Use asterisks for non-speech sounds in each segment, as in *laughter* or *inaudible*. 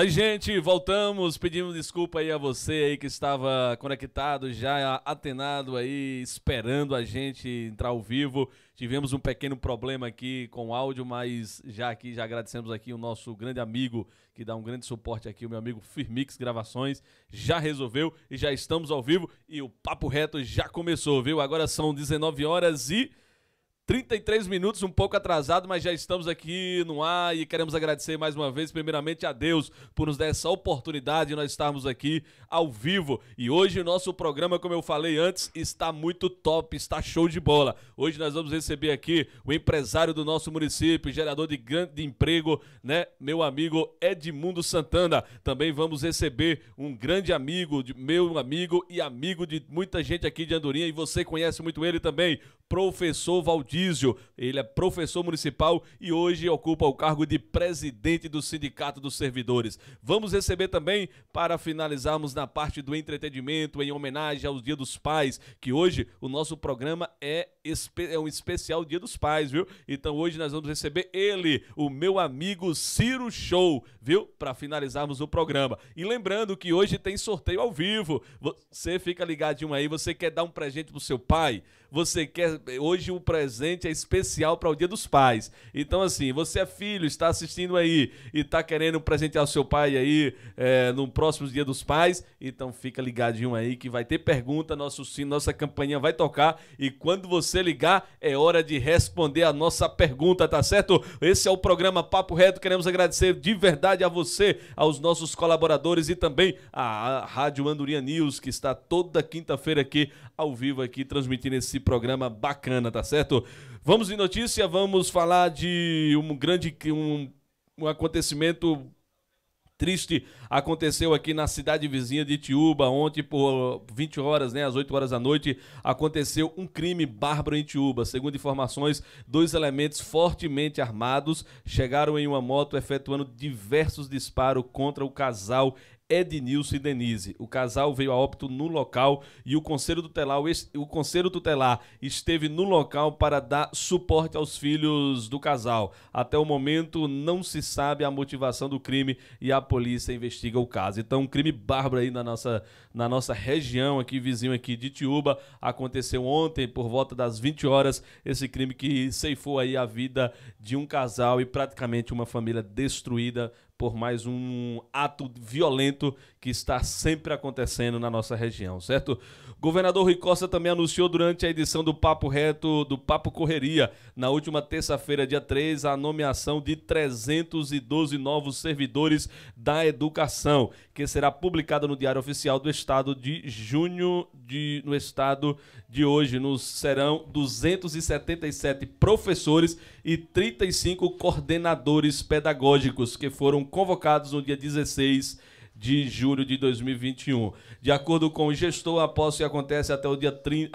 Aí, gente, voltamos. Pedimos desculpa aí a você aí que estava conectado, já atenado aí, esperando a gente entrar ao vivo. Tivemos um pequeno problema aqui com o áudio, mas já aqui, já agradecemos aqui o nosso grande amigo que dá um grande suporte aqui, o meu amigo Firmix Gravações. Já resolveu e já estamos ao vivo e o Papo Reto já começou, viu? Agora são 19 horas e 33 minutos, um pouco atrasado, mas já estamos aqui no ar e queremos agradecer mais uma vez, primeiramente, a Deus por nos dar essa oportunidade de nós estarmos aqui ao vivo. E hoje o nosso programa, como eu falei antes, está muito top, está show de bola. Hoje nós vamos receber aqui o empresário do nosso município, gerador de grande emprego, né? Meu amigo Edmundo Santana. Também vamos receber um grande amigo, meu amigo e amigo de muita gente aqui de Andorinha, e você conhece muito ele também, professor Valdir. Ele é professor municipal e hoje ocupa o cargo de presidente do Sindicato dos Servidores. Vamos receber também, para finalizarmos na parte do entretenimento, em homenagem ao Dia dos Pais, que hoje o nosso programa é, é um especial Dia dos Pais, viu? Então hoje nós vamos receber ele, o meu amigo Ciro Show, viu? Para finalizarmos o programa. E lembrando que hoje tem sorteio ao vivo. Você fica ligadinho aí, você quer dar um presente pro seu pai? você quer. Hoje o presente é especial para o Dia dos Pais. Então, assim, você é filho, está assistindo aí e está querendo presentear o seu pai aí é, no próximo Dia dos Pais, então fica ligadinho aí que vai ter pergunta, nosso sino, nossa campanha vai tocar e quando você ligar é hora de responder a nossa pergunta, tá certo? Esse é o programa Papo Reto. Queremos agradecer de verdade a você, aos nossos colaboradores e também à Rádio Andorinha News que está toda quinta-feira aqui ao vivo aqui transmitindo esse programa bacana, tá certo? Vamos de notícia, vamos falar de um grande um, um acontecimento triste aconteceu aqui na cidade vizinha de Tiúba ontem por 20 horas, né, às 8 horas da noite, aconteceu um crime bárbaro em Tiúba. Segundo informações, dois elementos fortemente armados chegaram em uma moto efetuando diversos disparos contra o casal Ednilson e Denise. O casal veio a óbito no local e o conselho tutelar, o conselho tutelar esteve no local para dar suporte aos filhos do casal. Até o momento não se sabe a motivação do crime e a polícia investiga o caso. Então, um crime bárbaro aí na nossa, na nossa região aqui, vizinho aqui de Tiúba, aconteceu ontem por volta das 20 horas, esse crime que ceifou aí a vida de um casal e praticamente uma família destruída por mais um ato violento que está sempre acontecendo na nossa região, certo? Governador Rui Costa também anunciou durante a edição do Papo Reto, do Papo Correria, na última terça-feira, dia 3, a nomeação de 312 novos servidores da educação, que será publicada no Diário Oficial do Estado de junho de, no estado de hoje. Nos serão 277 professores e 35 coordenadores pedagógicos que foram convocados no dia 16 de julho de 2021. De acordo com o gestor, a posse acontece até o dia 30,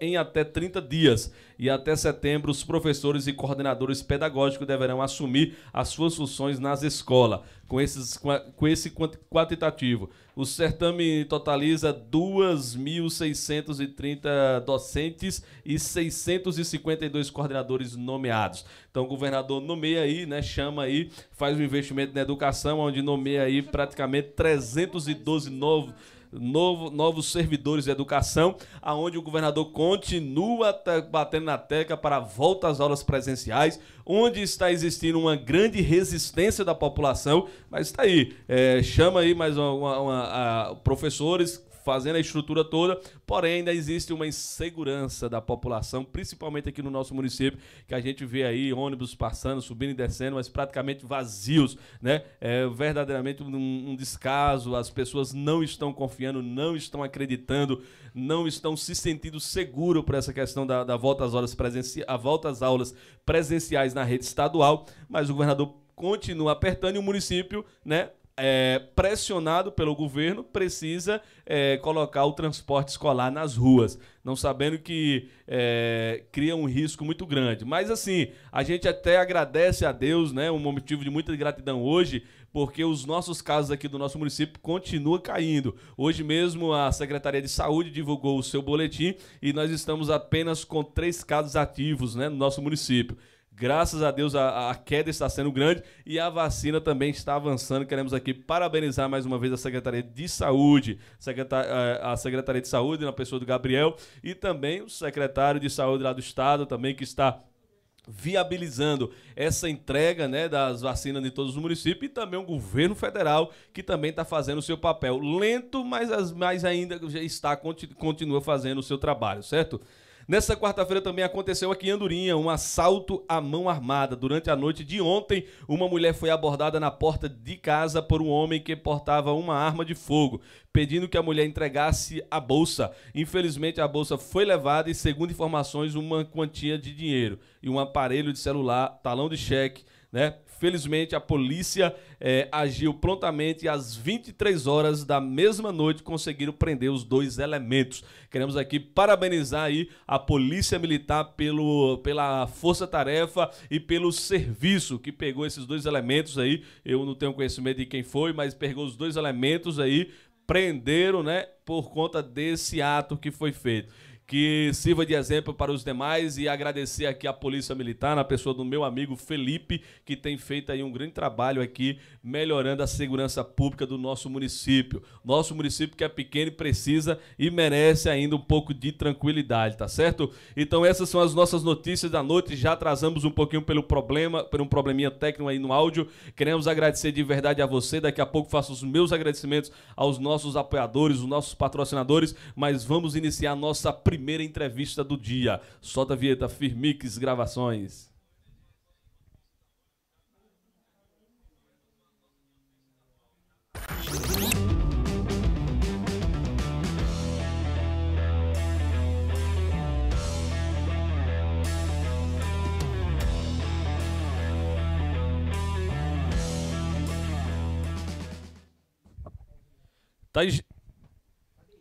em até 30 dias e até setembro os professores e coordenadores pedagógicos deverão assumir as suas funções nas escolas. Com, esses, com, a, com esse quantitativo, o certame totaliza 2.630 docentes e 652 coordenadores nomeados. Então o governador nomeia aí, né, chama aí, faz um investimento na educação, onde nomeia aí praticamente 312 novos novo, novos servidores de educação, aonde o governador continua batendo na teca para a volta às aulas presenciais, onde está existindo uma grande resistência da população, mas está aí. É, chama aí mais uma, uma, uma professores, fazendo a estrutura toda, porém ainda existe uma insegurança da população, principalmente aqui no nosso município, que a gente vê aí ônibus passando, subindo e descendo, mas praticamente vazios, né? É verdadeiramente um, um descaso, as pessoas não estão confiando, não estão acreditando, não estão se sentindo seguro para essa questão da, da volta às aulas a volta às aulas presenciais na rede estadual, mas o governador continua apertando e o município, né, é, pressionado pelo governo, precisa é, colocar o transporte escolar nas ruas, não sabendo que é, cria um risco muito grande. Mas assim, a gente até agradece a Deus, né? Um motivo de muita gratidão hoje, porque os nossos casos aqui do nosso município continua caindo. Hoje mesmo a Secretaria de Saúde divulgou o seu boletim e nós estamos apenas com três casos ativos, né, no nosso município. Graças a Deus a, a, queda está sendo grande e a vacina também está avançando. Queremos aqui parabenizar mais uma vez a Secretaria de Saúde, eh, a Secretaria de Saúde na pessoa do Gabriel e também o secretário de Saúde lá do Estado também que está viabilizando essa entrega né, das vacinas de todos os municípios e também o governo federal que também está fazendo o seu papel lento, mas, mas ainda está continua fazendo o seu trabalho, certo? Nessa quarta-feira também aconteceu aqui em Andorinha um assalto à mão armada. Durante a noite de ontem, uma mulher foi abordada na porta de casa por um homem que portava uma arma de fogo, pedindo que a mulher entregasse a bolsa. Infelizmente, a bolsa foi levada e, segundo informações, uma quantia de dinheiro e um aparelho de celular, talão de cheque, né? Felizmente, a polícia eh, agiu prontamente e às 23 horas da mesma noite conseguiram prender os dois elementos. Queremos aqui parabenizar aí a Polícia Militar pelo, pela força-tarefa e pelo serviço que pegou esses dois elementos aí. Eu não tenho conhecimento de quem foi, mas pegou os dois elementos aí, prenderam, né, por conta desse ato que foi feito que sirva de exemplo para os demais e agradecer aqui a Polícia Militar, na pessoa do meu amigo Felipe, que tem feito aí um grande trabalho aqui, melhorando a segurança pública do nosso município. Nosso município que é pequeno e precisa e merece ainda um pouco de tranquilidade, tá certo? Então essas são as nossas notícias da noite, já atrasamos um pouquinho pelo problema, por um probleminha técnico aí no áudio. Queremos agradecer de verdade a você, daqui a pouco faço os meus agradecimentos aos nossos apoiadores, os nossos patrocinadores, mas vamos iniciar a nossa primeira primeira entrevista do dia. Solta a vinheta Firmix Gravações. Thaís, tá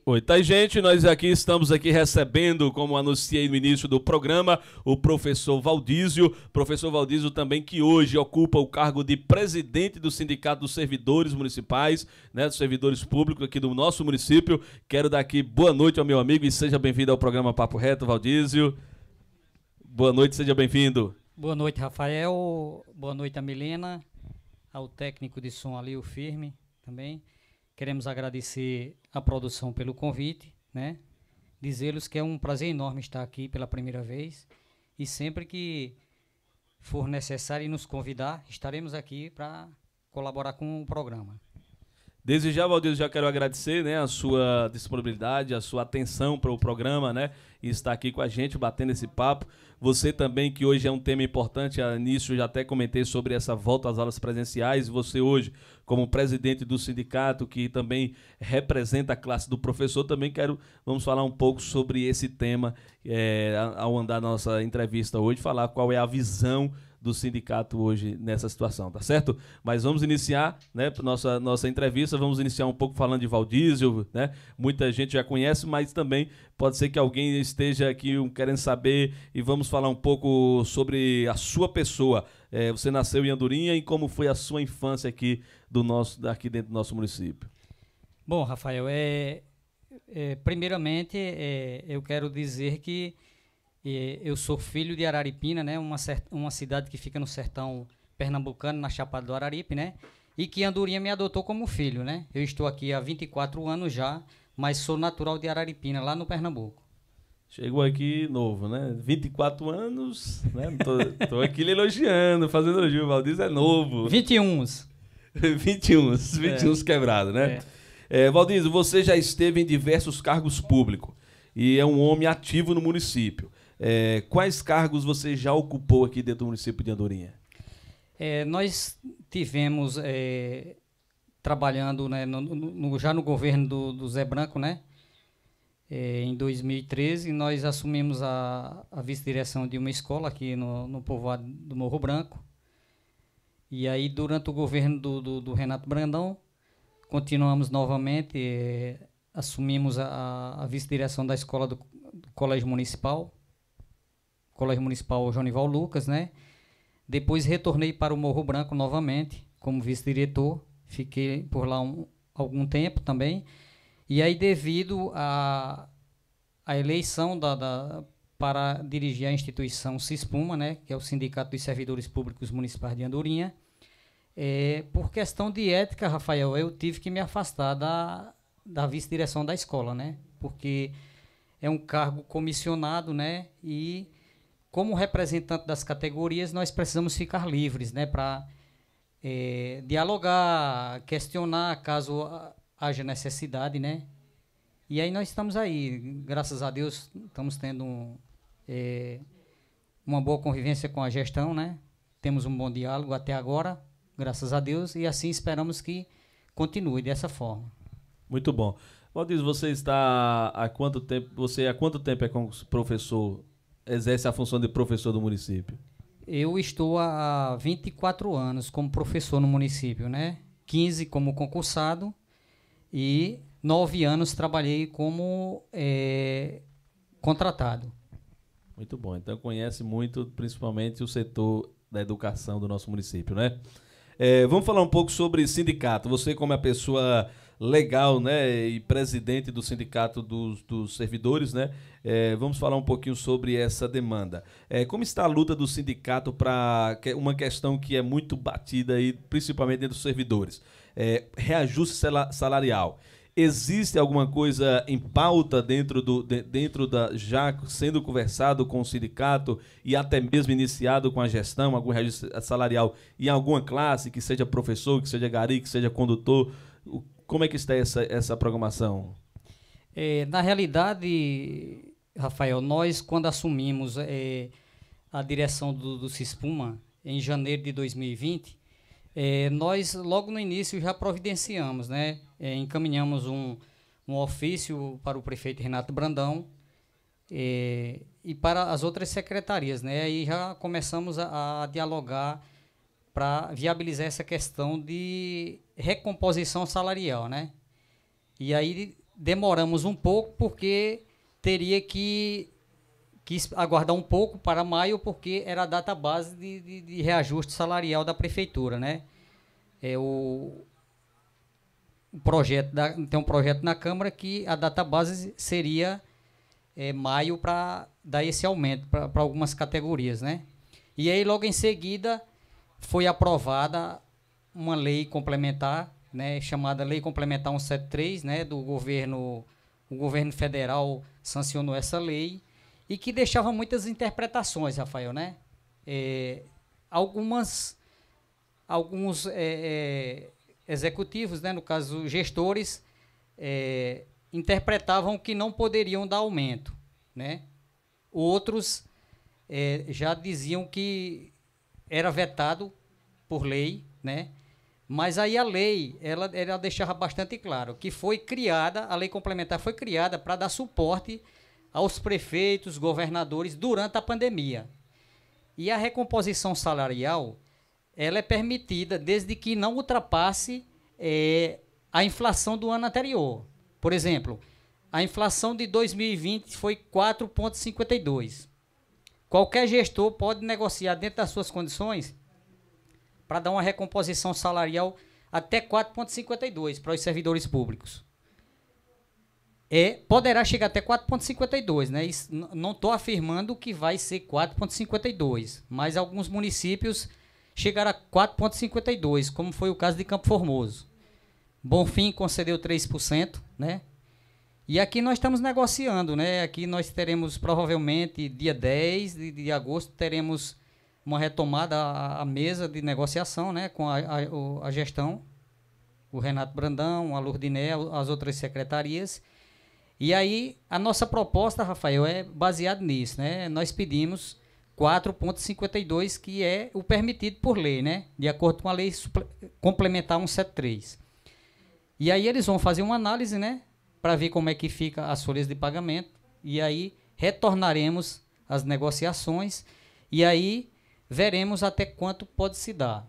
Oi, tá gente, nós aqui estamos aqui recebendo, como anunciei no início do programa, o professor Valdísio, professor Valdísio também que hoje ocupa o cargo de presidente do Sindicato dos Servidores Municipais, né, dos servidores públicos aqui do nosso município. Quero dar aqui boa noite ao meu amigo e seja bem-vindo ao programa Papo Reto, Valdísio. Boa noite, seja bem-vindo. Boa noite, Rafael. Boa noite a Milena, ao técnico de som ali, o Firme, também. Queremos agradecer à produção pelo convite, né? Dizer-lhes que é um prazer enorme estar aqui pela primeira vez e sempre que for necessário nos convidar, estaremos aqui para colaborar com o programa. Desde já, Valdir, já quero agradecer né, a sua disponibilidade, a sua atenção para o programa, né? E estar aqui com a gente, batendo esse papo. Você também, que hoje é um tema importante, a início já até comentei sobre essa volta às aulas presenciais. Você hoje, como presidente do sindicato, que também representa a classe do professor, também quero, vamos falar um pouco sobre esse tema é, ao andar nossa entrevista hoje, falar qual é a visão do sindicato hoje nessa situação, tá certo? Mas vamos iniciar, né, nossa, nossa entrevista, vamos iniciar um pouco falando de Valdísio, né? Muita gente já conhece, mas também pode ser que alguém esteja aqui querendo saber e vamos falar um pouco sobre a sua pessoa. É, você nasceu em Andorinha e como foi a sua infância aqui do nosso aqui dentro do nosso município? Bom, Rafael, é, é primeiramente é, eu quero dizer que eu sou filho de Araripina, né? Uma, uma cidade que fica no sertão pernambucano, na Chapada do Araripe, né? E que Andorinha me adotou como filho, né? Eu estou aqui há 24 anos já, mas sou natural de Araripina, lá no Pernambuco. Chegou aqui novo, né? 24 anos, né? Tô, tô aqui lhe elogiando, fazendo elogio. O Valdiz é novo. 21. 21, 21 é. quebrado, né? É. É, Valdiz, você já esteve em diversos cargos públicos e é um homem ativo no município. É, quais cargos você já ocupou aqui dentro do município de Andorinha? É, nós tivemos é, trabalhando né, no, no, já no governo do, do Zé Branco, né? É, em 2013, nós assumimos a, a vice-direção de uma escola aqui no, no povoado do Morro Branco. E aí, durante o governo do, do, do Renato Brandão, continuamos novamente, é, assumimos a, a vice-direção da escola do, do, Colégio Municipal. Colégio Municipal Jonival Lucas, né? Depois retornei para o Morro Branco novamente, como vice-diretor. Fiquei por lá um, algum tempo também. E aí, devido à a, a, eleição da, da, para dirigir a instituição CISPUMA, né, que é o Sindicato dos Servidores Públicos Municipais de Andorinha, é, por questão de ética, Rafael, eu tive que me afastar da, da vice-direção da escola, né? Porque é um cargo comissionado, né? E como representante das categorias, nós precisamos ficar livres né, para é, eh, dialogar, questionar caso haja necessidade. Né? E aí nós estamos aí, graças a Deus, estamos tendo é, uma boa convivência com a gestão, né? temos um bom diálogo até agora, graças a Deus, e assim esperamos que continue dessa forma. Muito bom. Valdir, você está há quanto tempo? Você há quanto tempo é professor exerce a função de professor do município? Eu estou há 24 anos como professor no município, né? 15 como concursado e 9 anos trabalhei como é, contratado. Muito bom. Então conhece muito, principalmente, o setor da educação do nosso município, né? É, vamos falar um pouco sobre sindicato. Você, como é a pessoa legal, né? E presidente do Sindicato dos, dos Servidores, né? É, vamos falar um pouquinho sobre essa demanda. É, como está a luta do sindicato para uma questão que é muito batida aí, principalmente dentro dos servidores? É, reajuste salarial. Existe alguma coisa em pauta dentro do de, dentro da já sendo conversado com o sindicato e até mesmo iniciado com a gestão, algum reajuste salarial em alguma classe, que seja professor, que seja gari, que seja condutor, o como é que está essa, essa programação? É, na realidade, Rafael, nós quando assumimos é, a direção do, do CISPUMA em janeiro de 2020, é, nós logo no início já providenciamos, né, é, encaminhamos um, um ofício para o prefeito Renato Brandão é, e para as outras secretarias, né, e já começamos a, a dialogar para viabilizar essa questão de recomposição salarial, né? E aí demoramos um pouco porque teria que, que aguardar um pouco para maio porque era a data base de, de, de reajuste salarial da prefeitura, né? É o, o projeto da, tem um projeto na Câmara que a data base seria é, maio para dar esse aumento para algumas categorias, né? E aí logo em seguida foi aprovada uma lei complementar, né, chamada Lei Complementar 173, né, do governo, o governo federal sancionou essa lei e que deixava muitas interpretações, Rafael, né? É, algumas, alguns é, é, executivos, né, no caso gestores, é, interpretavam que não poderiam dar aumento, né? Outros é, já diziam que era vetado por lei, né? Mas aí a lei, ela, ela deixava bastante claro que foi criada, a lei complementar foi criada para dar suporte aos prefeitos, governadores durante a pandemia. E a recomposição salarial, ela é permitida desde que não ultrapasse é, a inflação do ano anterior. Por exemplo, a inflação de 2020 foi 4,52. Qualquer gestor pode negociar dentro das suas condições para dar uma recomposição salarial até 4,52 para os servidores públicos. É, poderá chegar até 4,52, né? Isso, não estou afirmando que vai ser 4,52, mas alguns municípios chegaram a 4,52, como foi o caso de Campo Formoso. Bonfim concedeu 3%, né? E aqui nós estamos negociando, né? Aqui nós teremos provavelmente dia 10 de, de agosto teremos uma retomada à, à mesa de negociação né, com a, a, a gestão, o Renato Brandão, a Lourdiné, as outras secretarias. E aí, a nossa proposta, Rafael, é baseada nisso. Né? Nós pedimos 4.52, que é o permitido por lei, né? de acordo com a lei complementar 173. E aí eles vão fazer uma análise né? para ver como é que fica as folhas de pagamento. E aí retornaremos às negociações. E aí veremos até quanto pode se dar.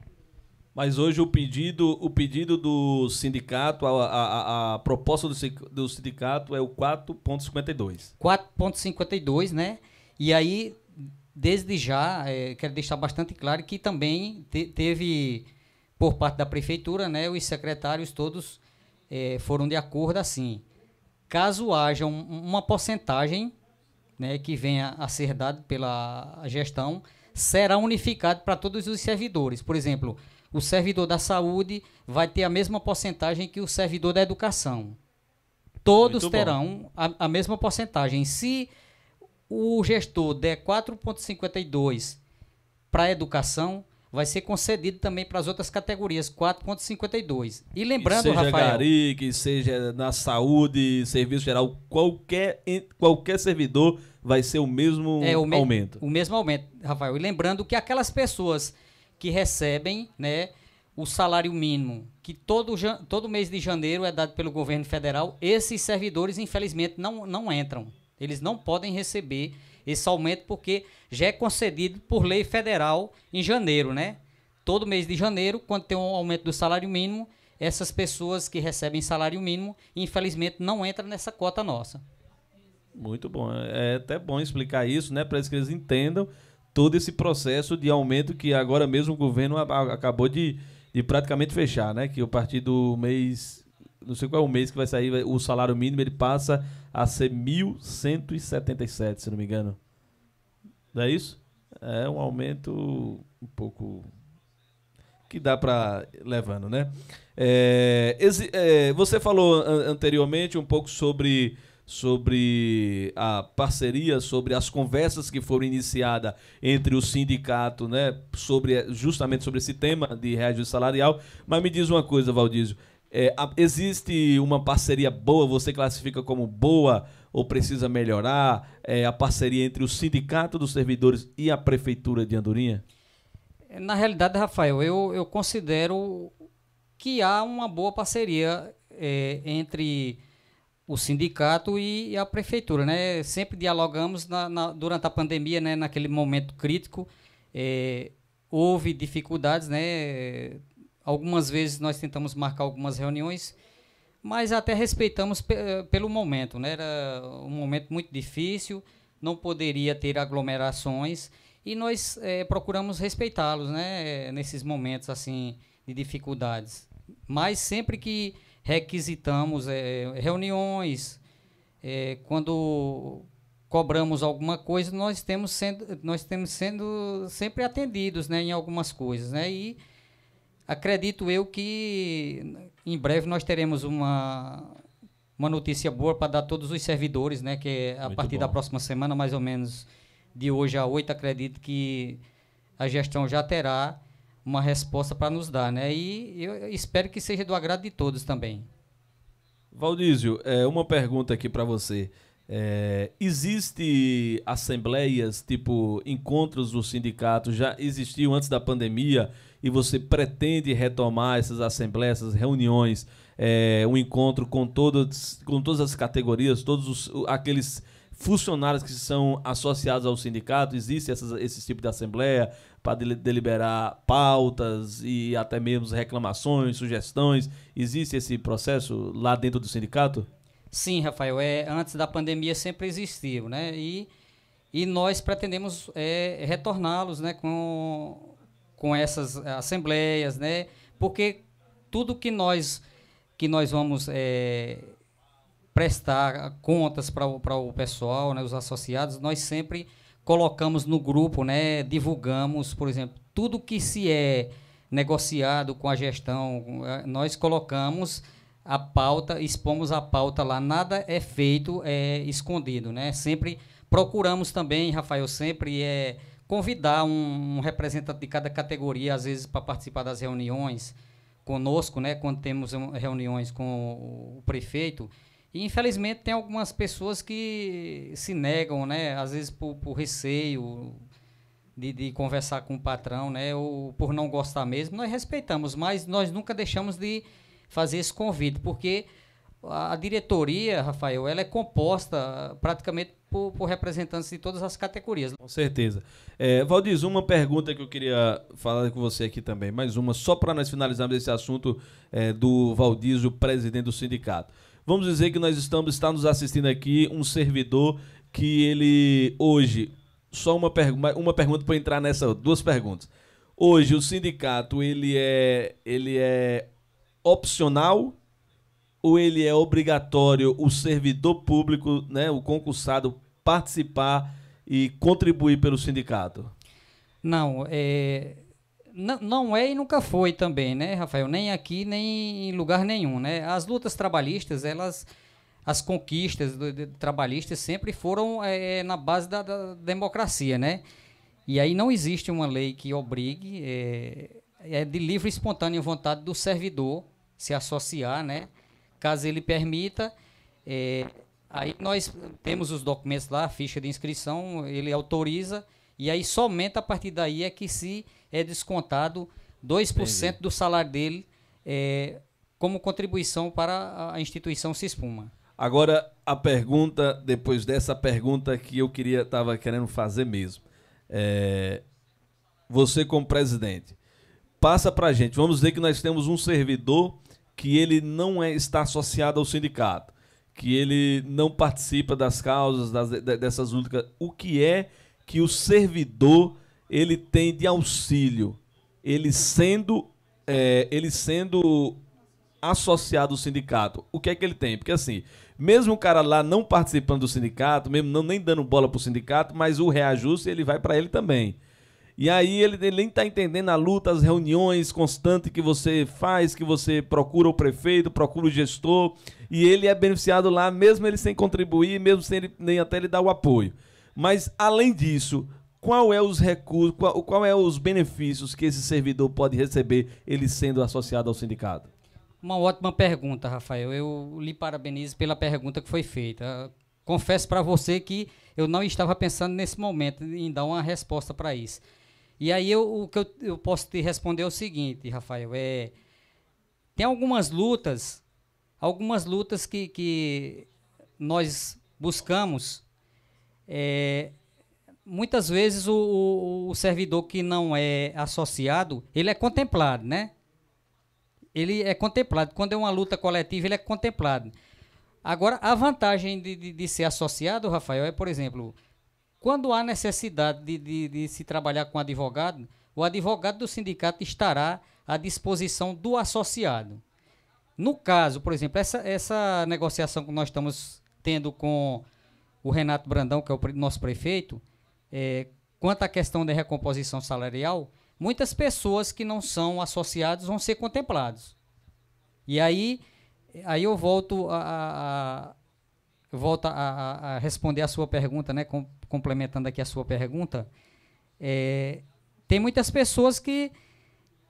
Mas hoje o pedido, o pedido do sindicato, a, a, a proposta do, do sindicato é o 4,52. 4,52, né? E aí, desde já, é, quero deixar bastante claro que também te, teve, por parte da prefeitura, né, os secretários todos é, foram de acordo assim. Caso haja um, uma porcentagem né, que venha a ser dada pela gestão, será unificado para todos os servidores. Por exemplo, o servidor da saúde vai ter a mesma porcentagem que o servidor da educação. Todos Muito terão a, a, mesma porcentagem. Se o gestor der 4,52 para a educação, vai ser concedido também para as outras categorias, 4,52. E lembrando, que seja Rafael. Gari, que seja na saúde, serviço geral, qualquer, qualquer servidor vai ser o mesmo é, o me aumento. O mesmo aumento, Rafael. E lembrando que aquelas pessoas que recebem né, o salário mínimo, que todo, todo mês de janeiro é dado pelo governo federal, esses servidores, infelizmente, não, não entram. Eles não podem receber esse aumento porque já é concedido por lei federal em janeiro, né? Todo mês de janeiro, quando tem um aumento do salário mínimo, essas pessoas que recebem salário mínimo, infelizmente, não entram nessa cota nossa. Muito bom. É até bom explicar isso, né, para que eles entendam todo esse processo de aumento que agora mesmo o governo acabou de, de praticamente fechar, né? Que a partir do mês, não sei qual é o mês que vai sair, o salário mínimo ele passa a ser 1.177, se não me engano. Não é isso? É um aumento um pouco que dá para levando, né? É, esse, é, você falou anteriormente um pouco sobre sobre a parceria, sobre as conversas que foram iniciadas entre o sindicato, né, sobre justamente sobre esse tema de reajuste salarial. Mas me diz uma coisa, Valdísio, é, existe uma parceria boa? Você classifica como boa ou precisa melhorar é, a parceria entre o sindicato dos servidores e a prefeitura de Andorinha? Na realidade, Rafael, eu, eu considero que há uma boa parceria é, entre o sindicato e a prefeitura, né? Sempre dialogamos na, na, durante a pandemia, né? Naquele momento crítico, é, houve dificuldades, né? Algumas vezes nós tentamos marcar algumas reuniões, mas até respeitamos eh, pelo momento, né? Era um momento muito difícil, não poderia ter aglomerações e nós eh, procuramos respeitá-los, né? Nesses momentos assim de dificuldades, mas sempre que requisitamos é, reuniões, é, quando cobramos alguma coisa, nós temos sendo, nós temos sendo sempre atendidos né, em algumas coisas. Né? E acredito eu que em breve nós teremos uma, uma notícia boa para dar todos os servidores, né, que é a Muito partir bom. da próxima semana, mais ou menos de hoje a oito, acredito que a gestão já terá uma resposta para nos dar, né? E eu espero que seja do agrado de todos também. Valdísio, é, uma pergunta aqui para você. É, existe assembleias, tipo encontros do sindicato, já existiam antes da pandemia e você pretende retomar essas assembleias, essas reuniões, é, um encontro com todas, com todas as categorias, todos os, aqueles funcionários que são associados ao sindicato? Existe essas, esse tipo de assembleia? para deliberar pautas e até mesmo reclamações, sugestões? Existe esse processo lá dentro do sindicato? Sim, Rafael. É, antes da pandemia sempre existiu, né? E, e nós pretendemos é, retorná-los né, com, com essas assembleias, né? Porque tudo que nós que nós vamos é, prestar contas para o, o pessoal, né, os associados, nós sempre colocamos no grupo, né, divulgamos, por exemplo, tudo que se é negociado com a gestão, eh, nós colocamos a pauta, expomos a pauta lá, nada é feito é, escondido, né? Sempre procuramos também, Rafael, sempre é convidar um, um representante de cada categoria, às vezes para participar das reuniões conosco, né? Quando temos reuniões com o prefeito, e infelizmente tem algumas pessoas que se negam, né? Às vezes por, por receio de, de, conversar com o patrão, né? Ou por não gostar mesmo. Nós respeitamos, mas nós nunca deixamos de fazer esse convite, porque a, diretoria, Rafael, ela é composta ah, praticamente por, por, representantes de todas as categorias. Com certeza. É, Valdiz, uma pergunta que eu queria falar com você aqui também, mais uma, só para nós finalizarmos esse assunto é, do Valdiz, o presidente do sindicato. Vamos dizer que nós estamos, está nos assistindo aqui um servidor que ele hoje só uma, pergu uma pergunta para entrar nessa duas perguntas. Hoje o sindicato ele é ele é opcional ou ele é obrigatório o servidor público, né, o concursado participar e contribuir pelo sindicato? Não, é, não, não é e nunca foi também, né, Rafael? Nem aqui, nem em lugar nenhum, né? As lutas trabalhistas, elas as conquistas do, trabalhistas sempre foram é, é, na base da, da, democracia, né? E aí não existe uma lei que obrigue, é, é, de livre e espontânea vontade do servidor se associar, né? Caso ele permita, é, aí nós temos os documentos lá, a ficha de inscrição, ele autoriza, e aí somente a partir daí é que se é descontado 2% Entendi. do salário dele é, como contribuição para a instituição Cispuma. Agora, a pergunta, depois dessa pergunta que eu queria, estava querendo fazer mesmo. É, você como presidente, passa para gente. Vamos dizer que nós temos um servidor que ele não é, está associado ao sindicato, que ele não participa das causas, das, dessas lutas. O que é que o servidor ele tem de auxílio, ele sendo, é, ele sendo associado ao sindicato, o que é que ele tem? Porque assim, mesmo o cara lá não participando do sindicato, mesmo não nem dando bola para o sindicato, mas o reajuste ele vai para ele também. E aí ele, ele nem está entendendo a luta, as reuniões constantes que você faz, que você procura o prefeito, procura o gestor, e ele é beneficiado lá, mesmo ele sem contribuir, mesmo sem ele, nem até ele dar o apoio. Mas além disso, qual é os recursos, qual, qual é os benefícios que esse servidor pode receber ele sendo associado ao sindicato? Uma ótima pergunta, Rafael. Eu lhe parabenizo pela pergunta que foi feita. Confesso para você que eu não estava pensando nesse momento em dar uma resposta para isso. E aí eu, o que eu, eu posso te responder é o seguinte, Rafael, é tem algumas lutas, algumas lutas que, que nós buscamos é, muitas vezes o, o, o, servidor que não é associado, ele é contemplado, né? Ele é contemplado. Quando é uma luta coletiva, ele é contemplado. Agora, a vantagem de, de, de ser associado, Rafael, é, por exemplo, quando há necessidade de, de, de se trabalhar com advogado, o advogado do sindicato estará à disposição do associado. No caso, por exemplo, essa, essa negociação que nós estamos tendo com o Renato Brandão, que é o nosso prefeito, é, quanto à questão da recomposição salarial, muitas pessoas que não são associadas vão ser contempladas. E aí, aí eu volto a, a, volto a, a responder a sua pergunta, né, com, complementando aqui a sua pergunta. É, tem muitas pessoas que,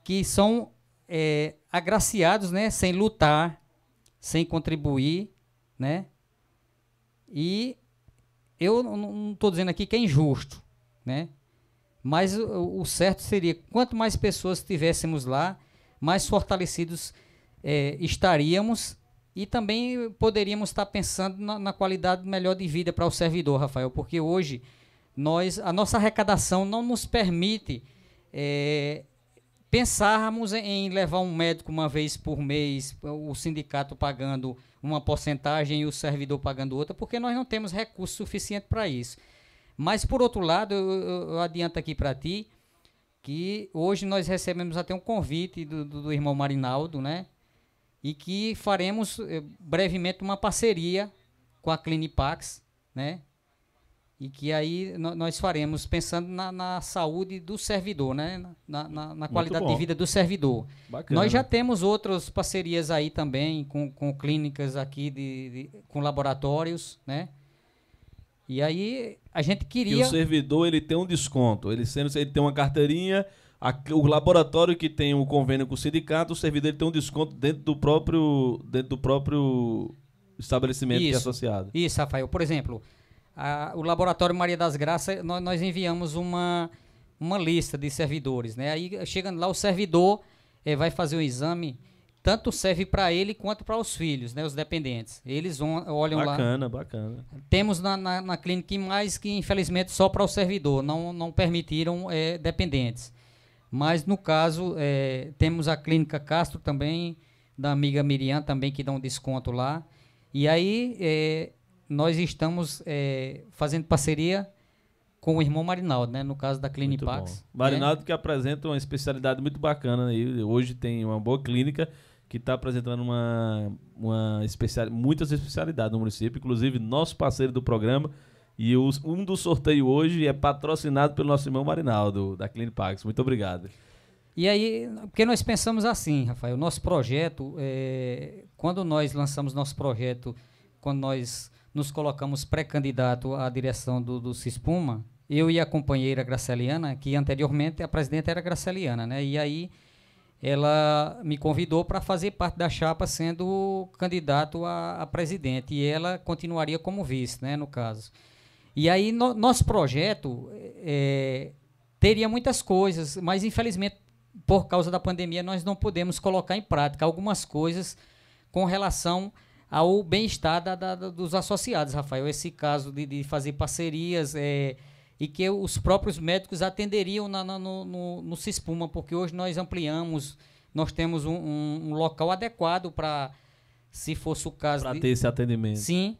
que são é, agraciados, né, sem lutar, sem contribuir, né, e eu não estou dizendo aqui que é injusto, né? Mas o, o, certo seria quanto mais pessoas tivéssemos lá, mais fortalecidos é, estaríamos e também poderíamos estar pensando na, na qualidade melhor de vida para o servidor, Rafael, porque hoje nós a nossa arrecadação não nos permite é, pensarmos em levar um médico uma vez por mês, o sindicato pagando uma porcentagem e o servidor pagando outra, porque nós não temos recurso suficiente para isso. Mas, por outro lado, eu, eu adianto aqui para ti que hoje nós recebemos até um convite do, do, do irmão Marinaldo, né? E que faremos eh, brevemente uma parceria com a Clinipax, né? e que aí nós faremos pensando na, na saúde do servidor, né? na, na, na qualidade de vida do servidor. Bacana. Nós já temos outras parcerias aí também com, com clínicas aqui, de, de, com laboratórios, né? E aí a gente queria... E o servidor ele tem um desconto, ele, sendo, ele tem uma carteirinha, a, o laboratório que tem o um convênio com o sindicato, o servidor ele tem um desconto dentro do próprio, dentro do próprio estabelecimento isso, que é associado. Isso, Rafael. Por exemplo a, o Laboratório Maria das Graças, nós, nós, enviamos uma, uma lista de servidores. Né? Aí, chegando lá, o servidor é, vai fazer um exame, tanto serve para ele quanto para os filhos, né? os dependentes. Eles on, olham bacana, lá. Bacana, bacana. Temos na, na, na clínica mais que, infelizmente, só para o servidor, não, não permitiram é, dependentes. Mas, no caso, é, temos a clínica Castro também, da amiga Miriam também, que dá um desconto lá. E aí, nós estamos é, fazendo parceria com o irmão Marinaldo, né? No caso da Clinipax. Né? Marinaldo que apresenta uma especialidade muito bacana aí. Hoje tem uma boa clínica que está apresentando uma, uma especial, muitas especialidades no município, inclusive nosso parceiro do programa. E os, um do sorteio hoje é patrocinado pelo nosso irmão Marinaldo, da Clinipax. Muito obrigado. E aí, porque nós pensamos assim, Rafael, nosso projeto, é, quando nós lançamos nosso projeto, quando nós nos colocamos pré-candidato à direção do, do CISPUMA, eu e a companheira Graceliana, que anteriormente a presidenta era Graceliana, né? E aí ela me convidou para fazer parte da chapa sendo candidato a, a, presidente e ela continuaria como vice, né, no caso. E aí no, nosso projeto é, teria muitas coisas, mas infelizmente por causa da pandemia nós não podemos colocar em prática algumas coisas com relação ao bem-estar da, da, dos associados, Rafael. Esse caso de, de fazer parcerias é, e que os próprios médicos atenderiam na, na, no, no, no CISPUMA, porque hoje nós ampliamos, nós temos um, um, um local adequado para, se fosse o caso... Para ter esse atendimento. Sim.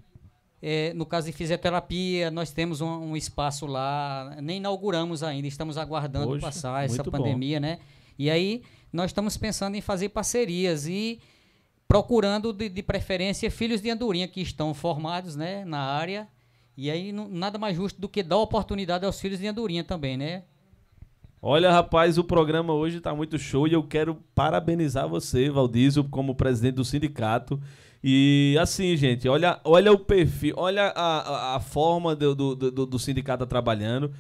É, no caso de fisioterapia, nós temos um, um, espaço lá, nem inauguramos ainda, estamos aguardando Poxa, passar essa pandemia, bom. né? E aí nós estamos pensando em fazer parcerias e procurando de, de, preferência filhos de andorinha que estão formados né, na área. E aí não, nada mais justo do que dar oportunidade aos filhos de andorinha também, né? Olha, rapaz, o programa hoje está muito show e eu quero parabenizar você, Valdizio, como presidente do sindicato. E assim, gente, olha, olha o perfil, olha a, a, forma do, do, do, do sindicato tá trabalhando.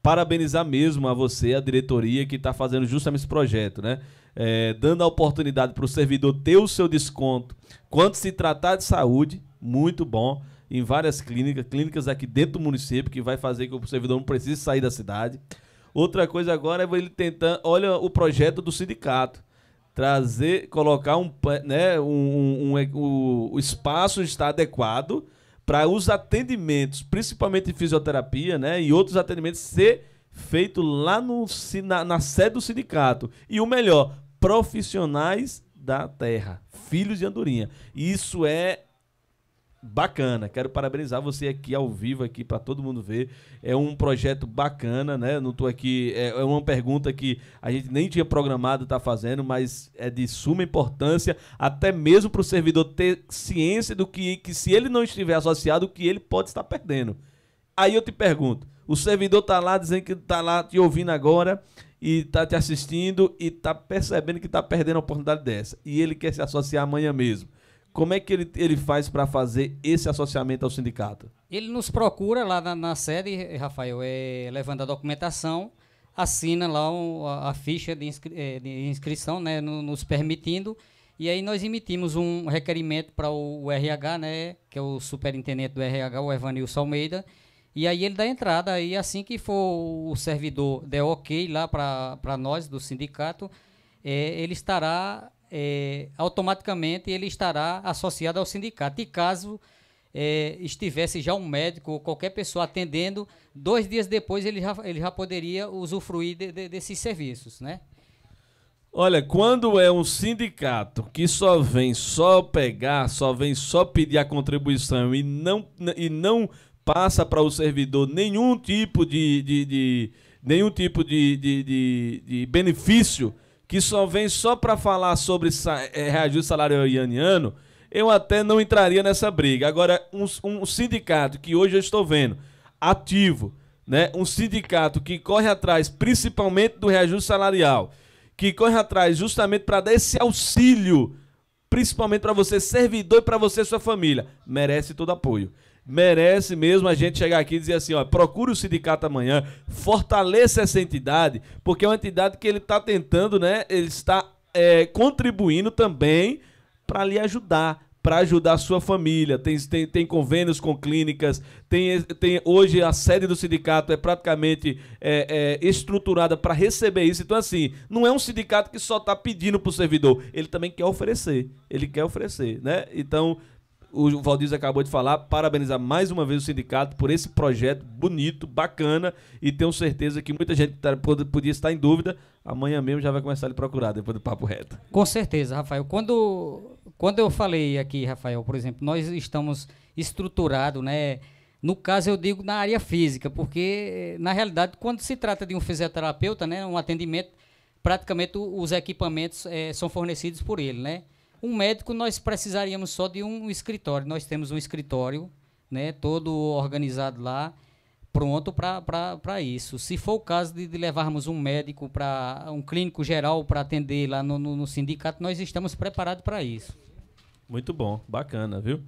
Parabenizar mesmo a você, a diretoria que está fazendo justamente esse projeto, né? é, dando a oportunidade para o servidor ter o seu desconto quando se tratar de saúde, muito bom, em várias clínicas, clínicas aqui dentro do município, que vai fazer que o servidor não precise sair da cidade. Outra coisa agora é ele tentando, olha o projeto do sindicato, trazer, colocar um, né, um, um, um é, o espaço está adequado para os atendimentos, principalmente fisioterapia, né, e outros atendimentos ser feito lá no, na, na sede do sindicato. E o melhor, profissionais da terra, filhos de andorinha. Isso é bacana. Quero parabenizar você aqui ao vivo aqui para todo mundo ver. É um projeto bacana, né? Não tô aqui, é, é uma pergunta que a gente nem tinha programado estar tá fazendo, mas é de suma importância até mesmo para o servidor ter ciência do que que se ele não estiver associado, o que ele pode estar perdendo. Aí eu te pergunto, o servidor tá lá dizendo que tá lá te ouvindo agora, e tá te assistindo e tá percebendo que tá perdendo a oportunidade dessa. E ele quer se associar amanhã mesmo. Como é que ele, ele faz para fazer esse associamento ao sindicato? Ele nos procura lá na, na sede, Rafael, é, levando a documentação, assina lá um, a, a, ficha de, inscri é, de inscrição, né, no, nos permitindo, e aí nós emitimos um requerimento para o, o RH, né, que é o superintendente do RH, o Evanilson Almeida, e aí ele dá entrada. Aí assim que for o servidor der ok lá para nós do sindicato, é, ele estará é, automaticamente ele estará associado ao sindicato. E caso é, estivesse já um médico ou qualquer pessoa atendendo, dois dias depois ele já, ele já poderia usufruir de, de, desses serviços, né? Olha, quando é um sindicato que só vem só pegar, só vem só pedir a contribuição e não, e não passa para o servidor nenhum tipo de, de, de nenhum tipo de, de, de, benefício que só vem só para falar sobre é, reajuste salarial ianiano, eu até não entraria nessa briga. Agora, um, um sindicato que hoje eu estou vendo ativo, né? um sindicato que corre atrás principalmente do reajuste salarial, que corre atrás justamente para dar esse auxílio, principalmente para você, servidor e para você e sua família, merece todo apoio merece mesmo a gente chegar aqui e dizer assim, ó, procure o sindicato amanhã, fortaleça essa entidade, porque é uma entidade que ele está tentando, né? Ele está é, contribuindo também para lhe ajudar, para ajudar a sua família. Tem, tem, tem convênios com clínicas, tem, tem hoje a sede do sindicato é praticamente é, é, estruturada para receber isso. Então, assim, não é um sindicato que só está pedindo para o servidor, ele também quer oferecer. Ele quer oferecer, né? Então, o Valdir acabou de falar, parabenizar mais uma vez o sindicato por esse projeto bonito, bacana, e tenho certeza que muita gente tá, podia estar em dúvida, amanhã mesmo já vai começar a lhe procurar, depois do papo reto. Com certeza, Rafael. Quando, quando eu falei aqui, Rafael, por exemplo, nós estamos estruturados, né? No caso, eu digo na área física, porque, na realidade, quando se trata de um fisioterapeuta, né, um atendimento, praticamente os equipamentos é, são fornecidos por ele, né? Um médico nós precisaríamos só de um escritório. Nós temos um escritório, né, todo organizado lá, pronto para isso. Se for o caso de, de levarmos um médico para um clínico geral para atender lá no, no, no, sindicato, nós estamos preparados para isso. Muito bom, bacana, viu?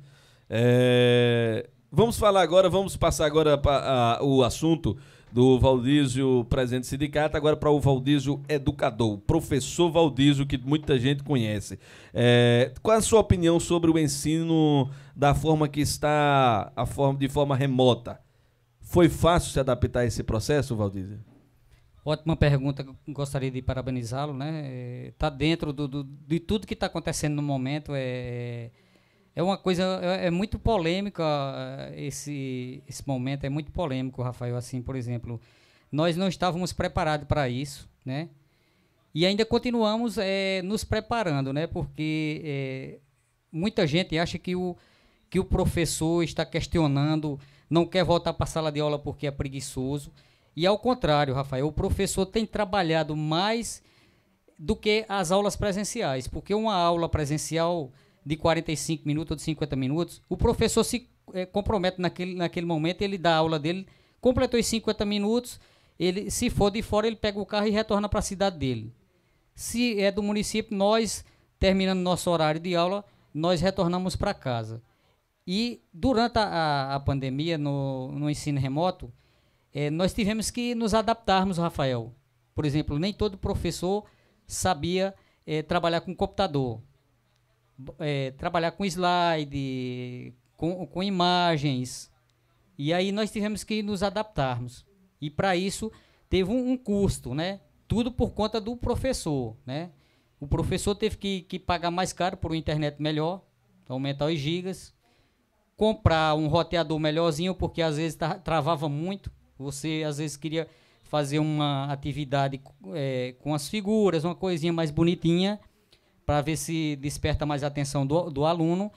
É, vamos falar agora, vamos passar agora para o assunto do Valdísio, presidente do sindicato, agora para o Valdísio educador, professor Valdísio, que muita gente conhece. É, qual a sua opinião sobre o ensino da forma que está, a forma, de forma remota? Foi fácil se adaptar a esse processo, Valdísio? Ótima pergunta, gostaria de parabenizá-lo, né? Está é, dentro do, do, de tudo que está acontecendo no momento, é é uma coisa é, é, muito polêmica eh, esse esse momento é muito polêmico Rafael assim por exemplo nós não estávamos preparados para isso né e ainda continuamos é, nos preparando né porque é, muita gente acha que o que o professor está questionando não quer voltar para a sala de aula porque é preguiçoso e ao contrário Rafael o professor tem trabalhado mais do que as aulas presenciais porque uma aula presencial de 45 minutos ou de 50 minutos, o professor se é, compromete naquele, naquele momento, ele dá a aula dele, completou os 50 minutos, ele, se for de fora, ele pega o carro e retorna para a cidade dele. Se é do município, nós, terminando nosso horário de aula, nós retornamos para casa. E durante a, a pandemia, no, no ensino remoto, é, nós tivemos que nos adaptarmos, Rafael. Por exemplo, nem todo professor sabia é, trabalhar com computador é, trabalhar com slide, com, com imagens. E aí nós tivemos que nos adaptarmos. E para isso teve um, um, custo, né? Tudo por conta do professor, né? O professor teve que, que pagar mais caro por uma internet melhor, aumentar os gigas, comprar um roteador melhorzinho, porque às vezes travava muito. Você às vezes queria fazer uma atividade é, com as figuras, uma coisinha mais bonitinha para ver se desperta mais a atenção do, do aluno.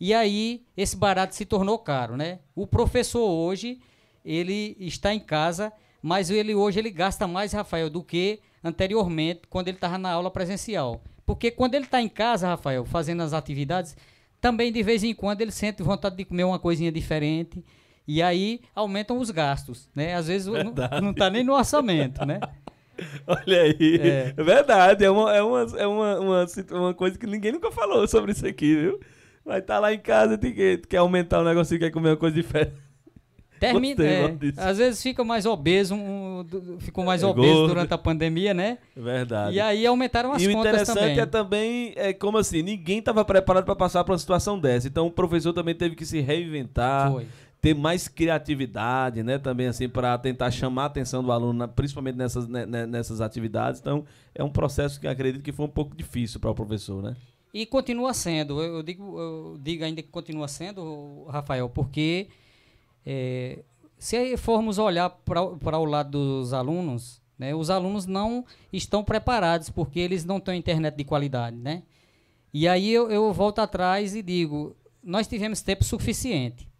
E aí esse barato se tornou caro, né? O professor hoje ele está em casa, mas ele hoje ele gasta mais, Rafael, do que anteriormente quando ele estava na aula presencial. Porque quando ele está em casa, Rafael, fazendo as atividades, também de vez em quando ele sente vontade de comer uma coisinha diferente e aí aumentam os gastos, né? Às vezes Verdade. não está nem no orçamento, né? *laughs* Olha aí. É. verdade. É, uma, é, uma, é uma, uma, uma, coisa que ninguém nunca falou sobre isso aqui, viu? Vai estar tá lá em casa, tem que, quer aumentar o negócio, quer comer uma coisa diferente. Termina, é, às vezes fica mais obeso, um, ficou mais é obeso gordo. durante a pandemia, né? Verdade. E aí aumentaram as e contas também. E o interessante é também, é, como assim, ninguém estava preparado para passar por uma situação dessa. Então o professor também teve que se reinventar, Foi ter mais criatividade, né? Também assim para tentar chamar a atenção do aluno, principalmente nessas, né, né, nessas atividades. Então é um processo que acredito que foi um pouco difícil para o professor, né? E continua sendo. Eu digo, eu digo ainda que continua sendo, Rafael, porque é, se formos olhar para o lado dos alunos, né? Os alunos não estão preparados porque eles não têm internet de qualidade, né? E aí eu, eu volto atrás e digo, nós tivemos tempo suficiente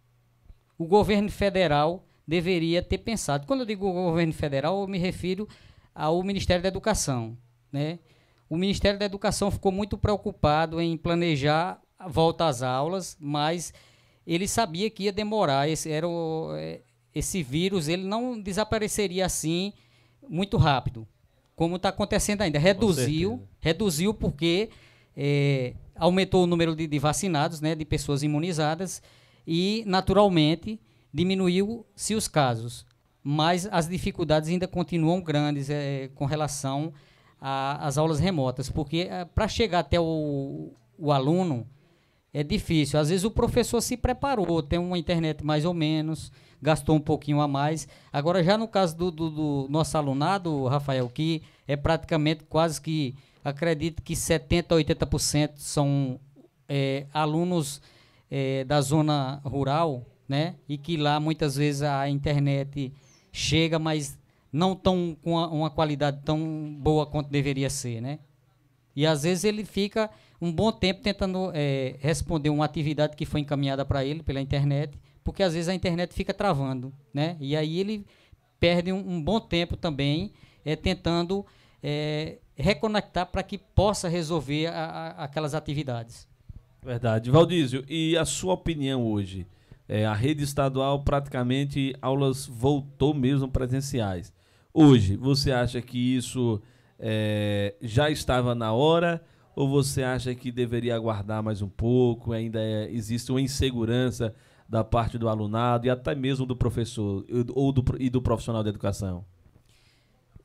o governo federal deveria ter pensado. Quando eu digo governo federal, eu me refiro ao Ministério da Educação. Né? O Ministério da Educação ficou muito preocupado em planejar a volta às aulas, mas ele sabia que ia demorar. Esse, era o, é, esse vírus ele não desapareceria assim muito rápido, como está acontecendo ainda. Reduziu, reduziu porque é, aumentou o número de, de vacinados, né, de pessoas imunizadas e, naturalmente, diminuiu-se os casos. Mas as dificuldades ainda continuam grandes é, com relação às aulas remotas, porque é, eh, para chegar até o, o aluno é difícil. Às vezes o professor se preparou, tem uma internet mais ou menos, gastou um pouquinho a mais. Agora, já no caso do, do, do nosso alunado, Rafael, que é praticamente quase que, acredito que 70%, 80% são é, alunos é, da zona rural, né? E que lá muitas vezes a internet chega, mas não tão com uma, qualidade tão boa quanto deveria ser, né? E às vezes ele fica um bom tempo tentando é, responder uma atividade que foi encaminhada para ele pela internet, porque às vezes a internet fica travando, né? E aí ele perde um, um bom tempo também é, tentando é, reconectar para que possa resolver a, a, aquelas atividades. Verdade. Valdísio, e a sua opinião hoje? É, a rede estadual praticamente aulas voltou mesmo presenciais. Hoje, você acha que isso é, já estava na hora ou você acha que deveria aguardar mais um pouco? Ainda é, existe uma insegurança da parte do alunado e até mesmo do professor ou do, e do profissional de educação?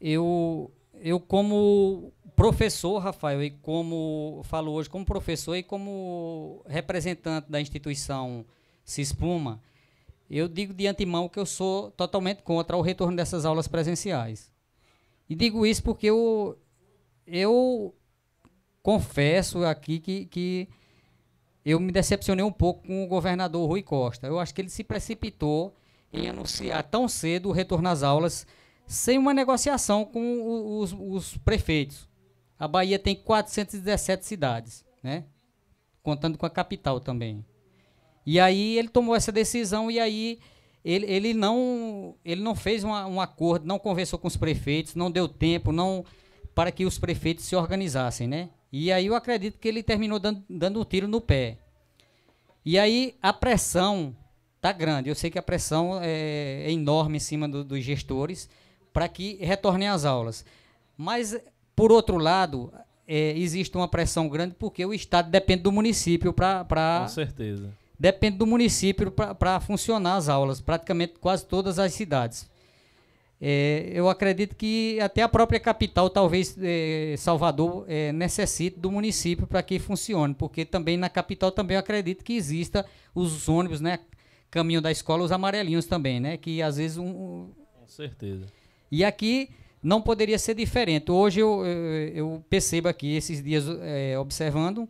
Eu, eu como professor, Rafael, e como falo hoje, como professor e como representante da instituição Cispuma, eu digo de antemão que eu sou totalmente contra o retorno dessas aulas presenciais. E digo isso porque eu, eu confesso aqui que, que eu me decepcionei um pouco com o governador Rui Costa. Eu acho que ele se precipitou em anunciar tão cedo o retorno às aulas sem uma negociação com os, os prefeitos. A Bahia tem 417 cidades, né? Contando com a capital também. E aí ele tomou essa decisão e aí ele, ele não ele não fez uma, um acordo, não conversou com os prefeitos, não deu tempo, não para que os prefeitos se organizassem, né? E aí eu acredito que ele terminou dando, dando um tiro no pé. E aí a pressão tá grande. Eu sei que a pressão é, é enorme em cima do, dos gestores para que retornem às aulas. Mas por outro lado, é, existe uma pressão grande porque o Estado depende do município para. Com certeza. Depende do município para funcionar as aulas, praticamente quase todas as cidades. É, eu acredito que até a própria capital, talvez é, Salvador, é, necessite do município para que funcione, porque também na capital também eu acredito que exista os ônibus, né? Caminho da escola, os amarelinhos também, né? Que às vezes um. Com certeza. E aqui não poderia ser diferente. Hoje eu, eu percebo aqui, esses dias é, observando,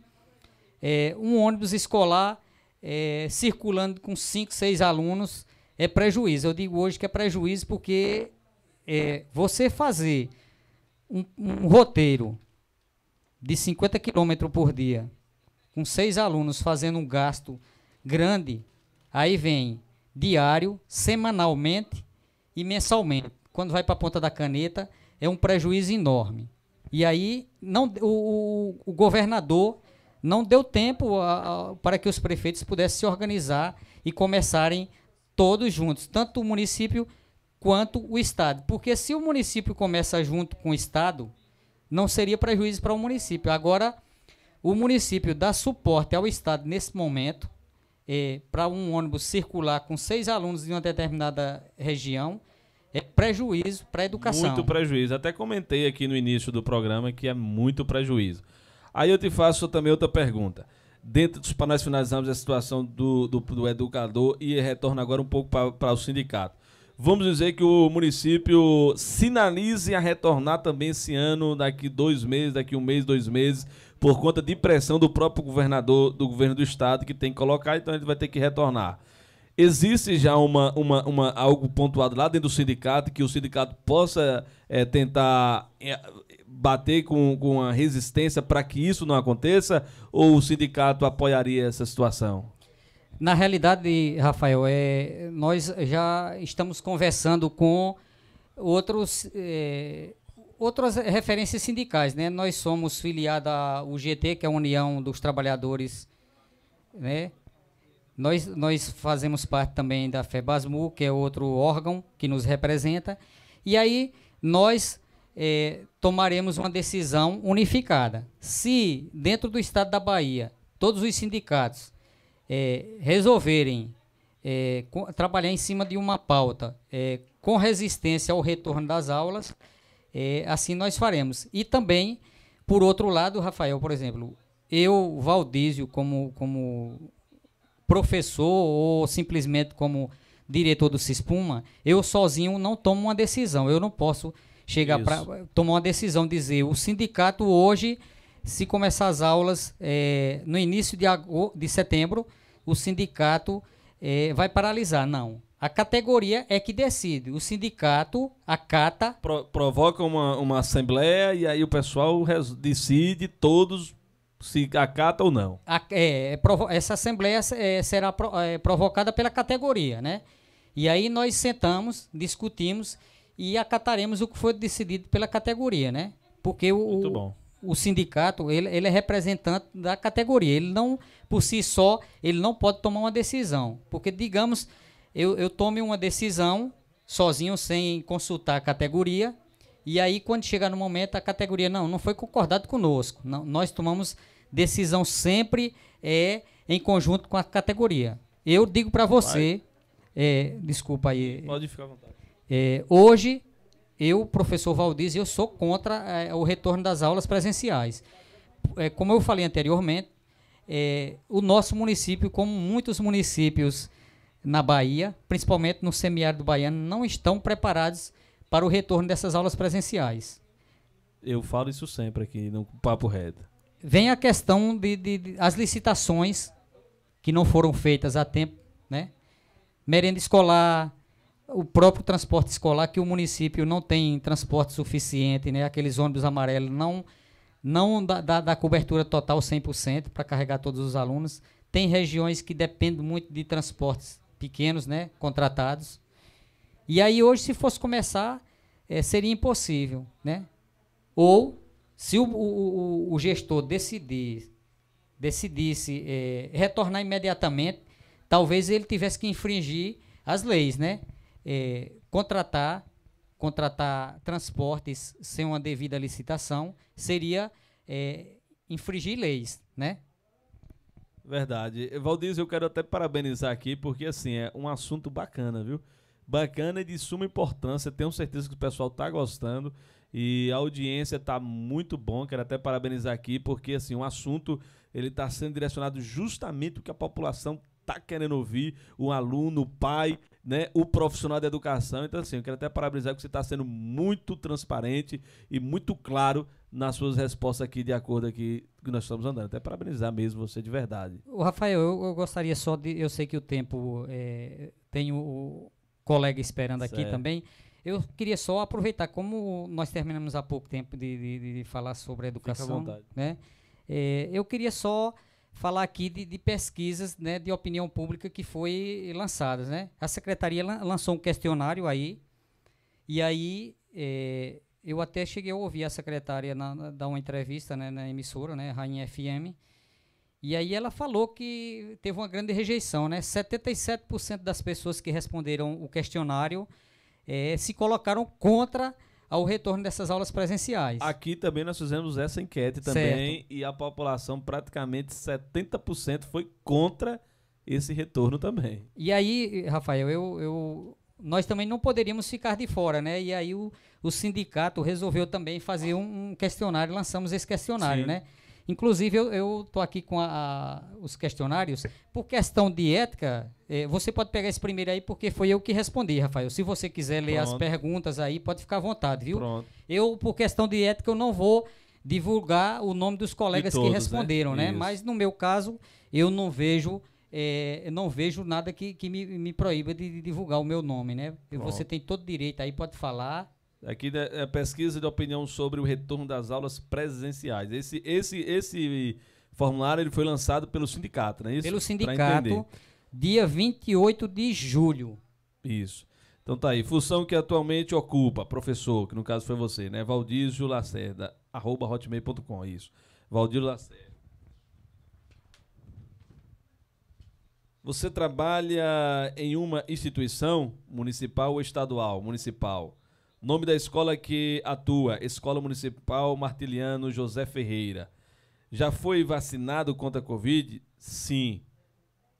é, um ônibus escolar é, circulando com cinco, seis alunos é prejuízo. Eu digo hoje que é prejuízo porque é, você fazer um, um, roteiro de 50 km por dia com seis alunos fazendo um gasto grande, aí vem diário, semanalmente e mensalmente quando vai para a ponta da caneta, é um prejuízo enorme. E aí não, o, o governador não deu tempo a, a, para que os prefeitos pudessem se organizar e começarem todos juntos, tanto o município quanto o Estado. Porque se o município começa junto com o Estado, não seria prejuízo para o município. Agora, o município dá suporte ao Estado nesse momento é, para um ônibus circular com seis alunos de uma determinada região é prejuízo para a educação. Muito prejuízo. Até comentei aqui no início do programa que é muito prejuízo. Aí eu te faço também outra pergunta. Dentro dos nós finalizamos a situação do, do, do educador e retorno agora um pouco para o sindicato. Vamos dizer que o município sinalize a retornar também esse ano, daqui dois meses, daqui um mês, dois meses, por conta de pressão do próprio governador do governo do estado que tem que colocar, então ele vai ter que retornar existe já uma, uma, uma, algo pontuado lá dentro do sindicato que o sindicato possa é, tentar é, bater com, com a resistência para que isso não aconteça? Ou o sindicato apoiaria essa situação? Na realidade, Rafael, é, nós já estamos conversando com outros, é, outras referências sindicais. Né? Nós somos filiados à UGT, que é a União dos Trabalhadores né? Nós, nós fazemos parte também da FEBASMU, que é outro órgão que nos representa, e aí nós é, tomaremos uma decisão unificada. Se, dentro do Estado da Bahia, todos os sindicatos é, resolverem é, trabalhar em cima de uma pauta é, com resistência ao retorno das aulas, é, assim nós faremos. E também, por outro lado, Rafael, por exemplo, eu, Valdísio, como, como professor ou simplesmente como diretor do Cispuma, eu sozinho não tomo uma decisão. Eu não posso chegar para tomar uma decisão, dizer o sindicato hoje, se começar as aulas é, no início de, de setembro, o sindicato é, vai paralisar. Não. A categoria é que decide. O sindicato acata. Pro, provoca uma, uma assembleia e aí o pessoal decide, todos se acata ou não. A, é, é essa assembleia é, será pro, é, provocada pela categoria, né? E aí nós sentamos, discutimos e acataremos o que foi decidido pela categoria, né? Porque o, o, o sindicato, ele, ele é representante da categoria, ele não, por si só, ele não pode tomar uma decisão. Porque, digamos, eu, eu tome uma decisão sozinho, sem consultar a categoria, e aí, quando chega no momento, a categoria, não, não foi concordado conosco. Não, nós tomamos decisão sempre é, em conjunto com a categoria. Eu digo para você, é, desculpa aí. Pode ficar à vontade. É, hoje, eu, professor Valdiz, eu sou contra é, o retorno das aulas presenciais. É, como eu falei anteriormente, é, o nosso município, como muitos municípios na Bahia, principalmente no semiárido baiano, não estão preparados para o retorno dessas aulas presenciais. Eu falo isso sempre aqui no Papo Reto. Vem a questão de, de, de, as licitações que não foram feitas a tempo, né? Merenda escolar, o próprio transporte escolar, que o município não tem transporte suficiente, né? Aqueles ônibus amarelos não não dá, dá, dá cobertura total 100% para carregar todos os alunos. Tem regiões que dependem muito de transportes pequenos, né? Contratados. E aí hoje, se fosse começar, é, seria impossível, né? Ou, se o, o, o, o gestor decidir, decidisse é, retornar imediatamente, talvez ele tivesse que infringir as leis, né? É, contratar, contratar transportes sem uma devida licitação seria é, infringir leis, né? Verdade. Valdir, eu quero até parabenizar aqui, porque assim, é um assunto bacana, viu? bacana e de suma importância. Tenho certeza que o pessoal está gostando e a audiência está muito bom. Quero até parabenizar aqui porque assim, o um assunto ele está sendo direcionado justamente o que a população tá querendo ouvir, o aluno, o pai, né, o profissional da educação. Então assim, eu quero até parabenizar que você está sendo muito transparente e muito claro nas suas respostas aqui de acordo aqui que nós estamos andando. Até parabenizar mesmo você de verdade. O Rafael, eu, eu gostaria só de, eu sei que o tempo é, tem o, colega esperando aqui também. Eu queria só aproveitar, como nós terminamos há pouco tempo de, de, de falar sobre a educação, né? É, eu queria só falar aqui de, de, pesquisas né, de opinião pública que foi lançadas. Né? A secretaria lançou um questionário aí, e aí é, eu até cheguei a ouvir a secretária na, na, dar uma entrevista né, na emissora, né, Rainha FM, e aí ela falou que teve uma grande rejeição, né? 77% das pessoas que responderam o questionário é, se colocaram contra ao retorno dessas aulas presenciais. Aqui também nós fizemos essa enquete também certo. e a população praticamente 70% foi contra esse retorno também. E aí, Rafael, eu, eu nós também não poderíamos ficar de fora, né? E aí o, o sindicato resolveu também fazer um, um questionário, lançamos esse questionário, Sim. né? Inclusive, eu estou aqui com a, a, os questionários. Por questão de ética, é, você pode pegar esse primeiro aí, porque foi eu que respondi, Rafael. Se você quiser ler Pronto. as perguntas aí, pode ficar à vontade, viu? Pronto. Eu, por questão de ética, eu não vou divulgar o nome dos colegas todos, que né? responderam, né? né? Mas, no meu caso, eu não vejo... É, não vejo nada que, que me, me, proíba de, divulgar o meu nome, né? Pronto. Você tem todo direito aí, pode falar Aqui né, é pesquisa de opinião sobre o retorno das aulas presenciais. Esse, esse, esse formulário ele foi lançado pelo sindicato, não é isso? Pelo sindicato, dia 28 de julho. Isso. Então tá aí. Função que atualmente ocupa, professor, que no caso foi você, né? Valdísio Lacerda, arroba hotmail.com, é isso. Valdir Lacerda. Você trabalha em uma instituição municipal ou estadual? Municipal. Nome da escola que atua: Escola Municipal Martiliano José Ferreira. Já foi vacinado contra a Covid? Sim.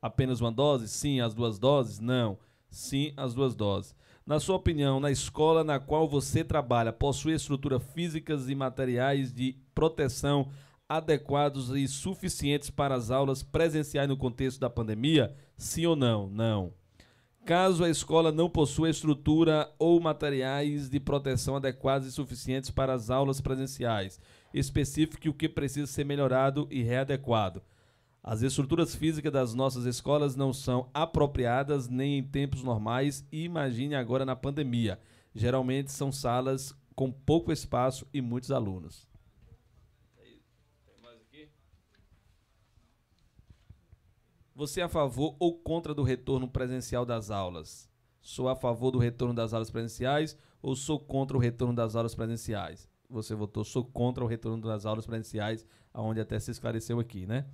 Apenas uma dose? Sim. As duas doses? Não. Sim, as duas doses. Na sua opinião, na escola na qual você trabalha, possui estruturas físicas e materiais de proteção adequados e suficientes para as aulas presenciais no contexto da pandemia? Sim ou não? Não caso a escola não possua estrutura ou materiais de proteção adequados e suficientes para as aulas presenciais, específico o que precisa ser melhorado e readequado. As estruturas físicas das nossas escolas não são apropriadas nem em tempos normais e imagine agora na pandemia. Geralmente são salas com pouco espaço e muitos alunos. Você é a favor ou contra do retorno presencial das aulas? Sou a favor do retorno das aulas presenciais ou sou contra o retorno das aulas presenciais? Você votou sou contra o retorno das aulas presenciais, aonde até se esclareceu aqui, né?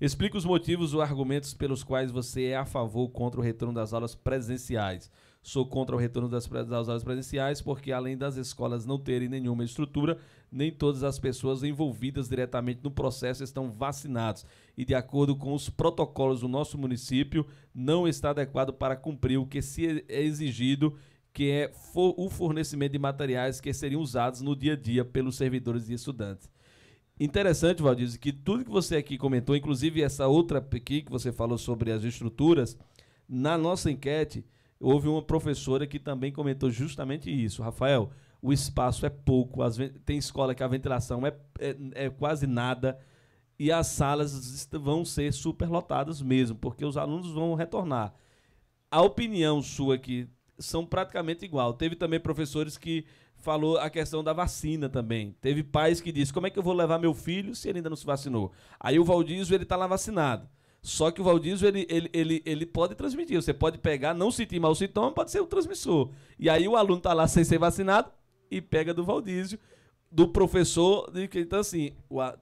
Explica os motivos ou argumentos pelos quais você é a favor ou contra o retorno das aulas presenciais. Sou contra o retorno das, das aulas presenciais, porque além das escolas não terem nenhuma estrutura, nem todas as pessoas envolvidas diretamente no processo estão vacinadas. E de acordo com os protocolos do nosso município, não está adequado para cumprir o que se é exigido que é for o fornecimento de materiais que seriam usados no dia a dia pelos servidores e estudantes. Interessante, Valdir, que tudo que você aqui comentou, inclusive essa outra aqui que você falou sobre as estruturas, na nossa enquete, Houve uma professora que também comentou justamente isso. Rafael, o espaço é pouco, tem escola que a ventilação é, é, é quase nada e as salas vão ser superlotadas mesmo, porque os alunos vão retornar. A opinião sua aqui são praticamente igual. Teve também professores que falou a questão da vacina também. Teve pais que disse: "Como é que eu vou levar meu filho se ele ainda não se vacinou?". Aí o Valdizio ele está lá vacinado. Só que o Valdizio, ele, ele, ele, ele pode transmitir. Você pode pegar, não sentir mal o sintoma, pode ser o transmissor. E aí o aluno tá lá sem ser vacinado e pega do Valdizio, do professor. Então, assim,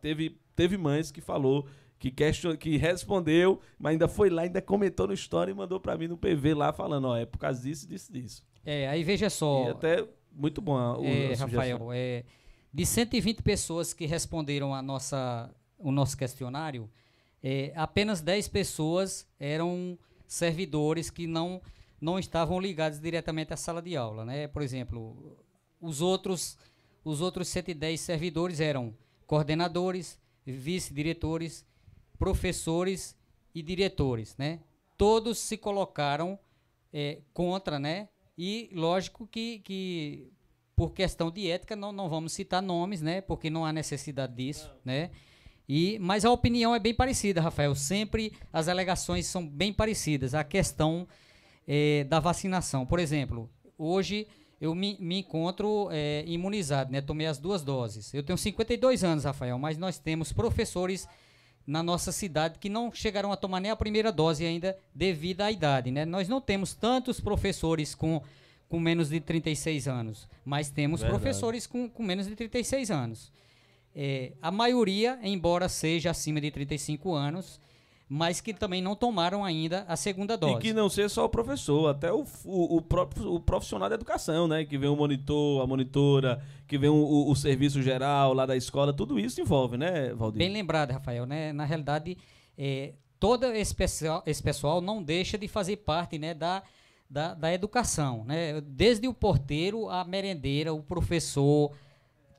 teve, teve mães que falou que, question, que respondeu, mas ainda foi lá, ainda comentou no story e mandou para mim no PV lá falando, ó, é por causa disso, disso, disso. É, aí veja só. E até muito bom a, é, Rafael, é, de 120 pessoas que responderam a nossa, o nosso questionário, é, apenas 10 pessoas eram servidores que não, não estavam ligados diretamente à sala de aula. Né? Por exemplo, os outros, os outros 110 servidores eram coordenadores, vice-diretores, professores e diretores. Né? Todos se colocaram é, contra, né? e lógico que, que por questão de ética não, não vamos citar nomes, né? porque não há necessidade disso. Não. Né? E, mas a opinião é bem parecida, Rafael. Sempre as alegações são bem parecidas. A questão é, da vacinação. Por exemplo, hoje eu me, me encontro é, imunizado, né? Tomei as duas doses. Eu tenho 52 anos, Rafael, mas nós temos professores na nossa cidade que não chegaram a tomar nem a primeira dose ainda devido à idade, né? Nós não temos tantos professores com, com menos de 36 anos, mas temos Verdade. professores com, com menos de 36 anos é, a maioria, embora seja acima de 35 anos, mas que também não tomaram ainda a segunda dose. E que não seja só o professor, até o, o, o próprio o profissional da educação, né? Que vem o monitor, a monitora, que vem o, o, o serviço geral lá da escola, tudo isso envolve, né, Valdir? Bem lembrado, Rafael, né? Na realidade, é, todo esse pessoal, esse pessoal não deixa de fazer parte né, da, da, da educação, né? Desde o porteiro, a merendeira, o professor,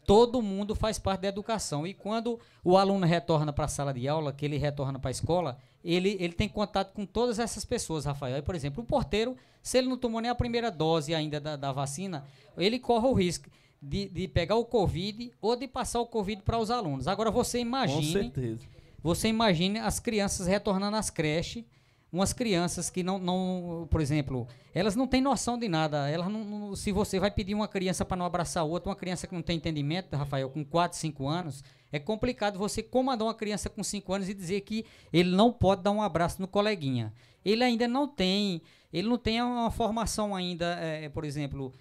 todo mundo faz parte da educação. E quando o aluno retorna para a sala de aula, que ele retorna para a escola, ele, ele tem contato com todas essas pessoas, Rafael. E, por exemplo, o porteiro, se ele não tomou nem a primeira dose ainda da, da vacina, ele corre o risco de, de pegar o Covid ou de passar o Covid para os alunos. Agora, você imagine... Com certeza. Você imagine as crianças retornando às creches umas crianças que não, não, por exemplo, elas não têm noção de nada. Elas não, não se você vai pedir uma criança para não abraçar outra, uma criança que não tem entendimento, Rafael, com 4, 5 anos, é complicado você comandar uma criança com 5 anos e dizer que ele não pode dar um abraço no coleguinha. Ele ainda não tem, ele não tem uma formação ainda, é, é, por exemplo,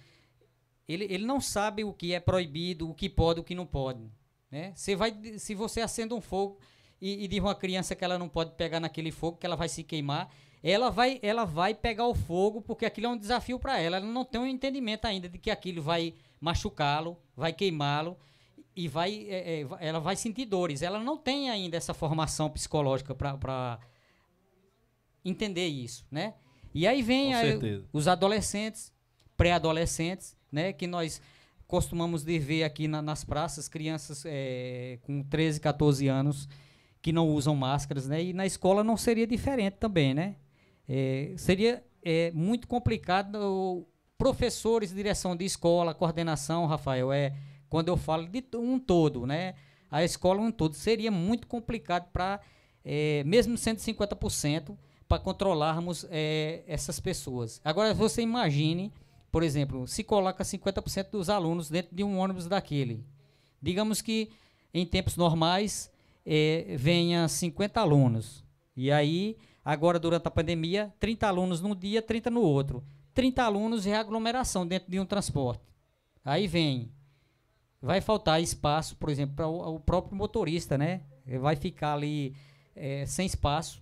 ele, ele não sabe o que é proibido, o que pode, o que não pode. Né? Você vai, se você acende um fogo, e, e diz uma criança que ela não pode pegar naquele fogo, que ela vai se queimar, ela vai, ela vai pegar o fogo porque aquilo é um desafio para ela. Ela não tem um entendimento ainda de que aquilo vai machucá-lo, vai queimá-lo e vai, é, é, ela vai sentir dores. Ela não tem ainda essa formação psicológica para entender isso, né? E aí vem aí, os adolescentes, pré-adolescentes, né? Que nós costumamos de ver aqui na, nas praças, crianças é, com 13, 14 anos que não usam máscaras, né? E na escola não seria diferente também, né? É, seria é, muito complicado professores, direção de escola, coordenação, Rafael, é quando eu falo de um todo, né? A escola um todo seria muito complicado para é, mesmo 150% para controlarmos é, essas pessoas. Agora você imagine, por exemplo, se coloca 50% dos alunos dentro de um ônibus daquele. Digamos que em tempos normais eh, venha 50 alunos. E aí, agora durante a pandemia, 30 alunos num dia, 30 no outro. 30 alunos é aglomeração dentro de um transporte. Aí vem. Vai faltar espaço, por exemplo, para o, o, próprio motorista, né? Ele vai ficar ali eh, sem espaço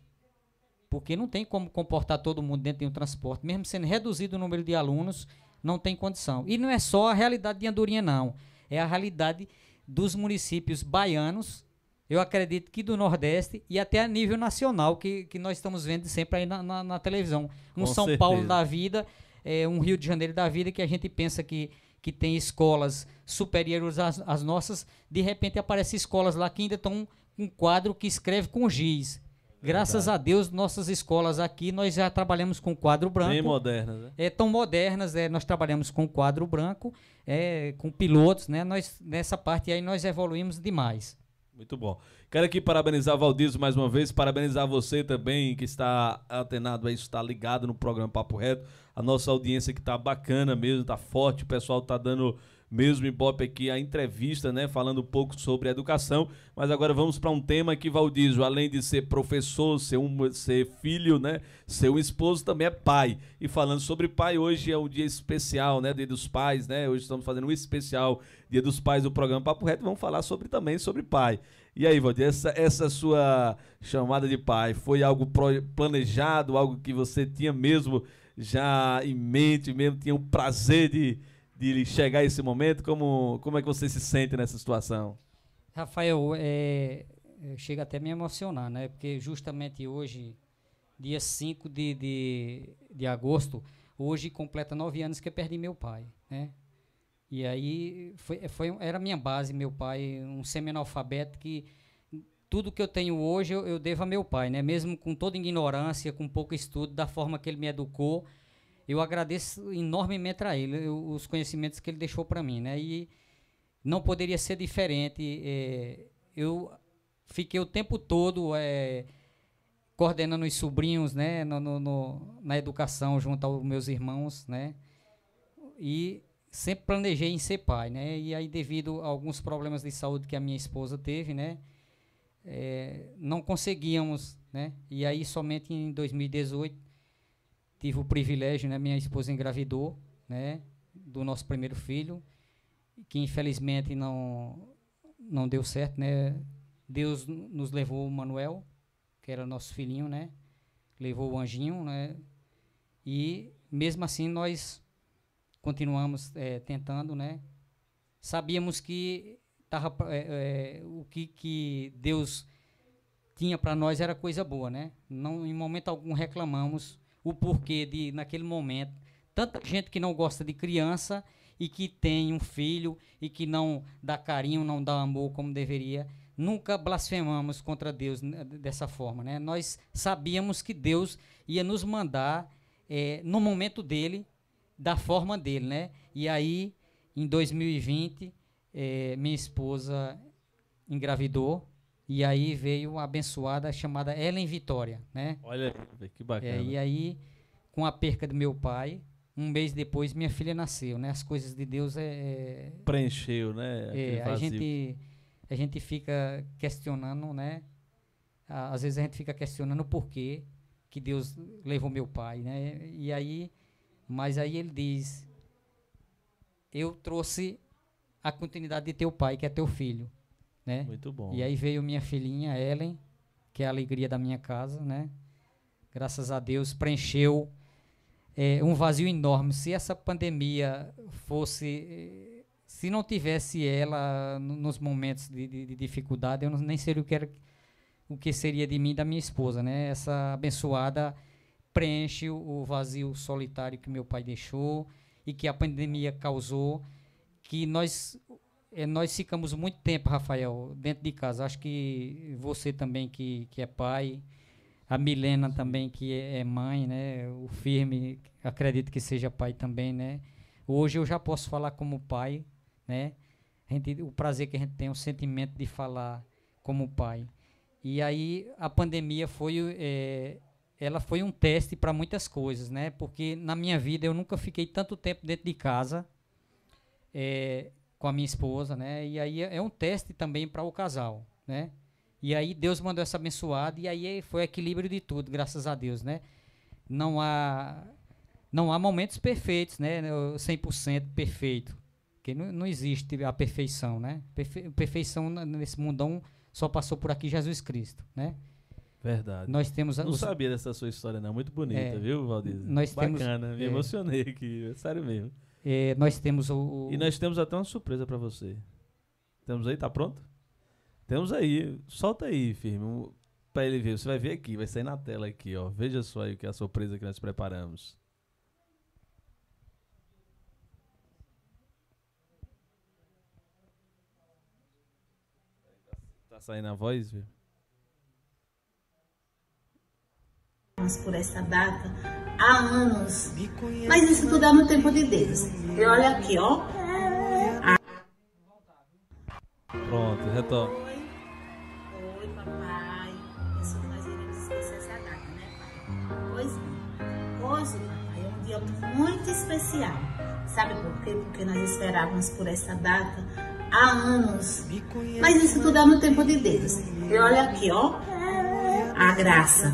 porque não tem como comportar todo mundo dentro de um transporte, mesmo sendo reduzido o número de alunos, não tem condição. E não é só a realidade de Andorinha, não. É a realidade dos municípios baianos eu acredito que do Nordeste e até a nível nacional, que, que nós estamos vendo sempre aí na, na, na televisão. Um Com São certeza. Paulo da vida, é, um Rio de Janeiro da vida, que a gente pensa que, que tem escolas superiores às, às nossas, de repente aparecem escolas lá que ainda estão um quadro que escreve com giz. Graças Verdade. a Deus, nossas escolas aqui, nós já trabalhamos com quadro branco. Bem modernas, né? É, tão modernas, é, nós trabalhamos com quadro branco, é, com pilotos, né? Nós, nessa parte aí nós evoluímos demais. Muito bom. Quero aqui parabenizar Valdizo mais uma vez, parabenizar você também que está atenado a isso, está ligado no programa Papo Reto. A nossa audiência que está bacana mesmo, está forte, o pessoal está dando mesmo Ibope aqui a entrevista, né, falando um pouco sobre educação, mas agora vamos para um tema que Valdizio, além de ser professor, ser um ser filho, né, ser um esposo também é pai. E falando sobre pai, hoje é um dia especial, né, Dia dos Pais, né? Hoje estamos fazendo um especial Dia dos Pais do programa Papo Reto, vamos falar sobre também sobre pai. E aí, Valdir, essa, essa sua chamada de pai foi algo planejado, algo que você tinha mesmo já em mente, mesmo tinha o prazer de de ele chegar esse momento? Como, como é que você se sente nessa situação? Rafael, é, é chega até a me emocionar, né? Porque justamente hoje, dia 5 de, de, de agosto, hoje completa nove anos que eu perdi meu pai, né? E aí foi, foi, era minha base, meu pai, um semi-analfabeto que tudo que eu tenho hoje eu, eu, devo a meu pai, né? Mesmo com toda ignorância, com pouco estudo, da forma que ele me educou, eu agradeço enormemente a ele os conhecimentos que ele deixou para mim, né? E não poderia ser diferente. É, eu fiquei o tempo todo é, coordenando os sobrinhos, né? No, no, no, na educação junto aos meus irmãos, né? E sempre planejei em ser pai, né? E aí devido a alguns problemas de saúde que a minha esposa teve, né? É, não conseguíamos, né? E aí somente em 2018 tive o privilégio, né, minha esposa engravidou, né, do nosso primeiro filho, que infelizmente não não deu certo, né? Deus nos levou o Manuel, que era nosso filhinho, né? Levou o anjinho, né? E mesmo assim nós continuamos é, tentando, né? Sabíamos que tava, é, é, o que, que Deus tinha para nós era coisa boa, né? Não, em momento algum reclamamos o porquê de, naquele momento, tanta gente que não gosta de criança e que tem um filho e que não dá carinho, não dá amor como deveria. Nunca blasfemamos contra Deus né, dessa forma, né? Nós sabíamos que Deus ia nos mandar é, no momento dele, da forma dele, né? E aí, em 2020, é, minha esposa engravidou e aí veio uma abençoada chamada Ellen Vitória, né? Olha que bacana. É, e aí, com a perca do meu pai, um mês depois minha filha nasceu, né? As coisas de Deus é... é Preencheu, né? é, a gente, a gente fica questionando, né? Às vezes a gente fica questionando o porquê que Deus levou meu pai, né? E aí, mas aí ele diz, eu trouxe a continuidade de teu pai, que é teu filho né? Muito bom. E aí veio minha filhinha Ellen, que é a alegria da minha casa, né? Graças a Deus preencheu é, um vazio enorme. Se essa pandemia fosse, eh, se não tivesse ela nos momentos de, de, de dificuldade, eu nem sei o que era, o que seria de mim e da minha esposa, né? Essa abençoada preenche o vazio solitário que meu pai deixou e que a pandemia causou, que nós é, nós ficamos muito tempo, Rafael, dentro de casa. Acho que você também que, que é pai, a Milena também que é, é mãe, né? O Firme, acredito que seja pai também, né? Hoje eu já posso falar como pai, né? Gente, o prazer que a gente tem, o sentimento de falar como pai. E aí a pandemia foi, é, ela foi um teste para muitas coisas, né? Porque na minha vida eu nunca fiquei tanto tempo dentro de casa. É, com a minha esposa, né? E aí é, é um teste também para o casal, né? E aí Deus mandou essa abençoada e aí é, foi equilíbrio de tudo, graças a Deus, né? Não há não há momentos perfeitos, né? 100% perfeito. Porque não, não existe a perfeição, né? Perfe, perfeição nesse mundão só passou por aqui Jesus Cristo, né? Verdade. Nós temos não os, sabia dessa sua história, não. Muito bonita, é, viu, Valdir? Bacana, temos, me é, emocionei aqui, é sério mesmo. É, nós temos o, o, E nós temos até uma surpresa para você. Temos aí, tá pronto? Temos aí, solta aí, firme, para ele ver. Você vai ver aqui, vai sair na tela aqui, ó. Veja só aí o que é a surpresa que nós preparamos. Tá saindo a voz, viu? por essa data há anos. Mas isso tudo é no tempo de Deus. E olha aqui, ó. Pronto, retorno. Oi, né, Pois é. é um dia muito especial. Sabe por quê? Porque nós esperávamos por essa data há anos. Mas isso tudo é no tempo de Deus. E olha aqui, ó. A graça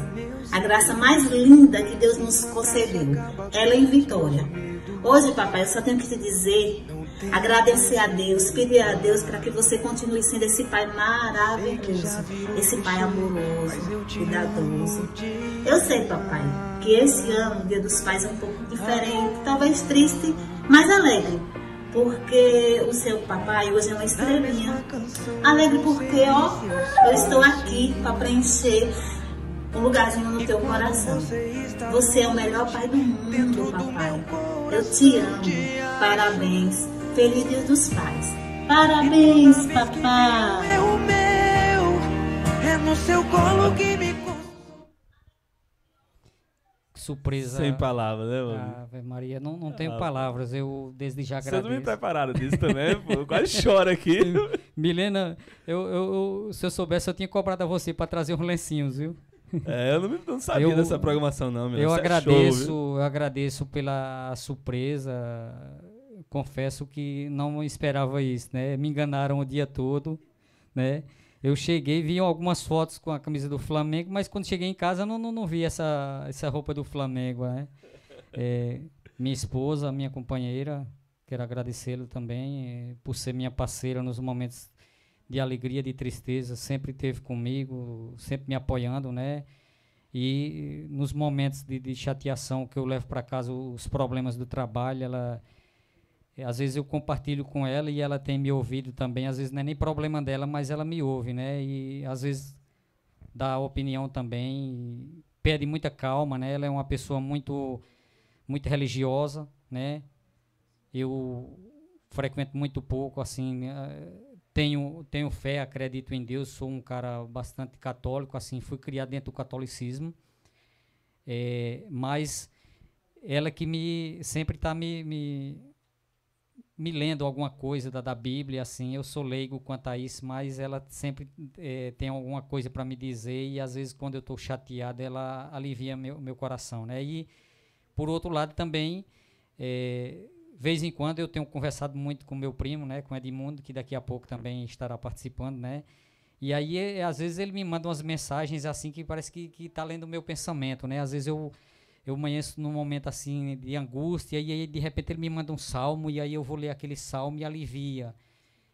a graça mais linda que Deus nos concedeu. Ela é em vitória. Hoje, papai, eu só tenho que te dizer, agradecer a Deus, pedir a Deus para que você continue sendo esse pai maravilhoso, esse pai amoroso, cuidadoso. Eu sei, papai, que esse ano, o Dia dos Pais, é um pouco diferente, talvez triste, mas alegre porque o seu papai hoje é uma estrelinha. Alegre porque, ó, eu estou aqui para preencher um lugarzinho no teu coração. Você é o melhor pai do mundo, papai. Eu te amo. Parabéns. Feliz Dia dos Pais. Parabéns, papai. É o meu, é no seu colo que me surpresa. Sem palavras, né, mano? Ave Maria, não, não tenho ah, palavras, eu desde já agradeço. Vocês não me prepararam disso também, *laughs* pô, eu quase choro aqui. Milena, eu, eu, se eu soubesse, eu tinha cobrado a você para trazer uns lencinhos, viu? É, eu não, não sabia eu, dessa programação, não, meu. Eu é agradeço, eu agradeço pela surpresa. Confesso que não esperava isso, né? Me enganaram o dia todo, né? Eu cheguei, vi algumas fotos com a camisa do Flamengo, mas quando cheguei em casa não, não, não vi essa, essa roupa do Flamengo, né? É, minha esposa, minha companheira, quero agradecê-la também eh, por ser minha parceira nos momentos de alegria, de tristeza, sempre teve comigo, sempre me apoiando, né? E nos momentos de, de chateação que eu levo para casa, os problemas do trabalho, ela às vezes eu compartilho com ela e ela tem me ouvido também. Às vezes não é nem problema dela, mas ela me ouve, né? E às vezes dá opinião também, pede muita calma, né? Ela é uma pessoa muito muito religiosa, né? Eu frequento muito pouco assim, tenho, tenho fé, acredito em Deus, sou um cara bastante católico, assim, fui criado dentro do catolicismo. É, mas ela que me sempre está me, me, me, lendo alguma coisa da, da Bíblia, assim, eu sou leigo quanto a isso, mas ela sempre é, tem alguma coisa para me dizer e às vezes quando eu estou chateado ela alivia meu, meu coração, né? E por outro lado também é, vez em quando eu tenho conversado muito com meu primo, né, com Edmundo, que daqui a pouco também estará participando, né? E aí, é, é, às vezes, ele me manda umas mensagens assim que parece que, que tá lendo o meu pensamento, né? Às vezes eu, eu amanheço num momento assim de angústia, e aí de repente ele me manda um salmo, e aí eu vou ler aquele salmo e alivia.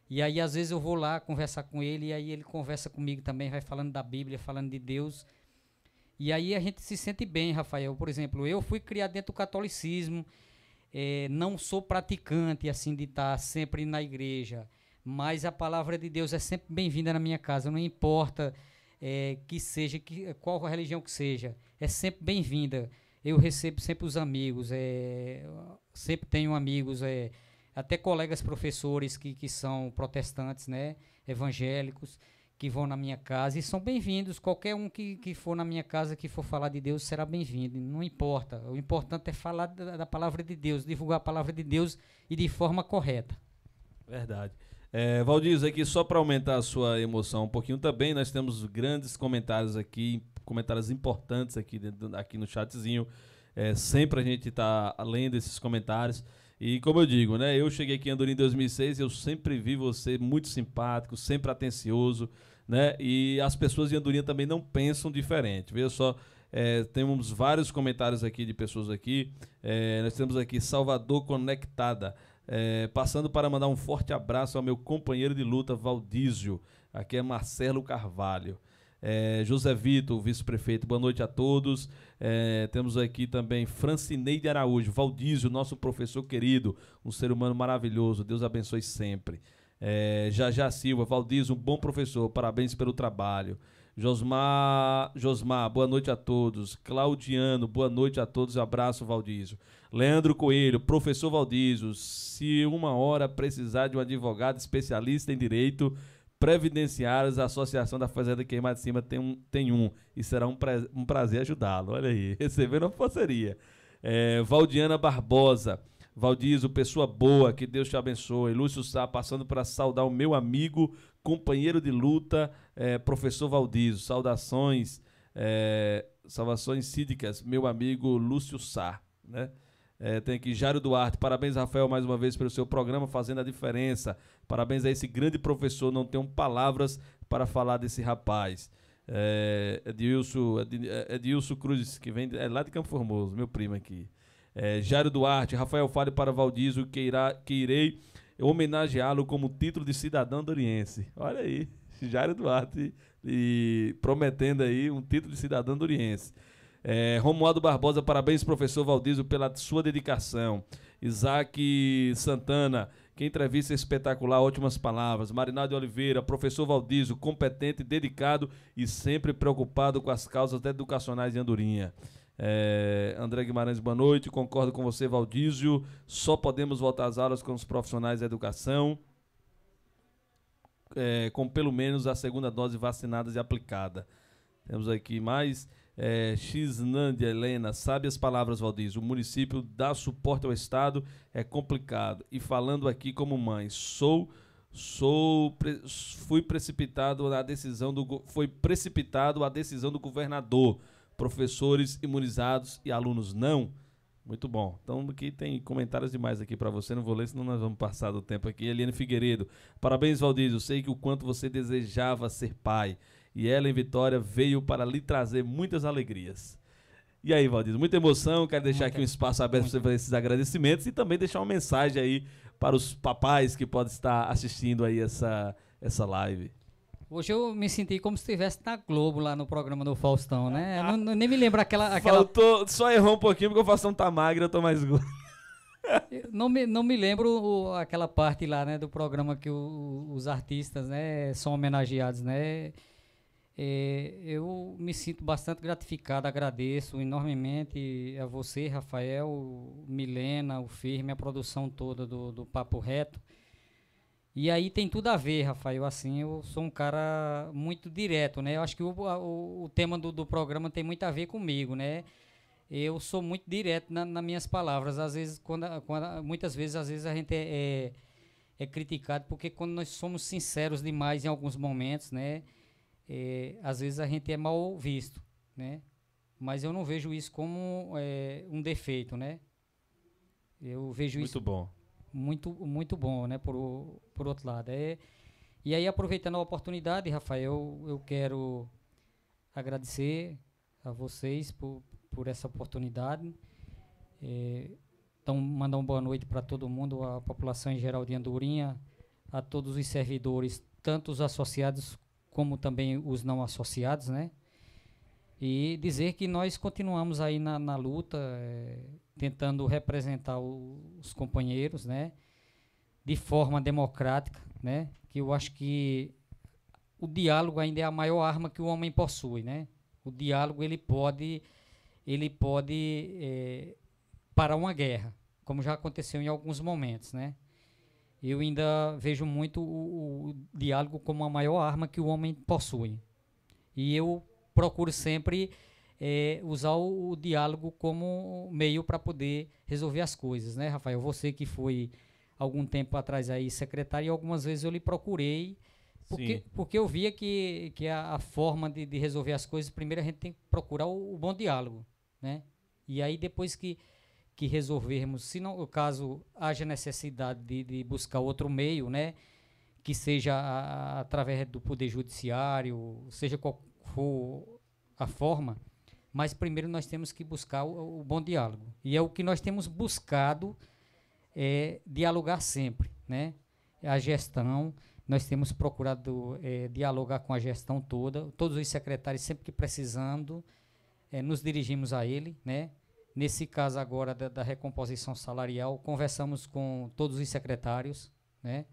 E aí, às vezes, eu vou lá conversar com ele, e aí ele conversa comigo também, vai falando da Bíblia, falando de Deus. E aí a gente se sente bem, Rafael. Por exemplo, eu fui criado dentro do catolicismo, é, não sou praticante assim de estar sempre na igreja, mas a palavra de Deus é sempre bem-vinda na minha casa, não importa é, que seja, que, qual a religião que seja, é sempre bem-vinda. Eu recebo sempre os amigos, é, sempre tenho amigos, é, até colegas professores que, que são protestantes, né, evangélicos que vão na minha casa e são bem-vindos. Qualquer um que, que for na minha casa, que for falar de Deus, será bem-vindo. Não importa. O importante é falar da, da, palavra de Deus, divulgar a palavra de Deus e de forma correta. Verdade. É, Valdir, aqui só para aumentar a sua emoção um pouquinho também, nós temos grandes comentários aqui, comentários importantes aqui, dentro, aqui no chatzinho. É, sempre a gente está lendo esses comentários. E como eu digo, né? Eu cheguei aqui em Andorinha em 2006, eu sempre vi você muito simpático, sempre atencioso, né? E as pessoas de Andorinha também não pensam diferente. Veja só, é, temos vários comentários aqui de pessoas aqui. É, nós temos aqui Salvador Conectada. É, passando para mandar um forte abraço ao meu companheiro de luta, Valdísio. Aqui é Marcelo Carvalho. É, José Vitor, vice-prefeito, boa noite a todos. É, temos aqui também Francineide Araújo, Valdísio, nosso professor querido, um ser humano maravilhoso, Deus abençoe sempre. É, Jajá Silva, Valdísio, um bom professor, parabéns pelo trabalho. Josmar, Josmar, boa noite a todos. Claudiano, boa noite a todos. Abraço, Valdísio. Leandro Coelho, professor Valdísio, se uma hora precisar de um advogado especialista em direito, previdenciários, a Associação da Fazenda Queimada de Cima tem um, tem um e será um, pra, um prazer ajudá-lo. Olha aí, receber *laughs* a parceria. É, Valdiana Barbosa, Valdizo, pessoa boa, que Deus te abençoe. Lúcio Sá, passando para saudar o meu amigo, companheiro de luta, é, professor Valdizo. Saudações, é, salvações cídicas, meu amigo Lúcio Sá, né? É, tem aqui Jairo Duarte. Parabéns, Rafael, mais uma vez pelo seu programa Fazendo a Diferença. Parabéns a esse grande professor. Não tenho palavras para falar desse rapaz. É, Edilson, é, Edilson Cruz, que vem é lá de Campo Formoso, meu primo aqui. É, Duarte, Rafael Fale para Valdizo, que, irá, que irei homenageá-lo como título de cidadão doriense. Olha aí, Jairo Duarte e prometendo aí um título de cidadão doriense. É, Romualdo Barbosa, parabéns, professor Valdizio, pela sua dedicação. Isaac Santana, que entrevista espetacular, ótimas palavras. Marinaldo Oliveira, professor Valdizio, competente, dedicado e sempre preocupado com as causas educacionais de Andorinha. É, André Guimarães, boa noite. Concordo com você, Valdísio. Só podemos voltar às aulas com os profissionais da educação. É, com pelo menos a segunda dose vacinada e aplicada. Temos aqui mais. É, Helena, sabe as palavras, Valdir. O município dá suporte ao Estado, é complicado. E falando aqui como mãe, sou sou pre, fui precipitado na decisão do foi precipitado a decisão do governador. Professores imunizados e alunos não. Muito bom. Então aqui tem comentários demais aqui para você, não vou ler, senão nós vamos passar do tempo aqui. Eliane Figueiredo, parabéns Valdir, eu sei que o quanto você desejava ser pai e ela, em Vitória, veio para lhe trazer muitas alegrias. E aí, Valdir, muita emoção. Quero deixar Muito aqui um espaço aberto para você fazer esses agradecimentos e também deixar uma mensagem aí para os papais que podem estar assistindo aí essa, essa live. Hoje eu me senti como se estivesse na Globo, lá no programa do Faustão, né? Eu ah. não, nem me lembro aquela, aquela. Faltou, só errou um pouquinho porque o Faustão tá magro, eu tô mais gordo. não, me, não me lembro o, aquela parte lá, né, do programa que o, os artistas, né, são homenageados, né? É, eu me sinto bastante gratificado, agradeço enormemente a você, Rafael, Milena, o Firme, a produção toda do, do Papo Reto. E aí tem tudo a ver, Rafael. Assim, eu sou um cara muito direto, né? Eu acho que o, o, o tema do, do programa tem muito a ver comigo, né? Eu sou muito direto na, nas minhas palavras. Às vezes, quando, quando, muitas vezes, às vezes a gente é, é, é criticado porque quando nós somos sinceros demais em alguns momentos, né? é, às vezes a gente é mal visto, né? Mas eu não vejo isso como é, um defeito, né? Eu vejo muito isso bom. muito muito bom, né? Por, por outro lado, é, e aí aproveitando a oportunidade, Rafael, eu, eu quero agradecer a vocês por, por essa oportunidade. É, então, mandar uma boa noite para todo mundo, a população em geral de Andorinha, a todos os servidores, tanto os associados como também os não associados, né? E dizer que nós continuamos aí na, na luta, é, tentando representar o, os companheiros, né? De forma democrática, né? Que eu acho que o diálogo ainda é a maior arma que o homem possui, né? O diálogo ele pode, ele pode é, parar uma guerra, como já aconteceu em alguns momentos, né? eu ainda vejo muito o, o, diálogo como a maior arma que o homem possui. E eu procuro sempre é, usar o, o, diálogo como meio para poder resolver as coisas, né, Rafael? Você que foi algum tempo atrás aí secretário, e algumas vezes eu lhe procurei, porque, Sim. porque eu via que, que a, a forma de, de, resolver as coisas, primeiro a gente tem que procurar o, o bom diálogo, né? E aí depois que que resolvermos, se não, caso haja necessidade de, de buscar outro meio, né, que seja a, através do Poder Judiciário, seja qual for a forma, mas primeiro nós temos que buscar o, o bom diálogo. E é o que nós temos buscado, é, dialogar sempre, né, a gestão, nós temos procurado é, dialogar com a gestão toda, todos os secretários sempre que precisando, é, nos dirigimos a ele, né, Nesse caso agora da, da recomposição salarial, conversamos com todos os secretários, né?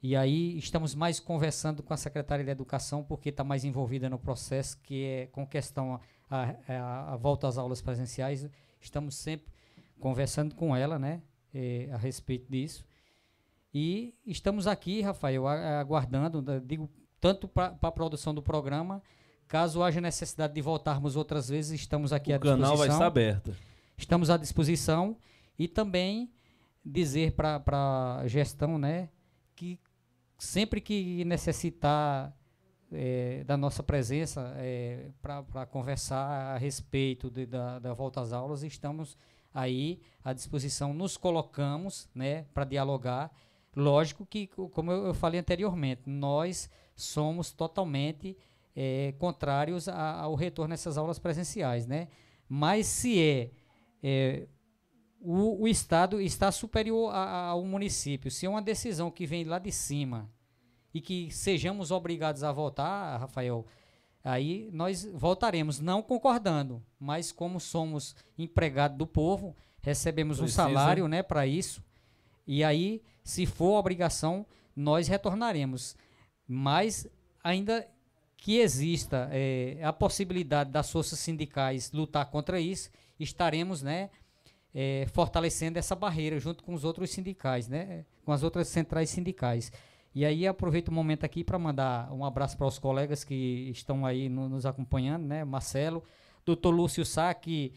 E aí estamos mais conversando com a secretária da Educação, porque está mais envolvida no processo, que é com questão a, a, a volta às aulas presenciais. Estamos sempre conversando com ela, né, é, a respeito disso. E estamos aqui, Rafael, aguardando, né? digo, tanto para a produção do programa, Caso haja necessidade de voltarmos outras vezes, estamos aqui o à disposição. O canal vai estar aberto. Estamos à disposição e também dizer para a gestão né, que sempre que necessitar é, da nossa presença é, para conversar a respeito de, da, da volta às aulas, estamos aí à disposição, nos colocamos né, para dialogar. Lógico que, como eu, eu falei anteriormente, nós somos totalmente é, contrários a, ao retorno dessas aulas presenciais, né? Mas se é, é o, o, Estado está superior a, a, ao município, se é uma decisão que vem lá de cima e que sejamos obrigados a votar, Rafael, aí nós voltaremos, não concordando, mas como somos empregados do povo, recebemos Precisa. um salário, né, para isso. E aí, se for obrigação, nós retornaremos. Mas ainda que exista é, a possibilidade das forças sindicais lutar contra isso, estaremos né, é, fortalecendo essa barreira junto com os outros sindicais, né, com as outras centrais sindicais. E aí aproveito o momento aqui para mandar um abraço para os colegas que estão aí no, nos acompanhando, né, Marcelo, doutor Lúcio Sá, que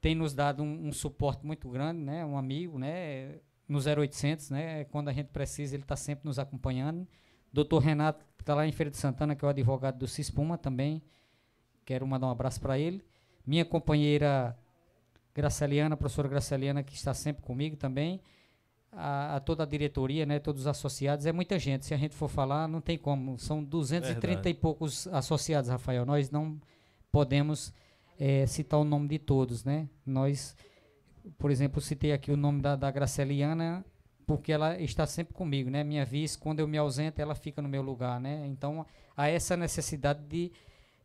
tem nos dado um, um suporte muito grande, né, um amigo, né, no 0800, né, quando a gente precisa ele está sempre nos acompanhando. Doutor Renato, que está lá em Feira de Santana, que é o advogado do Cispuma também. Quero mandar um abraço para ele. Minha companheira Graceliana, professora Graceliana, que está sempre comigo também. A, a, toda a diretoria, né, todos os associados, é muita gente. Se a gente for falar, não tem como. São 230 Verdade. e poucos associados, Rafael. Nós não podemos é, citar o nome de todos, né? Nós, por exemplo, citei aqui o nome da, da Graceliana, porque ela está sempre comigo, né? Minha vice, quando eu me ausento, ela fica no meu lugar, né? Então, há essa necessidade de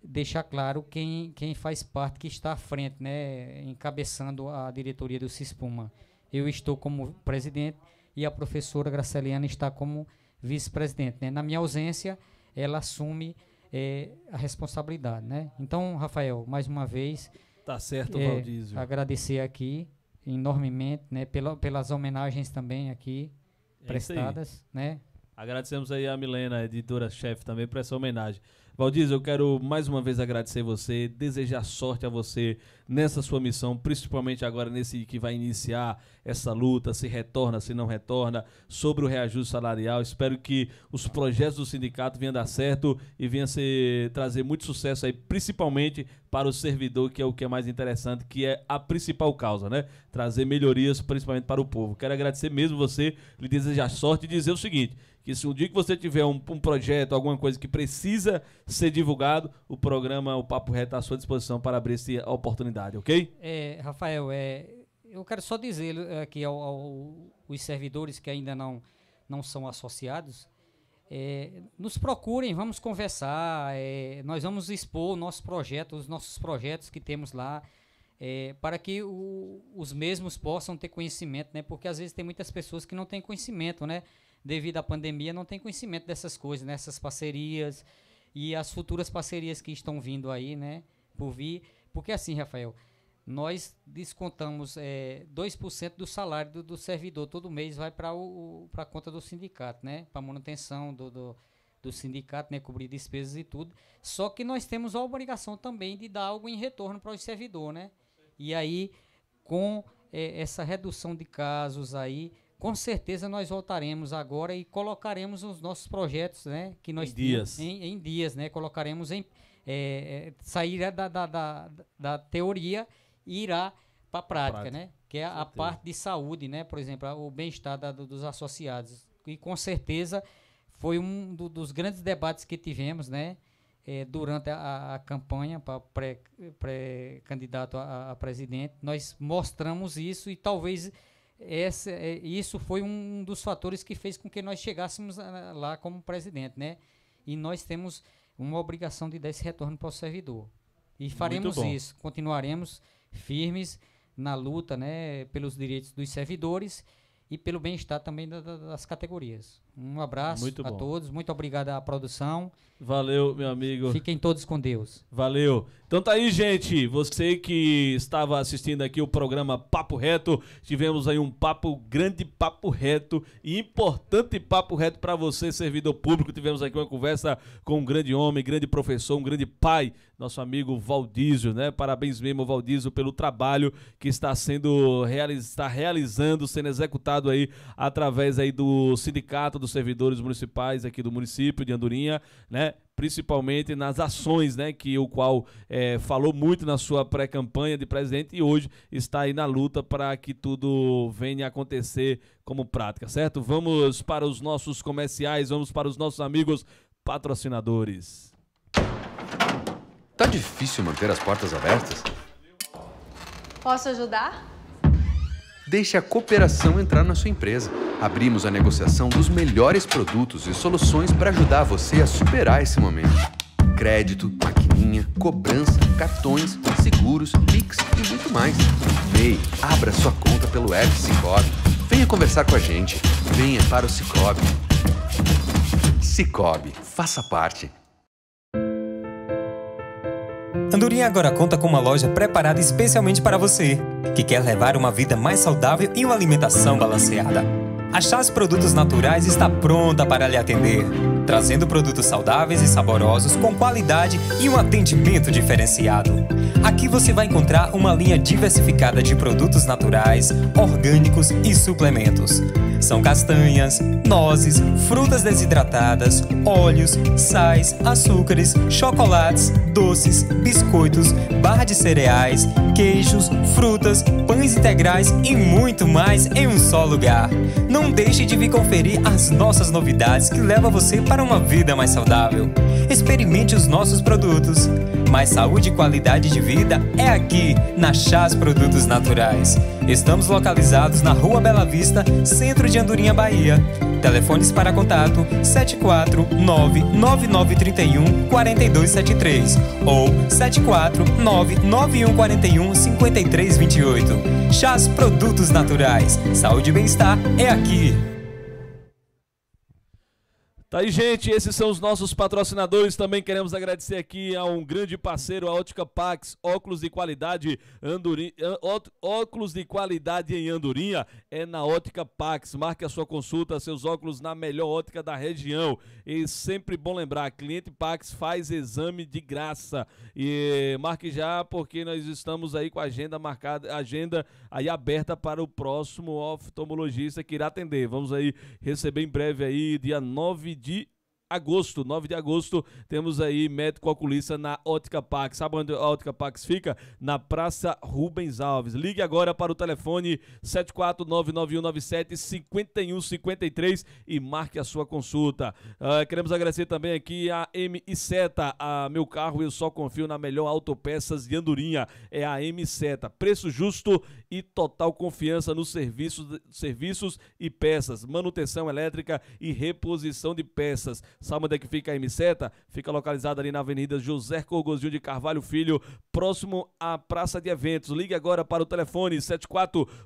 deixar claro quem, quem faz parte, que está à frente, né? Encabeçando a diretoria do CISPUMA. Eu estou como presidente e a professora Graceliana está como vice-presidente, né? Na minha ausência, ela assume é, a responsabilidade, né? Então, Rafael, mais uma vez... Tá certo, é, eh, Valdísio. Agradecer aqui enormemente, né, pela, pelas homenagens também aqui é prestadas, né? Agradecemos aí a Milena, editora-chefe também, por essa homenagem. Valdiz, eu quero mais uma vez agradecer você, desejar sorte a você nessa sua missão, principalmente agora nesse que vai iniciar essa luta, se retorna, se não retorna, sobre o reajuste salarial. Espero que os projetos do sindicato venham dar certo e venham trazer muito sucesso aí, principalmente para o servidor, que é o que é mais interessante, que é a principal causa, né? Trazer melhorias, principalmente para o povo. Quero agradecer mesmo você, lhe desejar sorte e dizer o seguinte: que se um dia que você tiver um, um, projeto, alguma coisa que precisa ser divulgado, o programa O Papo Reto está à sua disposição para abrir essa oportunidade, ok? É, Rafael, é, eu quero só dizer é, aqui ao, ao, aos servidores que ainda não, não são associados, é, nos procurem, vamos conversar, é, nós vamos expor nosso projeto, os nossos projetos que temos lá, é, para que o, os mesmos possam ter conhecimento, né? Porque às vezes tem muitas pessoas que não têm conhecimento, né? devido à pandemia, não tem conhecimento dessas coisas, nessas né? parcerias e as futuras parcerias que estão vindo aí, né? Por vir. Porque assim, Rafael, nós descontamos é, 2% do salário do, do, servidor todo mês vai para a conta do sindicato, né? Para manutenção do, do, do, sindicato, né? Cobrir despesas e tudo. Só que nós temos a obrigação também de dar algo em retorno para o servidor, né? E aí, com é, essa redução de casos aí, com certeza nós voltaremos agora e colocaremos os nossos projetos, né? Que nós em dias. Em, em, dias, né? Colocaremos em. É, é sair da, da, da, da, teoria e irá para a prática, né? Que é a parte de saúde, né? Por exemplo, o bem-estar dos associados. E com certeza foi um do, dos grandes debates que tivemos, né? É, durante a, a campanha para pré-candidato pré a, a presidente, nós mostramos isso e talvez essa, é, isso foi um dos fatores que fez com que nós chegássemos lá como presidente, né? E nós temos uma obrigação de dar esse retorno para o servidor. E faremos isso, continuaremos firmes na luta né, pelos direitos dos servidores e pelo bem-estar também da, da, das categorias. Um abraço Muito a todos. Muito obrigado à produção. Valeu, meu amigo. Fiquem todos com Deus. Valeu. Então tá aí, gente. Você que estava assistindo aqui o programa Papo Reto, tivemos aí um papo grande, papo reto e importante papo reto para você, servidor público. Tivemos aqui uma conversa com um grande homem, grande professor, um grande pai, nosso amigo Valdísio, né? Parabéns mesmo, Valdísio, pelo trabalho que está sendo realiz... está realizando, sendo executado aí através aí do sindicato do dos servidores municipais aqui do município de Andorinha, né? principalmente nas ações, né, que o qual é, falou muito na sua pré-campanha de presidente e hoje está aí na luta para que tudo venha acontecer como prática, certo? Vamos para os nossos comerciais, vamos para os nossos amigos patrocinadores. Tá difícil manter as portas abertas? Posso ajudar? Deixe a cooperação entrar na sua empresa. Abrimos a negociação dos melhores produtos e soluções para ajudar você a superar esse momento. Crédito, maquininha, cobrança, cartões, seguros, Pix e muito mais. MEI, abra sua conta pelo app Cicobi. Venha conversar com a gente. Venha para o Cicobi. Cicobi, faça parte. Andorinha agora conta com uma loja preparada especialmente para você, que quer levar uma vida mais saudável e uma alimentação balanceada. A Chás Produtos Naturais está pronta para lhe atender, trazendo produtos saudáveis e saborosos com qualidade e um atendimento diferenciado. Aqui você vai encontrar uma linha diversificada de produtos naturais, orgânicos e suplementos. São castanhas, nozes, frutas desidratadas, óleos, sais, açúcares, chocolates, doces, biscoitos, barra de cereais, queijos, frutas, pães integrais e muito mais em um só lugar. Não não deixe de vir conferir as nossas novidades que levam você para uma vida mais saudável. Experimente os nossos produtos. Mais saúde e qualidade de vida é aqui, na Chás Produtos Naturais. Estamos localizados na Rua Bela Vista, centro de Andorinha, Bahia. Telefones para contato 749-9931-4273 ou 749-9141-5328. Chás Produtos Naturais. Saúde e bem-estar é aqui. Tá aí, gente. Esses são os nossos patrocinadores. Também queremos agradecer aqui a um grande parceiro, a Ótica Pax, óculos de qualidade Andorinha, óculos de qualidade em Andorinha é na Ótica Pax. Marque a sua consulta, seus óculos na melhor ótica da região. E sempre bom lembrar, cliente Pax faz exame de graça. E marque já porque nós estamos aí com a agenda marcada, agenda aí aberta para o próximo oftalmologista que irá atender. Vamos aí receber em breve aí dia 9 dit agosto, 9 de agosto, temos aí médico oculista na Ótica Pax. Sabe onde a Ótica Pax fica? Na Praça Rubens Alves. Ligue agora para o telefone 74991975153 e marque a sua consulta. Uh, queremos agradecer também aqui a M Seta, a meu carro eu só confio na melhor autopeças de Andorinha, é a M Seta. Preço justo e total confiança nos serviços, serviços e peças, manutenção elétrica e reposição de peças. Sabe onde é que fica a M7? Fica localizada ali na Avenida José Corgozinho de Carvalho Filho, próximo à Praça de Eventos. Ligue agora para o telefone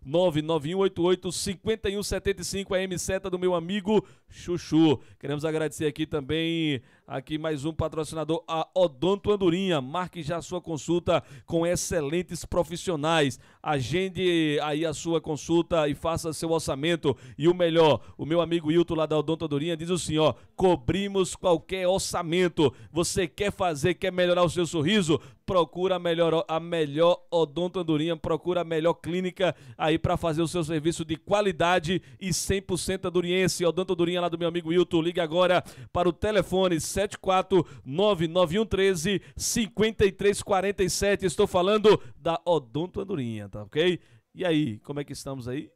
749-9188-5175, é a M7 do meu amigo Chuchu. Queremos agradecer aqui também Aqui mais um patrocinador, a Odonto Andorinha. Marque já a sua consulta com excelentes profissionais. Agende aí a sua consulta e faça seu orçamento. E o melhor, o meu amigo Hilton lá da Odonto Andorinha diz assim, ó, cobrimos qualquer orçamento. Você quer fazer, quer melhorar o seu sorriso? Procura a melhor, a melhor Odonto Andorinha, procura a melhor clínica aí para fazer o seu serviço de qualidade e 100% anduriense. Odonto Andorinha lá do meu amigo Hilton, Ligue agora para o telefone 7 74 991 13 53 47. Estou falando da Odonto Andorinha, tá ok? E aí, como é que estamos aí?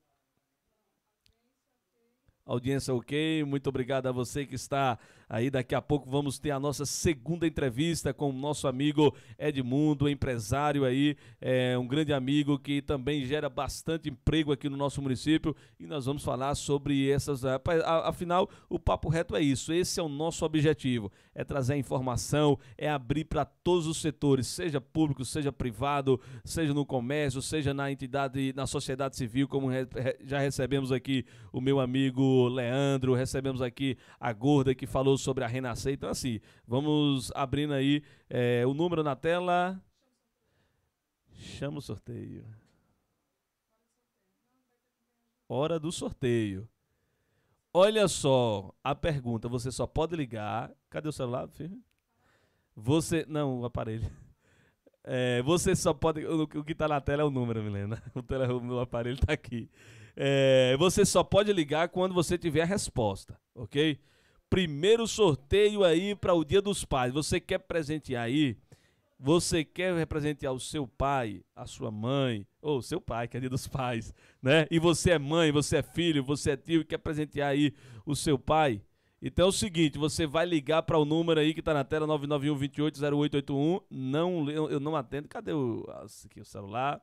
Audiência ok, muito obrigado a você que está Aí daqui a pouco vamos ter a nossa segunda entrevista com o nosso amigo Edmundo, empresário aí, é, um grande amigo que também gera bastante emprego aqui no nosso município. E nós vamos falar sobre essas. Afinal, o Papo Reto é isso. Esse é o nosso objetivo: é trazer informação, é abrir para todos os setores, seja público, seja privado, seja no comércio, seja na entidade, na sociedade civil, como já recebemos aqui o meu amigo Leandro, recebemos aqui a Gorda que falou falou sobre a Renascer. Então, assim, vamos abrindo aí é, o número na tela. Chama o sorteio. Hora do sorteio. Olha só a pergunta. Você só pode ligar. Cadê o celular, filho? Você. Não, o aparelho. *laughs* É, você só pode. O, o que está na tela é o número, Milena. *laughs* O, meu aparelho está aqui. É, você só pode ligar quando você tiver a resposta, ok? primeiro sorteio aí para o Dia dos Pais. Você quer presentear aí? Você quer representar o seu pai, a sua mãe, ou seu pai, que é dia dos pais, né? E você é mãe, você é filho, você é tio e quer presentear aí o seu pai? Então é o seguinte, você vai ligar para o número aí que está na tela 991280881. Não, eu, eu não atendo. Cadê o aqui o celular?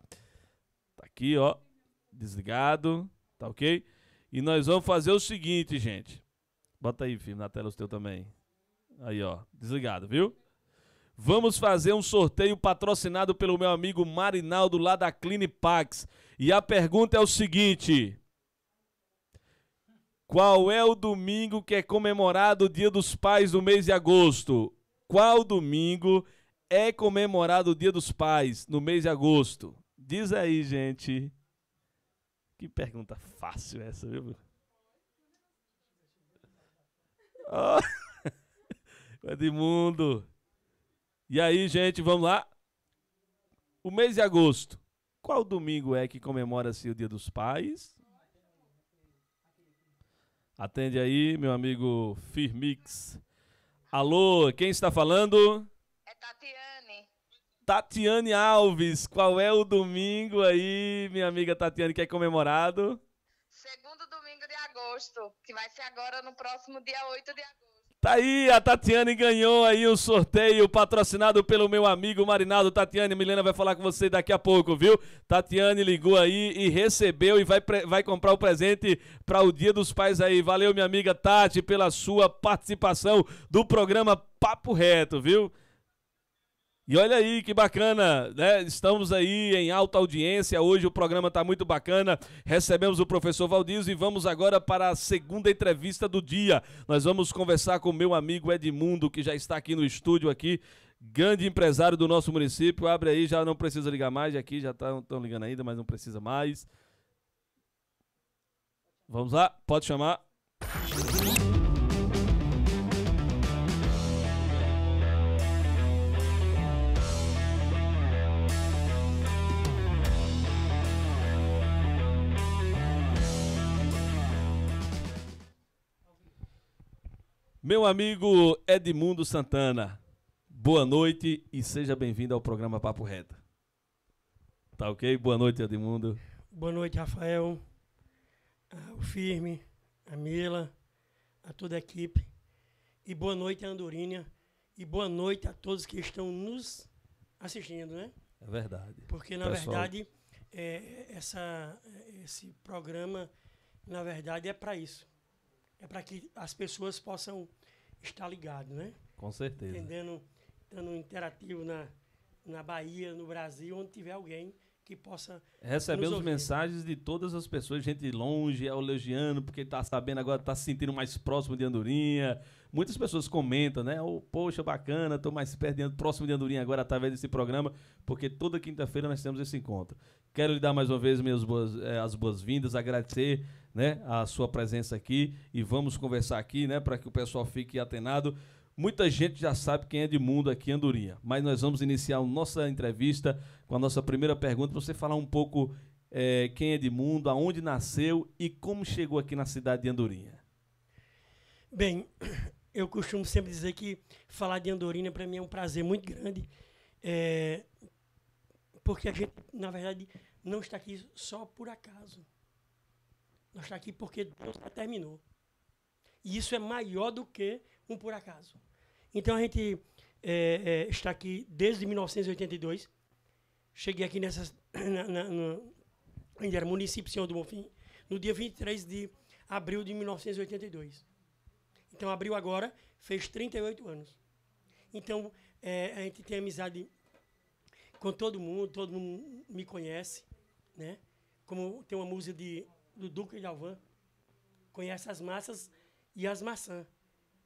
Tá aqui, ó. Desligado, tá OK? E nós vamos fazer o seguinte, gente. Bota aí, filho, na tela o teu também. Aí, ó, desligado, viu? Vamos fazer um sorteio patrocinado pelo meu amigo Marinaldo lá da Clinipax. E a pergunta é o seguinte: Qual é o domingo que é comemorado o Dia dos Pais no mês de agosto? Qual domingo é comemorado o Dia dos Pais no mês de agosto? Diz aí, gente. Que pergunta fácil essa, viu? Oh. *laughs* Edmundo. E aí, gente, vamos lá? O mês de agosto. Qual domingo é que comemora-se o Dia dos Pais? Atende aí, meu amigo Firmix. Alô, quem está falando? É Tatiane. Tatiane Alves, qual é o domingo aí, minha amiga Tatiane, que é comemorado? agosto, que vai ser agora no próximo dia 8 de agosto. Tá aí, a Tatiane ganhou aí o sorteio patrocinado pelo meu amigo Marinaldo. Tatiane, Milena vai falar com você daqui a pouco, viu? Tatiane ligou aí e recebeu e vai, vai comprar o presente para o Dia dos Pais aí. Valeu, minha amiga Tati, pela sua participação do programa Papo Reto, viu? E olha aí que bacana, né? Estamos aí em alta audiência. Hoje o programa está muito bacana. Recebemos o professor Valdizio e vamos agora para a segunda entrevista do dia. Nós vamos conversar com o meu amigo Edmundo, que já está aqui no estúdio aqui, grande empresário do nosso município. Abre aí, já não precisa ligar mais, aqui já estão tá, ligando ainda, mas não precisa mais. Vamos lá, pode chamar. Meu amigo Edmundo Santana, boa noite e seja bem-vindo ao programa Papo Reto. Tá ok? Boa noite, Edmundo. Boa noite, Rafael, o Firme, a Mila, a toda a equipe. E boa noite, Andorinha. E boa noite a todos que estão nos assistindo, né? É verdade. Porque, na Pessoal. verdade, é, essa, esse programa, na verdade, é para isso é para que as pessoas possam estar ligadas, né? Com certeza. Entendendo, estando interativo na, na Bahia, no Brasil, onde tiver alguém que possa. Recebemos mensagens de todas as pessoas, gente de longe, é elogiando, porque está sabendo agora, está se sentindo mais próximo de Andorinha. Muitas pessoas comentam, né? Oh, poxa, bacana, estou mais perto, de, próximo de Andorinha agora através desse programa, porque toda quinta-feira nós temos esse encontro. Quero lhe dar mais uma vez minhas boas, eh, as boas-vindas, agradecer né, a sua presença aqui e vamos conversar aqui, né, para que o pessoal fique atenado. Muita gente já sabe quem é Edmundo aqui em Andorinha, mas nós vamos iniciar a nossa entrevista com a nossa primeira pergunta, para você falar um pouco é, quem é Edmundo, aonde nasceu e como chegou aqui na cidade de Andorinha. Bem, *coughs* eu costumo sempre dizer que falar de Andorinha para mim é um prazer muito grande, é, porque a gente, na verdade, não está aqui só por acaso. Nós estamos aqui porque Deus determinou. E isso é maior do que um por acaso. Então a gente é, é, está aqui desde 1982. Cheguei aqui nessas, na, na, no, ainda era município Senhor do Bonfim, no dia 23 de abril de 1982. Então abril agora fez 38 anos. Então é, a gente tem amizade com todo mundo, todo mundo me conhece, né? Como tem uma música de do Duque de Alvan, conhece as massas e as maçãs.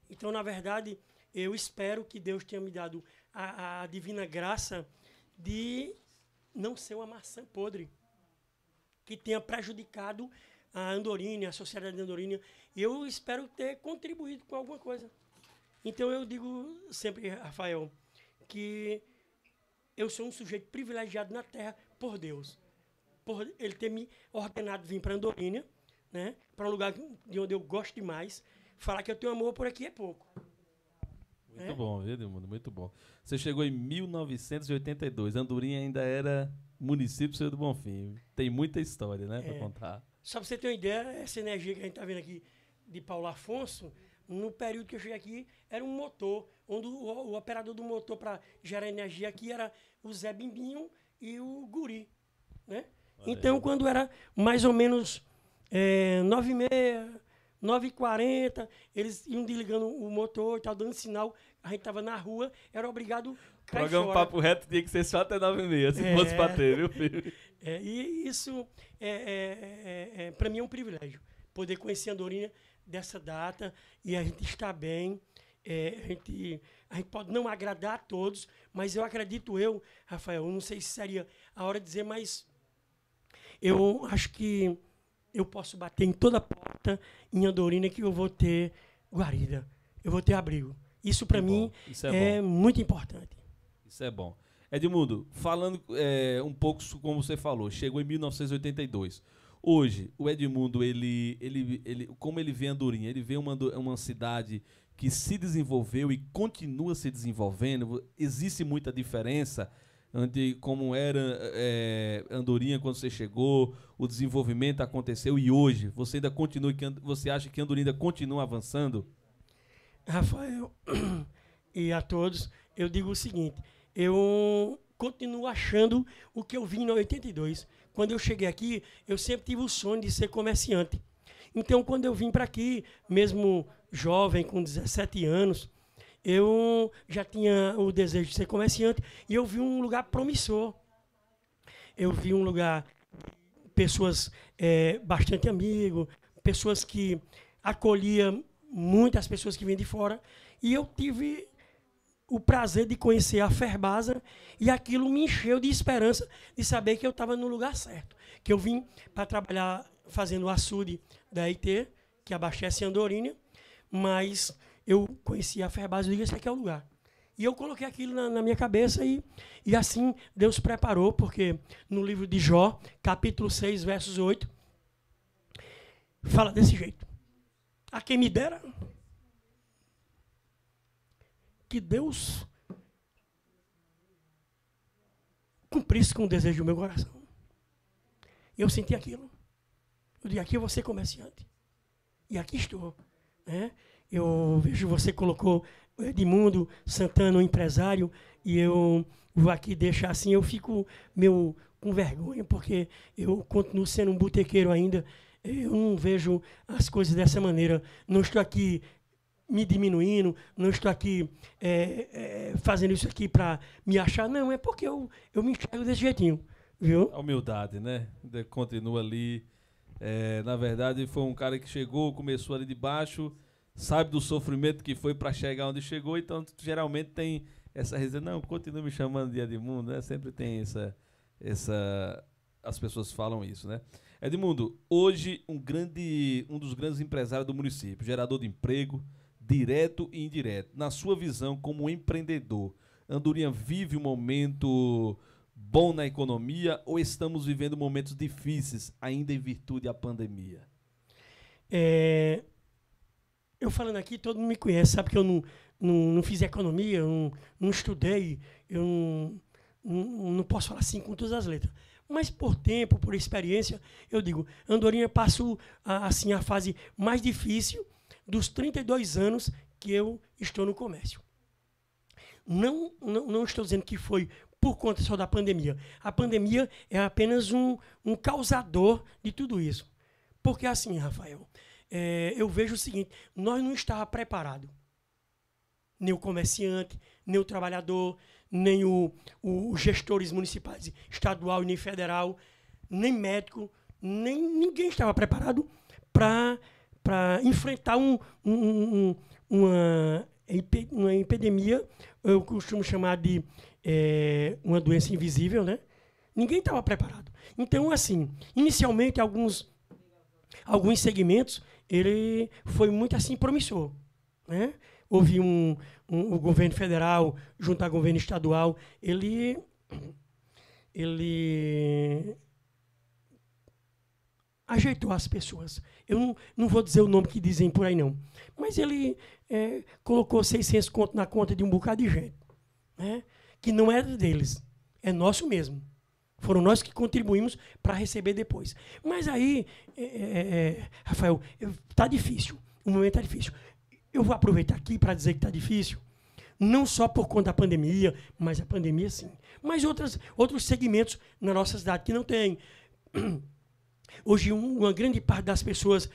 Então, na verdade, eu espero que Deus tenha me dado a, a divina graça de não ser uma maçã podre, que tenha prejudicado a Andorinha, a sociedade andorinha. Eu espero ter contribuído com alguma coisa. Então, eu digo sempre, Rafael, que eu sou um sujeito privilegiado na Terra por Deus por ele ter me ordenado vir para Andorinha, né? Para um lugar de onde eu gosto demais. Falar que eu tenho amor por aqui é pouco. Muito é? bom, viu, Edmundo? Muito bom. Você chegou em 1982. Andorinha ainda era município Senhor do Bonfim. Tem muita história, né, é. para contar. Só para você ter uma ideia, essa energia que a gente tá vendo aqui de Paulo Afonso, no período que eu cheguei aqui, era um motor, onde o, o operador do motor para gerar energia aqui era o Zé Bimbinho e o Guri, né? Então, quando era mais ou menos é, 9 e meia, 9 e 40 eles iam desligando o motor, tal, dando sinal. A gente tava na rua, era obrigado a Programa fora. Papo Reto tinha que ser só até 9 e meia, se é, fosse pra ter, viu, filho? É, e isso, é, é, é, é para mim, é um privilégio. Poder conhecer a Andorinha dessa data e a gente está bem. É, a, gente, a gente pode não agradar a todos, mas eu acredito eu, Rafael, não sei se seria a hora de dizer, mas eu acho que eu posso bater em toda porta em Andorina que eu vou ter guarida, eu vou ter abrigo. Isso para mim Isso é, é muito importante. Isso é bom. Edmundo, falando é, um pouco como você falou, chegou em 1982. Hoje, o Edmundo, ele, ele, ele, como ele vê Andorinha? Ele vê uma, uma cidade que se desenvolveu e continua se desenvolvendo. Existe muita diferença ante como era é, Andorinha quando você chegou, o desenvolvimento aconteceu e hoje você ainda continua que você acha que Andorinha ainda continua avançando? Rafael *clears throat* e a todos, eu digo o seguinte, eu continuo achando o que eu vi em 82. Quando eu cheguei aqui, eu sempre tive o sonho de ser comerciante. Então, quando eu vim para aqui, mesmo jovem, com 17 anos, eu já tinha o desejo de ser comerciante e eu vi um lugar promissor. Eu vi um lugar, pessoas é, bastante amigo, pessoas que acolhiam muitas pessoas que vêm de fora. E eu tive o prazer de conhecer a Ferbasa e aquilo me encheu de esperança de saber que eu estava no lugar certo. Que eu vim para trabalhar fazendo o açude da IT, que abastece Andorinha, mas eu conheci a Ferbase e disse, esse aqui é o lugar. E eu coloquei aquilo na, na, minha cabeça e, e assim Deus preparou, porque no livro de Jó, capítulo 6, versos 8, fala desse jeito. A quem me dera que Deus cumprisse com o desejo do meu coração. E Eu senti aquilo. Eu disse, aqui eu vou ser comerciante. E aqui estou. Né? Eu vejo você colocou eh, Edmundo Santana, um empresário, e eu vou aqui deixar assim, eu fico meu com vergonha, porque eu continuo sendo um botequeiro ainda. Eh, eu não vejo as coisas dessa maneira. Não estou aqui me diminuindo, não estou aqui é, é, fazendo isso aqui para me achar. Não, é porque eu, eu me enxergo desse jeitinho. Viu? A humildade, né? Continua ali. É, na verdade, foi um cara que chegou, começou ali de baixo sabe do sofrimento que foi para chegar onde chegou, então geralmente tem essa resenha, não, continua me chamando de Edmundo, né? Sempre tem essa, essa, as pessoas falam isso, né? Edmundo, hoje um grande, um dos grandes empresários do município, gerador de emprego, direto e indireto. Na sua visão como empreendedor, Andorinha vive um momento bom na economia ou estamos vivendo momentos difíceis ainda em virtude da pandemia? É, eu falando aqui, todo mundo me conhece, sabe que eu não, não, não fiz economia, eu não, não estudei, eu não, não, não posso falar assim com todas as letras. Mas por tempo, por experiência, eu digo, Andorinha passou a, assim a fase mais difícil dos 32 anos que eu estou no comércio. Não, não, não estou dizendo que foi por conta só da pandemia. A pandemia é apenas um, um causador de tudo isso. Porque assim, Rafael, é, eu vejo o seguinte: nós não estávamos preparados. Nem o comerciante, nem o trabalhador, nem o, o, os gestores municipais, estadual e nem federal, nem médico, nem ninguém estava preparado para enfrentar um, um, um, uma, uma epidemia, eu costumo chamar de é, uma doença invisível, né? Ninguém estava preparado. Então, assim, inicialmente alguns, alguns segmentos ele foi muito assim promissor, né? Houve um, um o governo federal junto ao governo estadual, ele ele ajeitou as pessoas. Eu não, não vou dizer o nome que dizem por aí, não. Mas ele é, colocou 600 contos na conta de um bocado de gente, né? que não era é deles, é nosso mesmo. Foram nós que contribuímos para receber depois. Mas aí, é, é, é, é Rafael, está difícil. O momento está difícil. Eu vou aproveitar aqui para dizer que está difícil, não só por conta da pandemia, mas a pandemia sim. Mas outras, outros segmentos na nossa cidade que não tem. *clears throat* Hoje, uma grande parte das pessoas,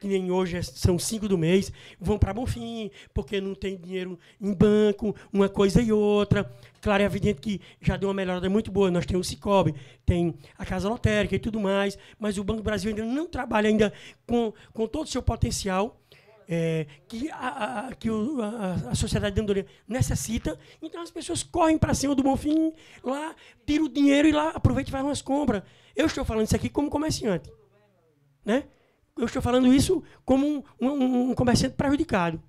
que nem hoje é, são cinco do mês, vão para Bonfim, porque não tem dinheiro em banco, uma coisa e outra. Claro, é evidente que já deu uma melhorada muito boa. Nós temos o Cicobi, tem a Casa Lotérica e tudo mais, mas o Banco do Brasil ainda não trabalha ainda com, com todo o seu potencial é, que, a, a que o, a, a, sociedade de Andorinha necessita. Então as pessoas correm para cima do Bonfim, lá, tiram o dinheiro e lá aproveita e faz umas compras. Eu estou falando isso aqui como comerciante. Né? Eu estou falando isso como um, um, um comerciante prejudicado.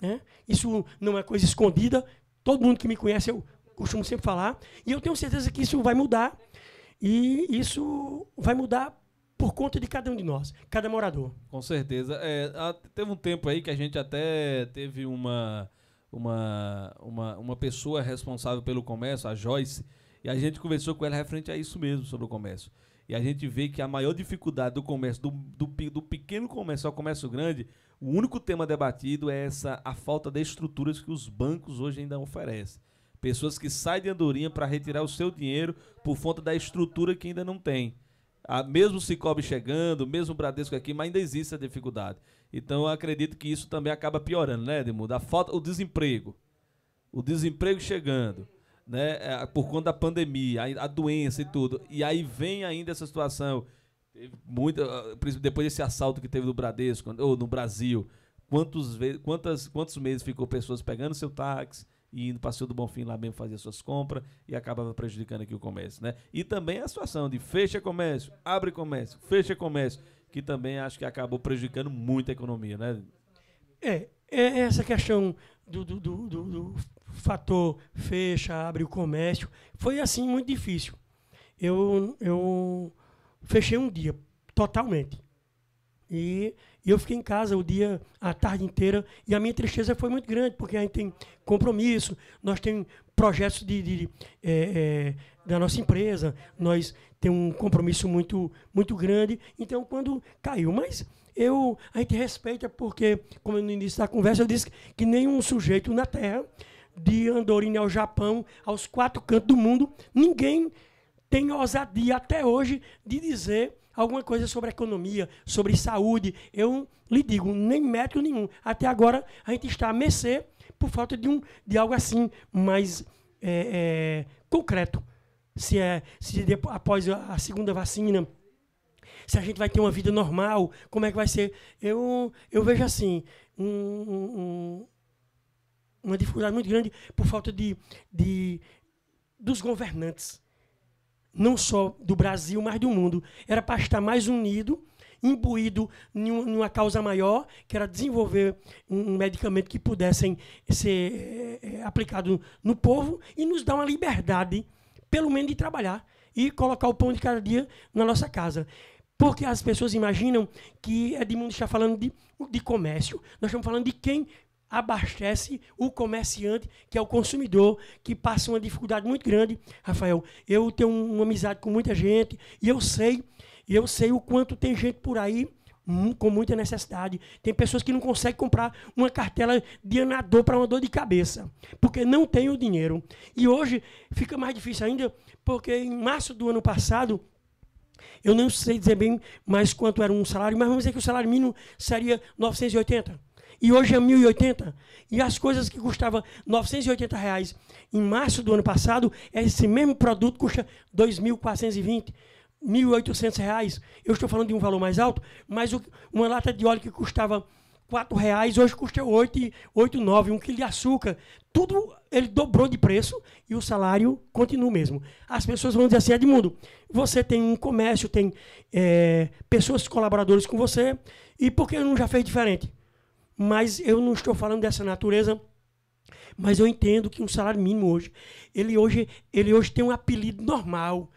Né? Isso não é coisa escondida. Todo mundo que me conhece, eu costumo sempre falar. E eu tenho certeza que isso vai mudar. E isso vai mudar por conta de cada um de nós, cada morador. Com certeza. É, teve um tempo aí que a gente até teve uma, uma, uma, uma pessoa responsável pelo comércio, a Joyce, e a gente conversou com ela referente a isso mesmo, sobre o comércio. E a gente vê que a maior dificuldade do comércio, do, do, do pequeno comércio ao comércio grande, o único tema debatido é essa a falta de estruturas que os bancos hoje ainda oferecem. Pessoas que saem de Andorinha para retirar o seu dinheiro por conta da estrutura que ainda não tem a, ah, mesmo o Cicobi chegando, mesmo o Bradesco aqui, mas ainda existe a dificuldade. Então eu acredito que isso também acaba piorando, né, Edmundo? A falta, o desemprego. O desemprego chegando, né? É, por conta da pandemia, a, a doença e tudo. E aí vem ainda essa situação. Muita, ah, depois desse assalto que teve no Bradesco, ou no Brasil, quantos, quantas, quantos meses ficou pessoas pegando seu táxi, e indo para Passeio do Bonfim lá mesmo fazer suas compras e acabava prejudicando aqui o comércio, né? E também a situação de fecha comércio, abre comércio, fecha comércio, que também acho que acabou prejudicando muito a economia, né? É, é essa questão do, do, do, do fator fecha, abre o comércio, foi assim muito difícil. Eu, eu fechei um dia, totalmente. E e eu fiquei em casa o dia, a tarde inteira, e a minha tristeza foi muito grande, porque a gente tem compromisso, nós temos projetos de, de, de é, é, da nossa empresa, nós temos um compromisso muito, muito grande. Então, quando caiu, mas eu, a gente respeita, porque, como no início da conversa, eu disse que nenhum sujeito na Terra, de Andorinha ao Japão, aos quatro cantos do mundo, ninguém tem ousadia até hoje de dizer alguma coisa sobre economia, sobre saúde. Eu lhe digo, nem médico nenhum. Até agora, a gente está a mercê por falta de, um, de algo assim mais é, é, concreto. Se, é, se depois, após a segunda vacina, se a gente vai ter uma vida normal, como é que vai ser? Eu, eu vejo assim, um, um, uma dificuldade muito grande por falta de, de dos governantes não só do Brasil, mas do mundo. Era para estar mais unido, imbuído em uma causa maior, que era desenvolver um medicamento que pudesse ser eh, eh, aplicado no povo e nos dar uma liberdade, pelo menos de trabalhar e colocar o pão de cada dia na nossa casa. Porque as pessoas imaginam que é Edmundo está falando de, de comércio. Nós estamos falando de quem abastece o comerciante, que é o consumidor, que passa uma dificuldade muito grande. Rafael, eu tenho uma amizade com muita gente e eu sei, eu sei o quanto tem gente por aí hum, com muita necessidade. Tem pessoas que não conseguem comprar uma cartela de anador para uma dor de cabeça, porque não tem o dinheiro. E hoje fica mais difícil ainda, porque em março do ano passado, eu não sei dizer bem mais quanto era um salário, mas vamos dizer que o salário mínimo seria 980 e hoje é 1.080. E as coisas que custavam 980 reais em março do ano passado, esse mesmo produto custa 2.420, 1.800 reais. Eu estou falando de um valor mais alto, mas uma lata de óleo que custava R$ reais, hoje custa 8, 8, um quilo de açúcar. Tudo ele dobrou de preço e o salário continua o mesmo. As pessoas vão dizer assim, Edmundo, você tem um comércio, tem é, pessoas colaboradores com você, e por que não já fez diferente? mas eu não estou falando dessa natureza mas eu entendo que um salário mínimo hoje, ele hoje, ele hoje tem um apelido normal,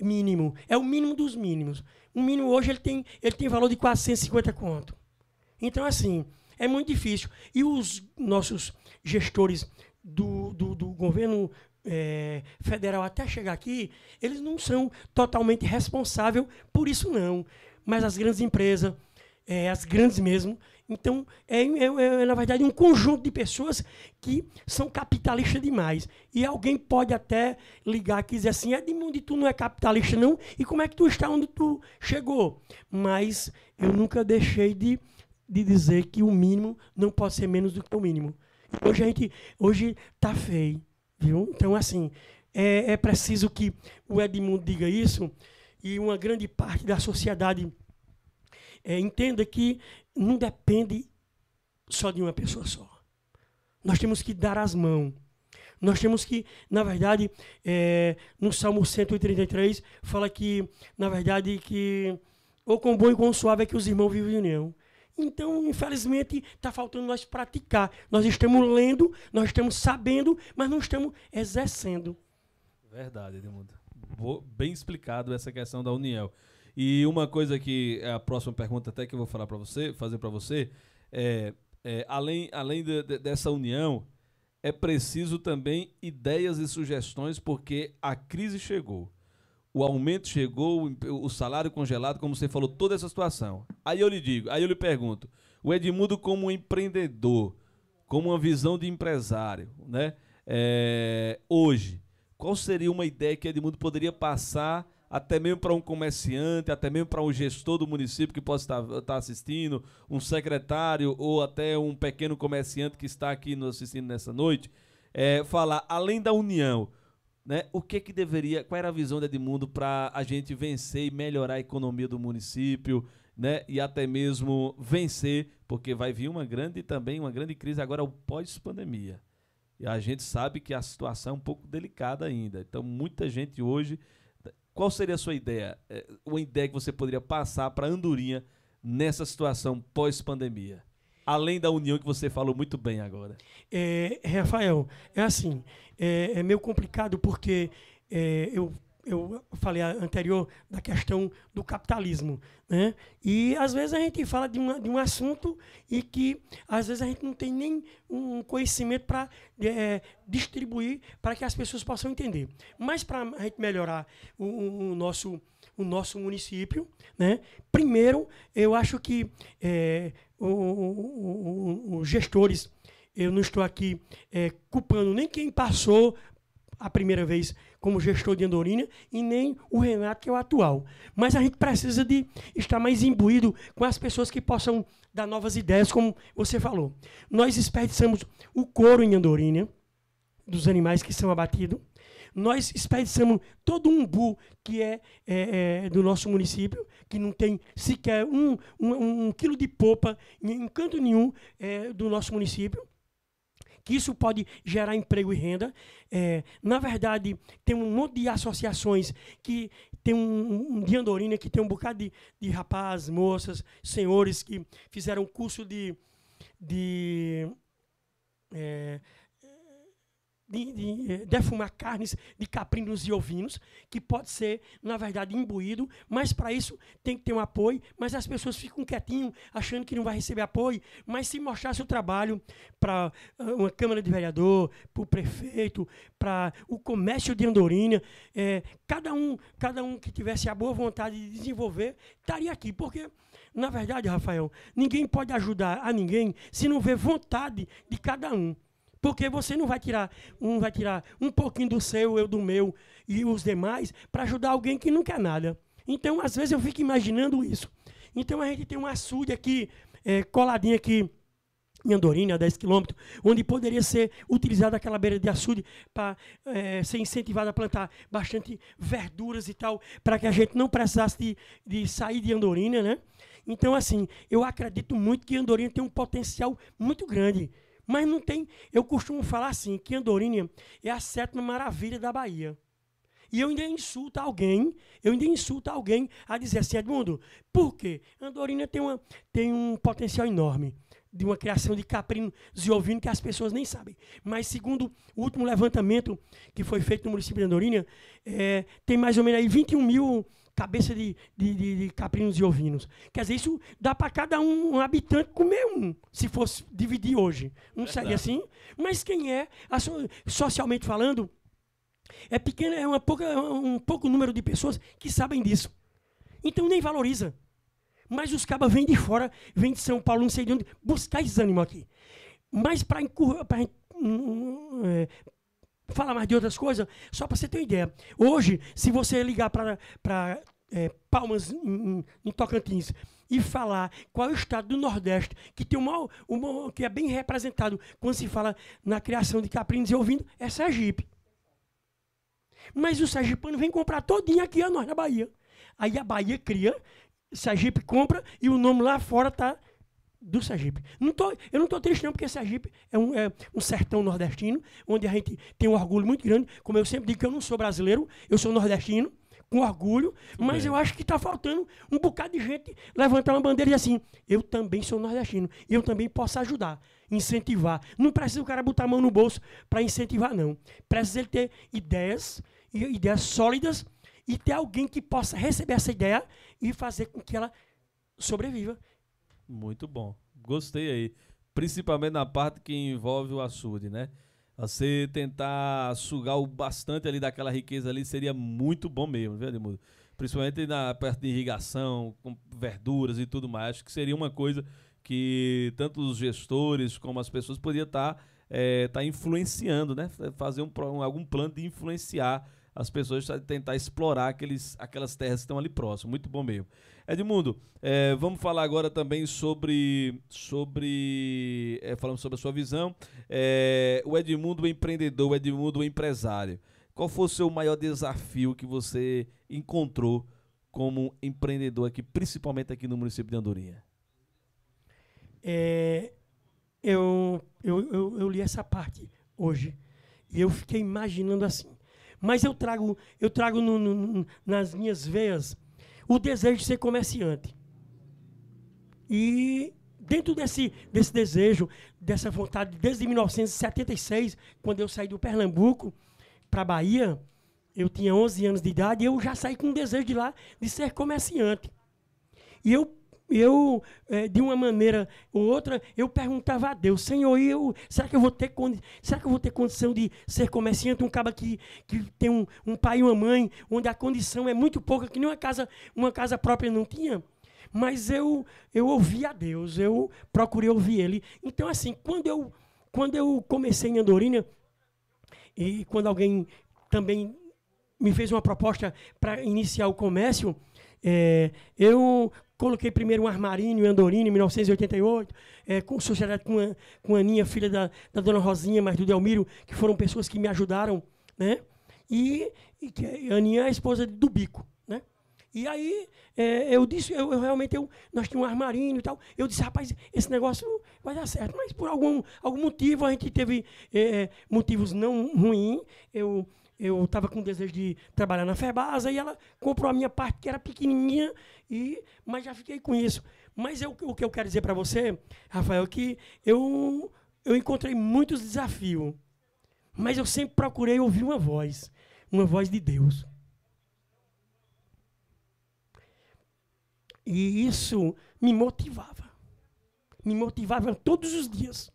mínimo, é o mínimo dos mínimos. O mínimo hoje ele tem, ele tem valor de 450 conto. Então assim, é muito difícil. E os nossos gestores do, do, do governo é, federal até chegar aqui, eles não são totalmente responsáveis por isso não. Mas as grandes empresas, é, as grandes mesmo, então, é, é, é, é, na verdade um conjunto de pessoas que são capitalistas demais. E alguém pode até ligar e dizer assim: Edmundo, tu não é capitalista, não? E como é que tu está onde tu chegou? Mas eu nunca deixei de, de dizer que o mínimo não pode ser menos do que o mínimo. Hoje a gente hoje tá feio, viu? Então, assim, é, é preciso que o Edmundo diga isso e uma grande parte da sociedade é, entenda que não depende só de uma pessoa só. Nós temos que dar as mãos. Nós temos que, na verdade, é, no Salmo 133, fala que, na verdade, que o quão bom e com suave é que os irmãos vivem em união. Então, infelizmente, está faltando nós praticar. Nós estamos lendo, nós estamos sabendo, mas não estamos exercendo. Verdade, Edmundo. Bem explicado essa questão da união. E uma coisa que é a próxima pergunta até que eu vou falar para você, fazer para você, é, é, além, além de, de, dessa união, é preciso também ideias e sugestões, porque a crise chegou. O aumento chegou, o salário congelado, como você falou, toda essa situação. Aí eu lhe digo, aí eu lhe pergunto, o Edmundo como empreendedor, como uma visão de empresário, né? É, hoje, qual seria uma ideia que Edmundo poderia passar até mesmo para um comerciante, até mesmo para um gestor do município que possa estar, estar, tá assistindo, um secretário ou até um pequeno comerciante que está aqui nos assistindo nessa noite, é, falar além da união, né, o que que deveria, qual era a visão de Edmundo para a gente vencer e melhorar a economia do município, né, e até mesmo vencer, porque vai vir uma grande também, uma grande crise agora o pós-pandemia. E a gente sabe que a situação é um pouco delicada ainda. Então muita gente hoje qual seria a sua ideia? É, uma ideia que você poderia passar para a Andorinha nessa situação pós-pandemia? Além da união que você falou muito bem agora. É, Rafael, é assim, é, é meio complicado porque é, eu eu falei anterior da questão do capitalismo. Né? E às vezes a gente fala de, uma, de um assunto e que às vezes a gente não tem nem um conhecimento para é, distribuir para que as pessoas possam entender. Mas para a gente melhorar o, o, nosso, o nosso município, né? primeiro eu acho que é, os gestores eu não estou aqui é, culpando nem quem passou a primeira vez como gestor de Andorinha e nem o Renato, que é o atual. Mas a gente precisa de estar mais imbuído com as pessoas que possam dar novas ideias, como você falou. Nós desperdiçamos o couro em Andorinha, dos animais que são abatidos. Nós desperdiçamos todo um umbu que é, é, é, do nosso município, que não tem sequer um, um, um quilo de popa em, em canto nenhum é, do nosso município que isso pode gerar emprego e renda. É, na verdade, tem um monte de associações que tem um, um de Andorinha que tem um bocado de, de moças, senhores que fizeram curso de, de é, de, de, eh, defumar carnes de caprinos e ovinos, que pode ser, na verdade, imbuído, mas para isso tem que ter um apoio, mas as pessoas ficam quietinho, achando que não vai receber apoio, mas se mostrasse o trabalho para ah, uma Câmara de Vereador, para o prefeito, para o comércio de Andorinha, é, cada, um, cada um que tivesse a boa vontade de desenvolver, estaria aqui, porque... Na verdade, Rafael, ninguém pode ajudar a ninguém se não vê vontade de cada um. Porque você não vai tirar, um vai tirar um pouquinho do seu, eu do meu e os demais para ajudar alguém que não quer nada. Então, às vezes eu fico imaginando isso. Então a gente tem um açude aqui, é, coladinho aqui em Andorinha, a 10 quilômetros, onde poderia ser utilizada aquela beira de açude para é, ser incentivada a plantar bastante verduras e tal, para que a gente não precisasse de, de sair de Andorinha, né? Então, assim, eu acredito muito que Andorinha tem um potencial muito grande mas não tem. Eu costumo falar assim: que Andorinha é a sétima maravilha da Bahia. E eu ainda insulto alguém, eu ainda insulto alguém a dizer assim, Edmundo, por quê? Andorinha tem, uma, tem um potencial enorme de uma criação de caprinos e ovino que as pessoas nem sabem. Mas segundo o último levantamento que foi feito no município de Andorinha, é, tem mais ou menos aí 21 mil cabeça de, de, de, de caprinos e ovinos. Quer dizer, isso dá para cada um, um, habitante comer um, se fosse dividir hoje. Não é seria assim? Mas quem é, socialmente falando, é pequeno, é uma pouca, é um pouco número de pessoas que sabem disso. Então nem valoriza. Mas os cabas vêm de fora, vêm de São Paulo, não sei de onde, buscar esse ânimo aqui. Mas para falar mais de outras coisas, só para você ter uma ideia. Hoje, se você ligar para é, Palmas, em, em, Tocantins, e falar qual é o estado do Nordeste que tem uma, uma que é bem representado quando se fala na criação de caprinos e ouvindo, é Sergipe. Mas o sergipano vem comprar todinho aqui a nós na Bahia. Aí a Bahia cria, Sergipe compra e o nome lá fora tá do Sergipe. Não tô, eu não estou triste não, porque Sergipe é um, é um sertão nordestino, onde a gente tem um orgulho muito grande. Como eu sempre digo que eu não sou brasileiro, eu sou nordestino, com orgulho, mas eu acho que está faltando um bocado de gente levantar uma bandeira e assim, eu também sou nordestino, eu também posso ajudar, incentivar. Não precisa o cara botar a mão no bolso para incentivar, não. Precisa ele ter ideias, ideias sólidas, e ter alguém que possa receber essa ideia e fazer com que ela sobreviva muito bom. Gostei aí. Principalmente na parte que envolve o açude, né? Você tentar sugar o bastante ali daquela riqueza ali seria muito bom mesmo, viu, Edmundo? Principalmente na perto de irrigação, com verduras e tudo mais, que seria uma coisa que tanto os gestores como as pessoas poderiam tá, estar eh, é, tá influenciando, né? Fazer um, algum plano de influenciar as pessoas a tentar explorar aqueles, aquelas terras que estão ali próximo. Muito bom mesmo. Edmundo, é, vamos falar agora também sobre. sobre é, falamos sobre a sua visão. É, o Edmundo o empreendedor, o Edmundo o empresário. Qual foi o seu maior desafio que você encontrou como empreendedor aqui, principalmente aqui no município de Andorinha? É, eu, eu, eu, eu li essa parte hoje e eu fiquei imaginando assim. Mas eu trago, eu trago no, no, nas minhas veias o desejo de ser comerciante. E dentro desse, desse desejo, dessa vontade, desde 1976, quando eu saí do Pernambuco para a Bahia, eu tinha 11 anos de idade, eu já saí com o desejo de lá de ser comerciante. E eu eu, é, de uma maneira ou outra, eu perguntava a Deus, Senhor, eu, será que eu vou ter, será que eu vou ter condição de ser comerciante? Um cara que, que tem um, um pai e uma mãe, onde a condição é muito pouca, que nem uma casa, uma casa própria não tinha. Mas eu, eu ouvi a Deus, eu procurei ouvir Ele. Então, assim, quando eu, quando eu comecei em Andorinha, e quando alguém também me fez uma proposta para iniciar o comércio, é, eu Coloquei primeiro um armarinho em Andorina, em 1988, é, com sociedade com a, com a Aninha, filha da, da dona Rosinha, mas do Delmiro, que foram pessoas que me ajudaram, né? E, e que a Aninha é a esposa do Bico, né? E aí é, eu disse, eu, eu, realmente, eu, nós tínhamos um armarinho e tal. Eu disse, rapaz, esse negócio vai dar certo. Mas por algum, algum motivo, a gente teve é, é motivos não ruins. Eu eu estava com desejo de trabalhar na Febasa e ela comprou a minha parte que era pequenininha e mas já fiquei com isso. Mas eu, o que eu quero dizer para você, Rafael, é que eu eu encontrei muitos desafios, mas eu sempre procurei ouvir uma voz, uma voz de Deus. E isso me motivava. Me motivava todos os dias.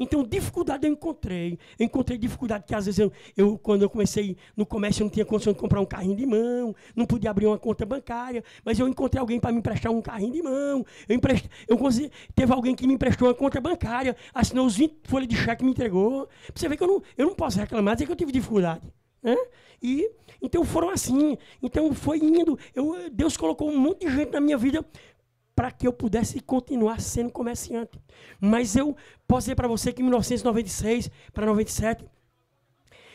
Então, dificuldade eu encontrei. Eu encontrei dificuldade que às vezes eu, eu, quando eu comecei no comércio, eu não tinha condição de comprar um carrinho de mão, não podia abrir uma conta bancária, mas eu encontrei alguém para me emprestar um carrinho de mão. Eu, emprest... eu consegui... Teve alguém que me emprestou uma conta bancária, assinou os 20 folhas de cheque e me entregou. Você vê que eu não, eu não posso reclamar, dizer que eu tive dificuldade. Né? E então foram assim. Então foi indo. Eu, Deus colocou um monte de gente na minha vida para que eu pudesse continuar sendo comerciante. Mas eu posso dizer para você que em 1996 para 97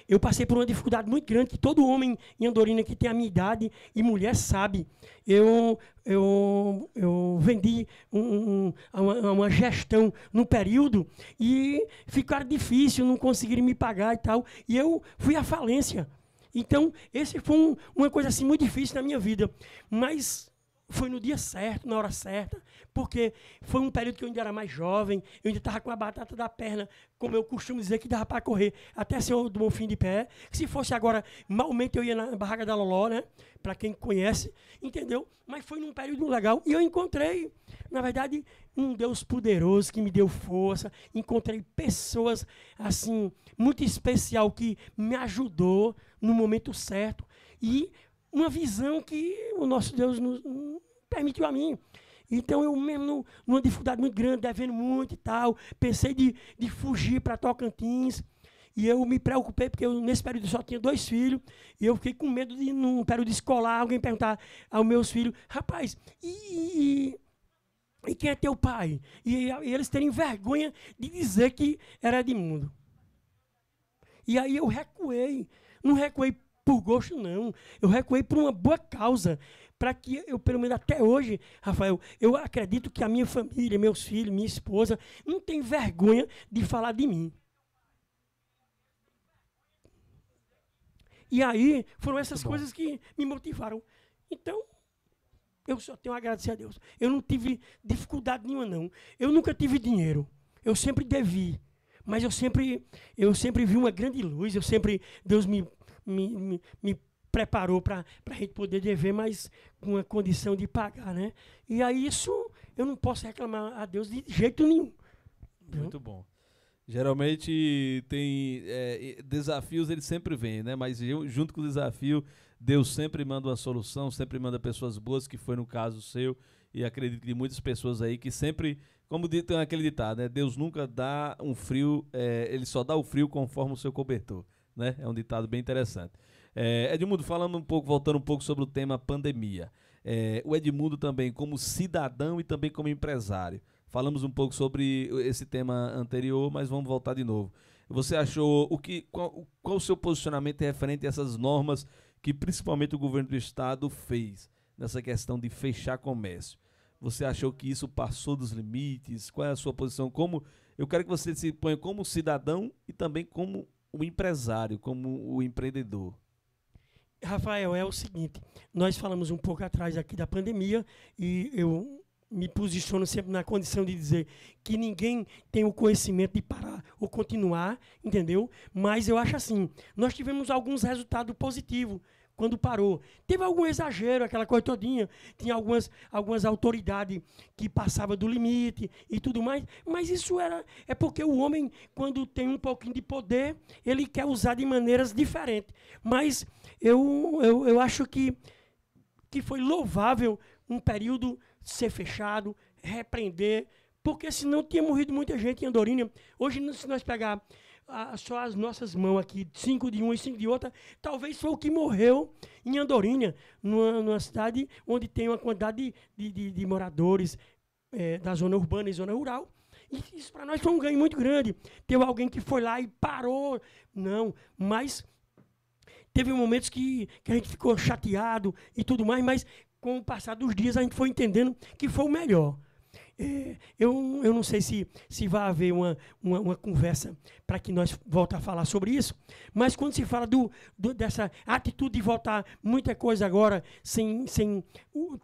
eu passei por uma dificuldade muito grande que todo homem em Andorina que tem a minha idade e mulher sabe. Eu, eu, eu vendi um, um, uma, uma, gestão num período e ficaram difícil, não conseguiram me pagar e tal. E eu fui à falência. Então, esse foi um, uma coisa assim muito difícil na minha vida. Mas foi no dia certo, na hora certa, porque foi um período que eu ainda era mais jovem, eu ainda estava com a batata da perna, como eu costumo dizer, que dava para correr até ser do bom fim de pé. Se fosse agora, malmente eu ia na barraca da Loló, né? Para quem conhece, entendeu? Mas foi num período legal e eu encontrei, na verdade, um Deus poderoso que me deu força. Encontrei pessoas, assim, muito especial que me ajudou no momento certo. E uma visão que o nosso Deus nos, hum, permitiu a mim. Então eu mesmo numa dificuldade muito grande, devendo muito e tal, pensei de, de fugir para Tocantins. E eu me preocupei, porque eu, nesse período eu só tinha dois filhos, e eu fiquei com medo de, num período escolar, alguém perguntar aos meus filhos, rapaz, e, e, e quem é teu pai? E, e, eles terem vergonha de dizer que era Edmundo. E aí eu recuei. Não recuei por gosto, não. Eu recuei por uma boa causa. Para que eu, pelo menos até hoje, Rafael, eu acredito que a minha família, meus filhos, minha esposa, não tem vergonha de falar de mim. E aí foram essas coisas que me motivaram. Então, eu só tenho a agradecer a Deus. Eu não tive dificuldade nenhuma, não. Eu nunca tive dinheiro. Eu sempre devi. Mas eu sempre, eu sempre vi uma grande luz. Eu sempre, Deus me me, me, me preparou para a gente poder dever, mas com a condição de pagar, né? E aí isso eu não posso reclamar a Deus de jeito nenhum. Muito bom. Geralmente tem é, desafios, ele sempre vem, né? Mas junto com o desafio, Deus sempre manda uma solução, sempre manda pessoas boas, que foi no caso seu, e acredito que de muitas pessoas aí que sempre, como tem aquele ditado, né? Deus nunca dá um frio, é, ele só dá o frio conforme o seu cobertor né? É um ditado bem interessante. É, Edmundo, falando um pouco, voltando um pouco sobre o tema pandemia. É, o Edmundo também, como cidadão e também como empresário. Falamos um pouco sobre esse tema anterior, mas vamos voltar de novo. Você achou o que qual, qual o seu posicionamento referente a essas normas que principalmente o governo do estado fez nessa questão de fechar comércio? Você achou que isso passou dos limites? Qual é a sua posição? Como eu quero que você se ponha como cidadão e também como o empresário, como o empreendedor? Rafael, é o seguinte: nós falamos um pouco atrás aqui da pandemia e eu me posiciono sempre na condição de dizer que ninguém tem o conhecimento de parar ou continuar, entendeu? Mas eu acho assim: nós tivemos alguns resultados positivos quando parou. Teve algum exagero, aquela coisa todinha. Tinha algumas, algumas autoridades que passavam do limite e tudo mais. Mas isso era. É porque o homem, quando tem um pouquinho de poder, ele quer usar de maneiras diferentes. Mas eu, eu, eu acho que, que foi louvável um período ser fechado, repreender, porque senão tinha morrido muita gente em Andorinha. Hoje, se nós pegarmos a, só as nossas mãos aqui, cinco de uma e cinco de outra, talvez foi o que morreu em Andorinha, numa, numa cidade onde tem uma quantidade de, de, de moradores é, da zona urbana e zona rural. E isso para nós foi um ganho muito grande. Teve alguém que foi lá e parou. Não, mas teve momentos que, que a gente ficou chateado e tudo mais, mas com o passar dos dias a gente foi entendendo que foi o melhor é, eu, eu não sei se, se vai haver uma, uma, uma conversa para que nós voltemos a falar sobre isso, mas quando se fala do, do, dessa atitude de voltar muita coisa agora, sem, sem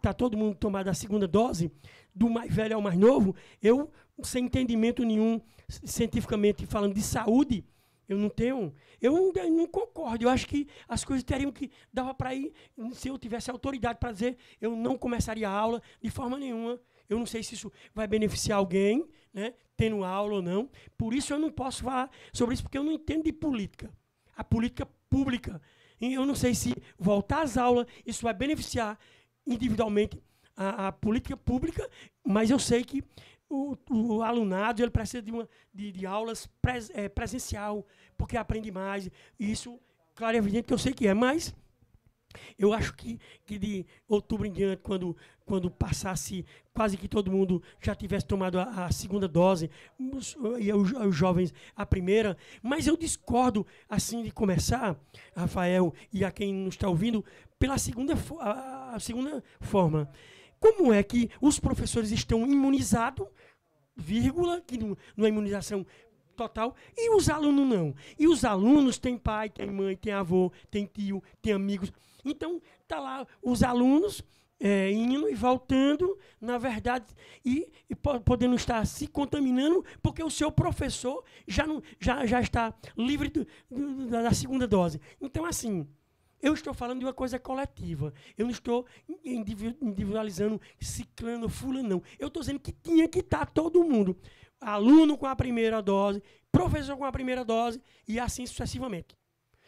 tá todo mundo tomado a segunda dose, do mais velho ao mais novo, eu, sem entendimento nenhum, cientificamente falando de saúde, eu não tenho. Eu não, não concordo. Eu acho que as coisas teriam que. Dava para ir. Se eu tivesse autoridade para dizer, eu não começaria a aula de forma nenhuma eu não sei se isso vai beneficiar alguém, né, tendo aula ou não. Por isso eu não posso falar sobre isso, porque eu não entendo de política. A política pública. E eu não sei se voltar às aulas, isso vai beneficiar individualmente a, a política pública, mas eu sei que o, o, alunado ele precisa de, uma, de, de aulas pres, é, presencial, porque aprende mais. E isso, claro, é evidente que eu sei que é, mas eu acho que, que de outubro em diante, quando, quando passasse, quase que todo mundo já tivesse tomado a, a segunda dose, e os, os, jovens a primeira, mas eu discordo, assim, de começar, Rafael, e a quem nos está ouvindo, pela segunda, a, a segunda forma. Como é que os professores estão imunizados, vírgula, que não, não é imunização total. E os alunos não. E os alunos têm pai, têm mãe, têm avô, têm tio, têm amigos. Então, tá lá os alunos é, indo e voltando, na verdade, e, e, podendo estar se contaminando, porque o seu professor já, não, já, já está livre do, do, da segunda dose. Então, assim, eu estou falando de uma coisa coletiva. Eu não estou individualizando ciclano, fulano, não. Eu estou dizendo que tinha que estar tá todo mundo. Aluno com a primeira dose, professor com a primeira dose e assim sucessivamente.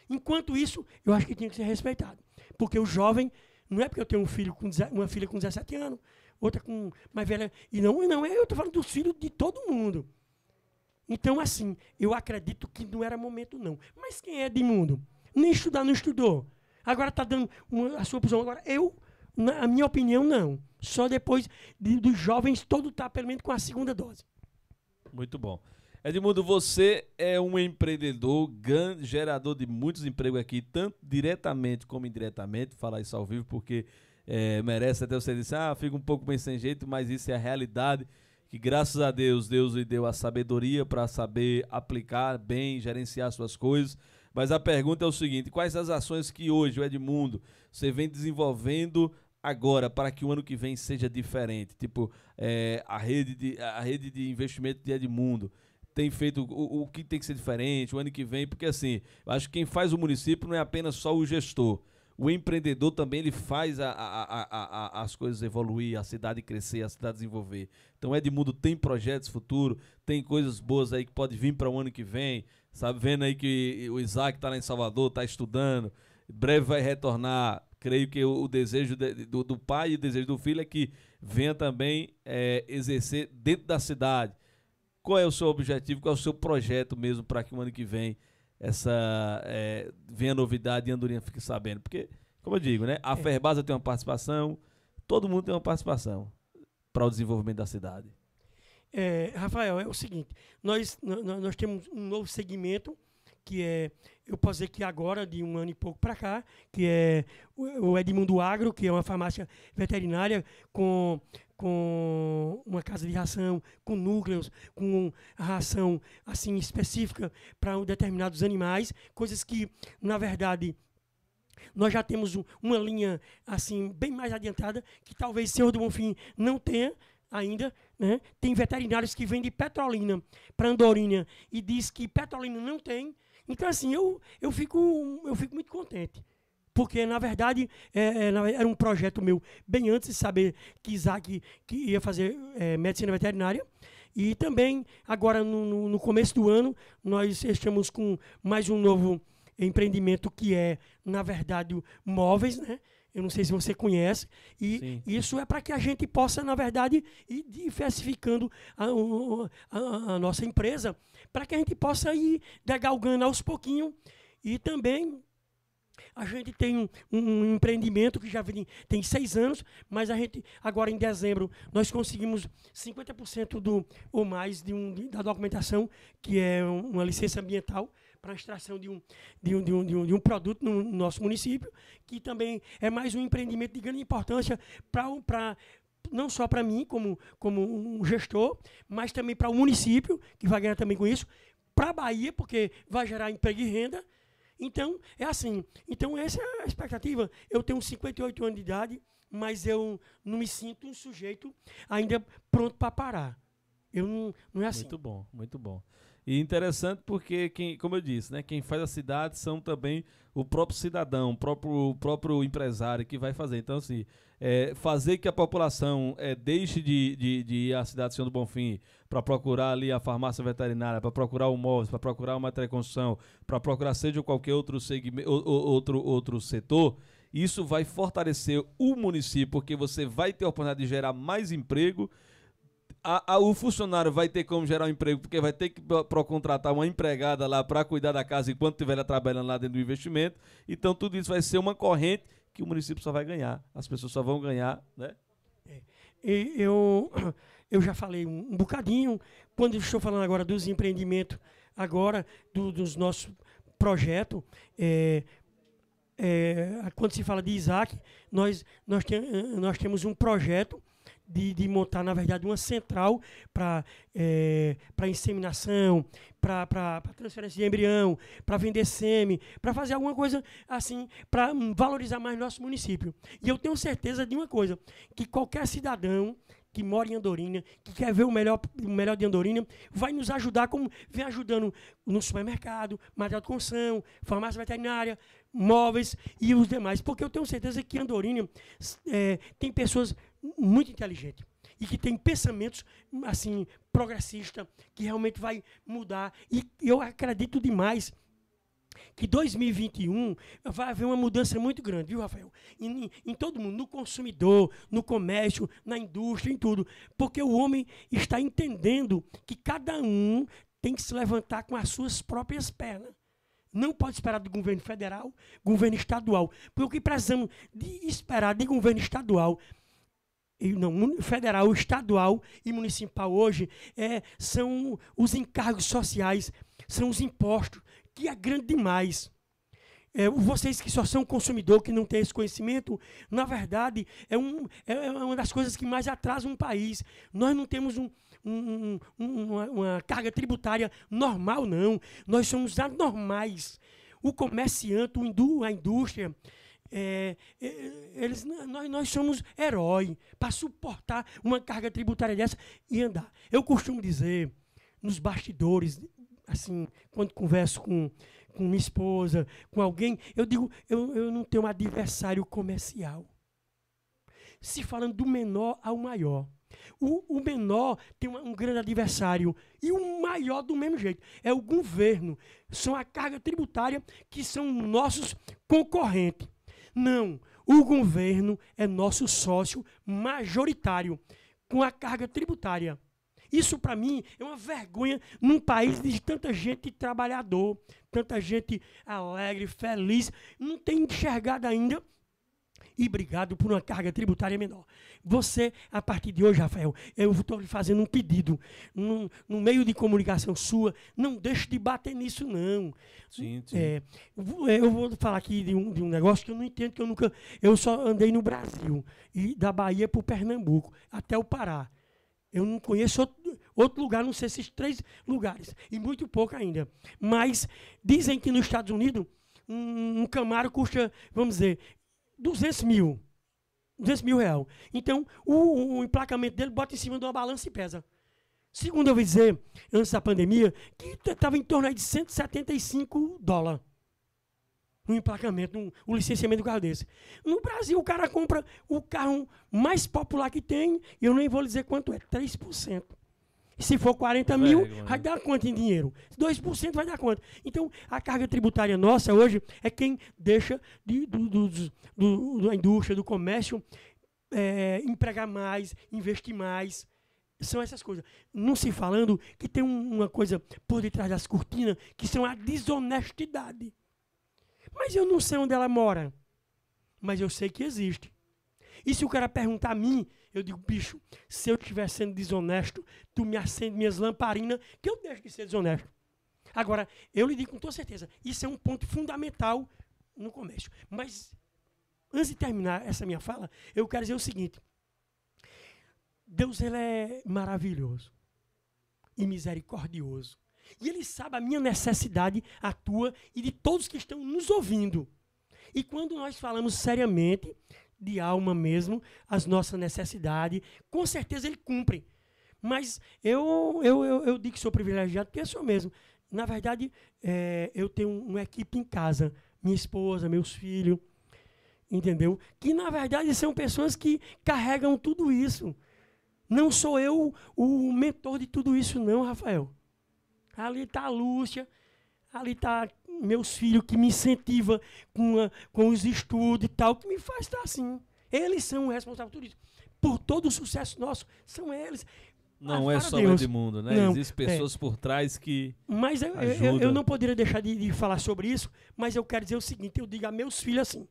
Enquanto isso, eu acho que tinha que ser respeitado. Porque o jovem, não é porque eu tenho um filho com uma filha com 17 anos, outra com mais velha. E não, não é, eu estou falando dos filhos de todo mundo. Então, assim, eu acredito que não era momento, não. Mas quem é de mundo? Nem estudar não estudou. Agora está dando uma, a sua opção. Agora, eu, na a minha opinião, não. Só depois de, dos jovens, todo está pelo menos com a segunda dose. Muito bom. Edmundo, você é um empreendedor, gerador de muitos empregos aqui, tanto diretamente como indiretamente. Falar isso ao vivo, porque é, merece até você dizer, ah, fica um pouco bem sem jeito, mas isso é a realidade. Que graças a Deus, Deus lhe deu a sabedoria para saber aplicar bem, gerenciar suas coisas. Mas a pergunta é o seguinte: quais as ações que hoje, o Edmundo, você vem desenvolvendo agora para que o ano que vem seja diferente? Tipo, é, a, rede de, a rede de investimento de Edmundo tem feito o, o, que tem que ser diferente o ano que vem, porque assim, acho que quem faz o município não é apenas só o gestor. O empreendedor também ele faz a, a, a, as coisas evoluir, a cidade crescer, a cidade desenvolver. Então, é Edmundo tem projetos futuro, tem coisas boas aí que pode vir para o ano que vem. Sabe, vendo aí que o Isaac está lá em Salvador, está estudando, breve vai retornar. Creio que o, o desejo de, do, do, pai e o desejo do filho é que venha também é, exercer dentro da cidade qual é o seu objetivo, qual é o seu projeto mesmo para que o ano que vem essa é, venha novidade e a Andorinha fique sabendo? Porque, como eu digo, né? A é. Ferbasa tem uma participação, todo mundo tem uma participação para o desenvolvimento da cidade. É, Rafael, é o seguinte, nós, nós temos um novo segmento que é, eu posso dizer que agora, de um ano e pouco para cá, que é o Edmundo Agro, que é uma farmácia veterinária com com uma casa de ração, com núcleos, com ração assim específica para determinados animais, coisas que, na verdade, nós já temos um, uma linha assim bem mais adiantada que talvez Senhor do Bonfim não tenha ainda, né? Tem veterinários que vendem petrolina para andorinha e diz que petrolina não tem. Então assim, eu eu fico eu fico muito contente porque na verdade é, é era um projeto meu bem antes de saber que Isaac que ia fazer é, medicina veterinária. E também, agora no, no, começo do ano, nós estamos com mais um novo empreendimento que é, na verdade, móveis, né? Eu não sei se você conhece. E Sim. isso é para que a gente possa, na verdade, ir diversificando a, a, a nossa empresa, para que a gente possa ir galgando aos pouquinhos. E também a gente tem um, um empreendimento que já vem, tem seis anos, mas a gente, agora em dezembro, nós conseguimos 50% do, ou mais de um, de, da documentação, que é uma licença ambiental para a extração de um, de um, de um, de um, de um produto no, nosso município, que também é mais um empreendimento de grande importância para não só para mim como, como um gestor, mas também para o município, que vai ganhar também com isso, para a Bahia, porque vai gerar emprego e renda, então, é assim. Então, essa é a expectativa. Eu tenho 58 anos de idade, mas eu não me sinto um sujeito ainda pronto para parar. Eu não, não é assim. Muito bom, muito bom. E interessante porque, quem, como eu disse, né, quem faz a cidade são também o próprio cidadão, o próprio, o próprio empresário que vai fazer. Então, assim, é, fazer que a população é, deixe de, de, de, ir à cidade do Senhor do Bonfim para procurar ali a farmácia veterinária, para procurar o móvel para procurar uma construção, para procurar seja qualquer outro segmento, outro, outro setor, isso vai fortalecer o município, porque você vai ter a oportunidade de gerar mais emprego. A, a, o funcionário vai ter como gerar um emprego, porque vai ter que contratar uma empregada lá para cuidar da casa enquanto estiver trabalhando lá dentro do investimento. Então, tudo isso vai ser uma corrente que o município só vai ganhar. As pessoas só vão ganhar, né? É, e eu eu já falei um, um bocadinho, quando estou falando agora dos empreendimentos, agora, do, dos nossos projetos, é, é, quando se fala de Isaac, nós, nós, nós temos um projeto de, de, montar, na verdade, uma central para é, inseminação, para transferência de embrião, para vender sêmen, para fazer alguma coisa assim, para valorizar mais nosso município. E eu tenho certeza de uma coisa, que qualquer cidadão que mora em Andorinha, que quer ver o melhor, o melhor de Andorinha, vai nos ajudar, como vem ajudando no supermercado, material de construção, farmácia veterinária, móveis e os demais. Porque eu tenho certeza que Andorinha é, tem pessoas muito inteligentes e que tem pensamentos assim progressista que realmente vai mudar e eu acredito demais que 2021 vai haver uma mudança muito grande, viu, Rafael? Em, em, em, todo mundo, no consumidor, no comércio, na indústria, em tudo. Porque o homem está entendendo que cada um tem que se levantar com as suas próprias pernas. Não pode esperar do governo federal, governo estadual. Porque o que precisamos de esperar de governo estadual não, federal, estadual e municipal hoje é, são os encargos sociais, são os impostos, que é grande demais. É, vocês que só são consumidor, que não têm esse conhecimento, na verdade, é, um, é, é uma das coisas que mais atrasa um país. Nós não temos um, um, um, uma, uma carga tributária normal, não. Nós somos anormais. O comerciante, a indústria, é, é, eles, nós, nós somos herói para suportar uma carga tributária dessa e andar. Eu costumo dizer, nos bastidores assim, quando converso com, com minha esposa, com alguém, eu digo, eu, eu não tenho um adversário comercial. Se falando do menor ao maior. O, o menor tem um, um grande adversário e o maior do mesmo jeito. É o governo. São a carga tributária que são nossos concorrentes. Não, o governo é nosso sócio majoritário com a carga tributária. Isso para mim é uma vergonha num país de tanta gente trabalhador, tanta gente alegre, feliz, não tem enxergado ainda e obrigado por uma carga tributária menor. Você, a partir de hoje, Rafael, eu estou lhe fazendo um pedido. No, no, meio de comunicação sua, não deixe de bater nisso, não. Sim, sim. É, eu vou falar aqui de um, de um negócio que eu não entendo, que eu nunca. Eu só andei no Brasil, e da Bahia para o Pernambuco, até o Pará. Eu não conheço outro, outro lugar, não sei esses três lugares, e muito pouco ainda. Mas dizem que nos Estados Unidos, um, um Camaro custa, vamos dizer, 200 mil. 200 mil reais. Então, o, o emplacamento dele bota em cima de uma balança e pesa. Segundo eu vou dizer, antes da pandemia, que estava em torno de 175 dólares no emplacamento, no, o licenciamento do carro desse. No Brasil, o cara compra o carro mais popular que tem, e eu nem vou dizer quanto é, 3%. Se for 40 é, mil, vai dar quanto em dinheiro? 2% vai dar quanto? Então, a carga tributária nossa hoje é quem deixa de, do, do, do, do da indústria, do comércio, é, empregar mais, investir mais. São essas coisas. Não se falando que tem um, uma coisa por detrás das cortinas, que são a desonestidade. Mas eu não sei onde ela mora. Mas eu sei que existe. E se o cara perguntar a mim, eu digo, bicho, se eu estiver sendo desonesto, tu me acende minhas lamparinas, que eu deixo de ser desonesto. Agora, eu lhe digo com toda certeza, isso é um ponto fundamental no comércio. Mas, antes de terminar essa minha fala, eu quero dizer o seguinte. Deus ele é maravilhoso e misericordioso. E Ele sabe a minha necessidade, a tua e de todos que estão nos ouvindo. E quando nós falamos seriamente, de alma mesmo, as nossas necessidades, com certeza Ele cumpre. Mas eu, eu, eu, eu digo que sou privilegiado, porque eu sou mesmo. Na verdade, é, eu tenho uma equipe em casa, minha esposa, meus filhos, entendeu? Que na verdade são pessoas que carregam tudo isso. Não sou eu o mentor de tudo isso, não, Rafael ali está a Lúcia, ali está meus filhos que me incentivam com, a, com os estudos e tal, que me faz estar tá assim. Eles são responsáveis por isso. Por todo o sucesso nosso, são eles. Não ah, é só Deus. o Edmundo, né? Não, Existem é. pessoas é. por trás que. Mas eu, eu, eu não poderia deixar de, de, falar sobre isso, mas eu quero dizer o seguinte: eu digo a meus filhos assim.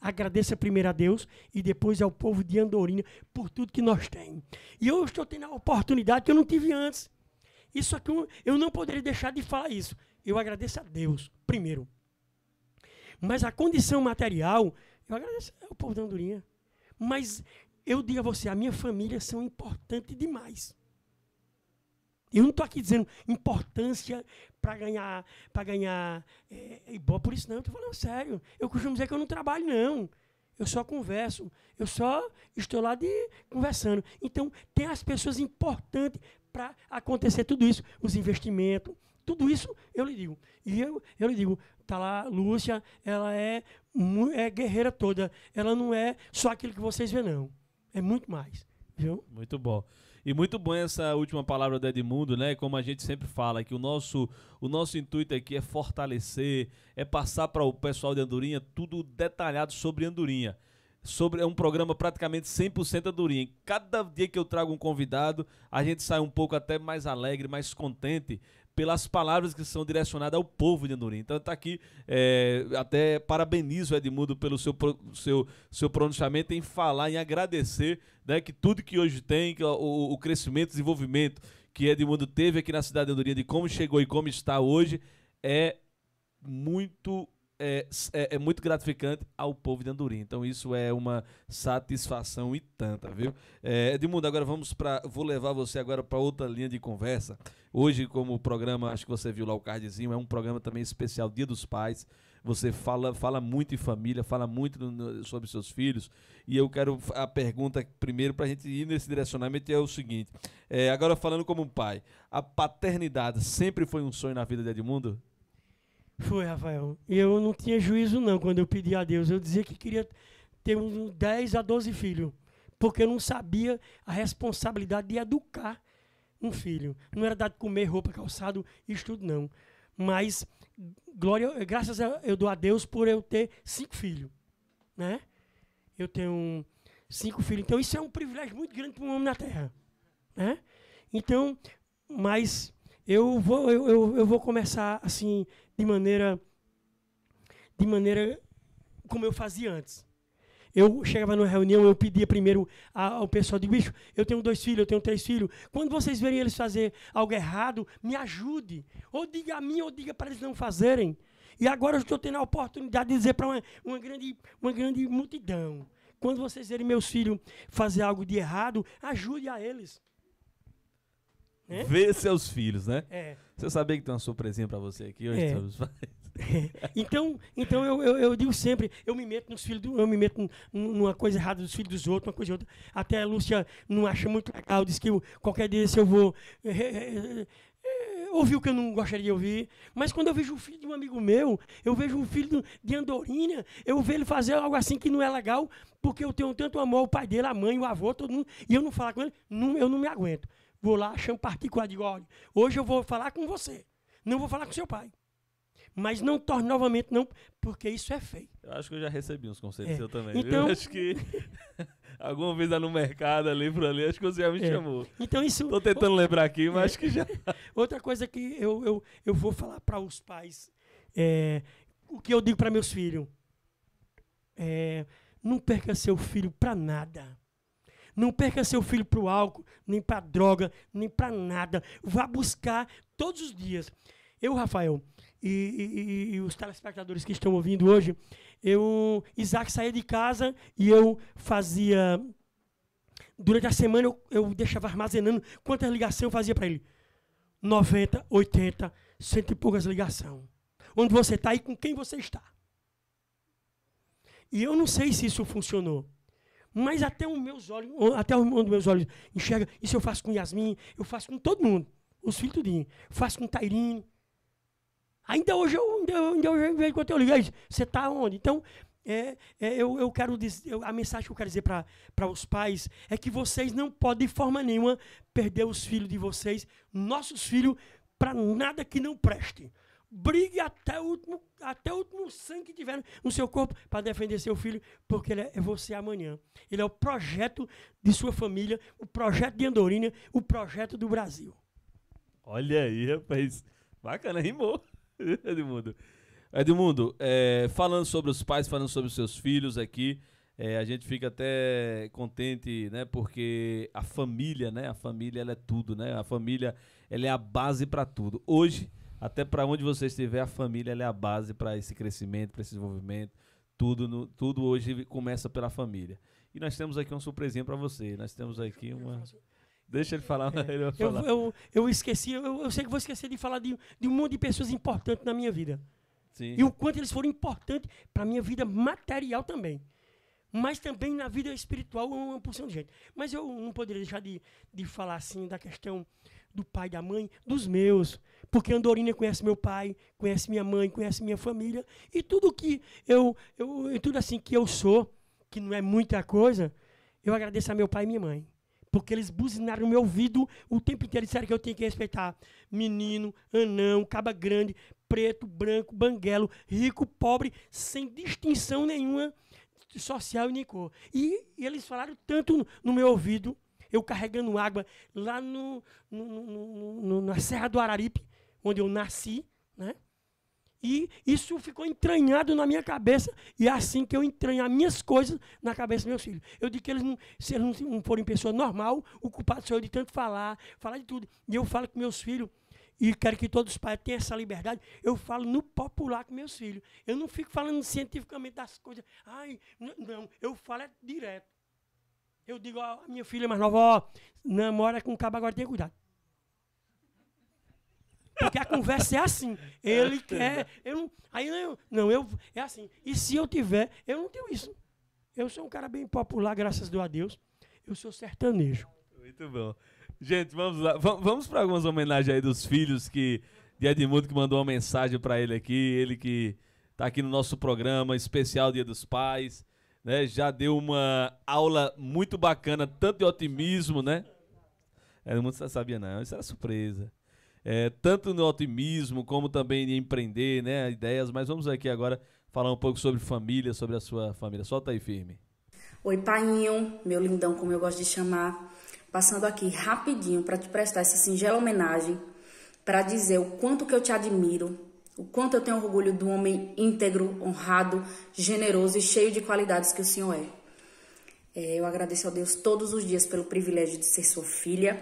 Agradeça primeiro a Deus e depois ao povo de Andorinha por tudo que nós temos. E eu estou tendo a oportunidade que eu não tive antes isso aqui eu não poderia deixar de falar isso. Eu agradeço a Deus, primeiro. Mas a condição material, eu agradeço ao é povo da Andorinha. Mas eu digo a você, a minha família são importantes demais. Eu não estou aqui dizendo importância para ganhar, para ganhar é, é, igual por isso não. Estou falando sério. Eu costumo dizer que eu não trabalho não. Eu só converso. Eu só estou lá de conversando. Então tem as pessoas importantes para acontecer tudo isso, os investimentos, tudo isso eu lhe digo. E eu, eu lhe digo, tá lá, Lúcia, ela é, é guerreira toda. Ela não é só aquilo que vocês vê, não. É muito mais. Viu? Muito bom. E muito bom essa última palavra do Edmundo, né? Como a gente sempre fala, que o nosso, o nosso intuito aqui é fortalecer, é passar para o pessoal de Andorinha tudo detalhado sobre Andorinha sobre é um programa praticamente 100% a é Cada dia que eu trago um convidado, a gente sai um pouco até mais alegre, mais contente pelas palavras que são direcionadas ao povo de Andorinha. Então está aqui, é, até parabenizo o Edmundo pelo seu, seu, seu pronunciamento em falar, em agradecer né, que tudo que hoje tem, que, o, o crescimento, desenvolvimento que Edmundo teve aqui na cidade de Andorinha, de como chegou e como está hoje, é muito é, é, é, muito gratificante ao povo de Andorim. Então isso é uma satisfação e tanta, viu? É, Edmundo, agora vamos para, vou levar você agora para outra linha de conversa. Hoje, como o programa, acho que você viu lá o cardzinho, é um programa também especial Dia dos Pais. Você fala, fala muito em família, fala muito no, sobre seus filhos. E eu quero a pergunta primeiro para a gente ir nesse direcionamento é o seguinte: é, agora falando como um pai, a paternidade sempre foi um sonho na vida de Edmundo? Foi, Rafael. Eu não tinha juízo, não, quando eu pedi a Deus. Eu dizia que queria ter uns 10 a 12 filhos, porque eu não sabia a responsabilidade de educar um filho. Não era dado comer roupa, calçado, e tudo, não. Mas, glória, graças a, eu dou a Deus por eu ter cinco filhos. Né? Eu tenho cinco filhos. Então, isso é um privilégio muito grande para um homem na Terra. Né? Então, mas eu vou, eu, eu, eu vou começar assim, de maneira de maneira como eu fazia antes. Eu chegava numa reunião, eu pedia primeiro ao pessoal, de bicho, eu tenho dois filhos, eu tenho três filhos. Quando vocês verem eles fazer algo errado, me ajude. Ou diga a mim, ou diga para eles não fazerem. E agora eu estou tendo a oportunidade de dizer para uma, uma, grande, uma grande multidão. Quando vocês verem meus filhos fazer algo de errado, ajude a eles. Né? Ver seus filhos, né? É. Você sabia que tem uma surpresinha para você aqui hoje? É. *laughs* Então, então eu, eu, eu, digo sempre, eu me meto nos filhos, do, eu me meto numa coisa errada dos filhos dos outros, uma coisa outra. Até a Lúcia não acha muito legal, diz que eu, qualquer dia se eu vou é, ouvir o que eu não gostaria de ouvir. Mas quando eu vejo o filho de um amigo meu, eu vejo um filho de Andorinha, eu vejo ele fazer algo assim que não é legal, porque eu tenho tanto amor ao pai dele, à mãe, o avô, todo mundo, e eu não falar com ele, não, eu não me aguento. Vou lá, chamo particular, de olha, hoje eu vou falar com você, não vou falar com seu pai. Mas não torne novamente, não, porque isso é feio. Eu acho que eu já recebi uns conselhos é. seu também. Então... Eu *laughs* acho que *laughs* alguma vez lá no mercado, ali por ali, acho que você já me é. chamou. Então isso. Estou tentando lembrar aqui, mas é. acho que já. *laughs* Outra coisa que eu, eu, eu vou falar para os pais, é, o que eu digo para meus filhos: é, não perca seu filho para nada. Não perca seu filho para o álcool, nem para droga, nem para nada. Vá buscar todos os dias. Eu, Rafael, e, e, e, os telespectadores que estão ouvindo hoje, eu, Isaac saía de casa e eu fazia. Durante a semana eu, eu deixava armazenando quantas ligações eu fazia para ele. 90, 80, cento e poucas ligações. Onde você está e com quem você está. E eu não sei se isso funcionou. Mas até os meus olhos, até meus olhos enxerga. Isso eu faço com Yasmin, eu faço com todo mundo. Os filhos tudinho. Eu faço com Tairine. Ainda hoje eu, ainda, hoje, vejo quando eu ligo, você está onde? Então, é, é, eu, eu quero dizer, eu, a mensagem que eu quero dizer para os pais é que vocês não podem, de forma nenhuma, perder os filhos de vocês, nossos filhos, para nada que não preste brigue até o último, até o último sangue que tiver no seu corpo para defender seu filho, porque ele é, é você amanhã. Ele é o projeto de sua família, o projeto de Andorinha, o projeto do Brasil. Olha aí, rapaz. Bacana, rimou, *laughs* Edmundo. Edmundo, é, falando sobre os pais, falando sobre os seus filhos aqui, é, a gente fica até contente, né? Porque a família, né? A família ela é tudo, né? A família ela é a base para tudo. Hoje até para onde você estiver, a família é a base para esse crescimento, para esse desenvolvimento. Tudo, no, tudo hoje começa pela família. E nós temos aqui uma surpresinha para você. Nós temos aqui uma. *laughs* Deixa ele falar. É, *laughs* ele eu, eu, eu, esqueci, eu, eu, sei que vou esquecer de falar de, de um monte de pessoas importantes na minha vida. Sim. E o quanto eles foram importantes para a minha vida material também. Mas também na vida espiritual, uma porção de gente. Mas eu não poderia deixar de, de falar assim da questão do pai, da mãe, dos meus. Porque Andorinha conhece meu pai, conhece minha mãe, conhece minha família. E tudo que eu, eu tudo assim que eu sou, que não é muita coisa, eu agradeço a meu pai e minha mãe. Porque eles buzinaram no meu ouvido o tempo inteiro. Disseram que eu tinha que respeitar menino, anão, caba grande, preto, branco, banguelo, rico, pobre, sem distinção nenhuma social e nem cor. E, e eles falaram tanto no, no meu ouvido eu carregando água lá no, no, no, na Serra do Araripe, onde eu nasci, né? E isso ficou entranhado na minha cabeça, e é assim que eu entranho as minhas coisas na cabeça dos meus filhos. Eu digo que eles não, se eles não forem pessoa normal, o culpado sou eu de tanto falar, falar de tudo. E eu falo com meus filhos, e quero que todos os pais tenham essa liberdade, eu falo no popular com meus filhos. Eu não fico falando cientificamente das coisas. Ai, não, eu falo é direto. Eu digo, ó, minha filha mais nova, ó, namora com o cabo agora, tenha cuidado. Porque a conversa é assim. Ele quer. Eu não, aí eu, não, eu. É assim. E se eu tiver, eu não tenho isso. Eu sou um cara bem popular, graças a Deus. Eu sou sertanejo. Muito bom. Gente, vamos lá. vamos para algumas homenagens aí dos filhos que de Edmundo que mandou uma mensagem para ele aqui, ele que está aqui no nosso programa especial Dia dos Pais, né? Já deu uma aula muito bacana, tanto de otimismo, né? Edmundo não sabia não, isso era surpresa é, tanto no otimismo como também em empreender, né, ideias. Mas vamos aqui agora falar um pouco sobre família, sobre a sua família. Solta aí firme. Oi, painho, meu lindão, como eu gosto de chamar. Passando aqui rapidinho para te prestar essa singela homenagem, para dizer o quanto que eu te admiro, o quanto eu tenho orgulho do homem íntegro, honrado, generoso e cheio de qualidades que o senhor é. é eu agradeço a Deus todos os dias pelo privilégio de ser sua filha.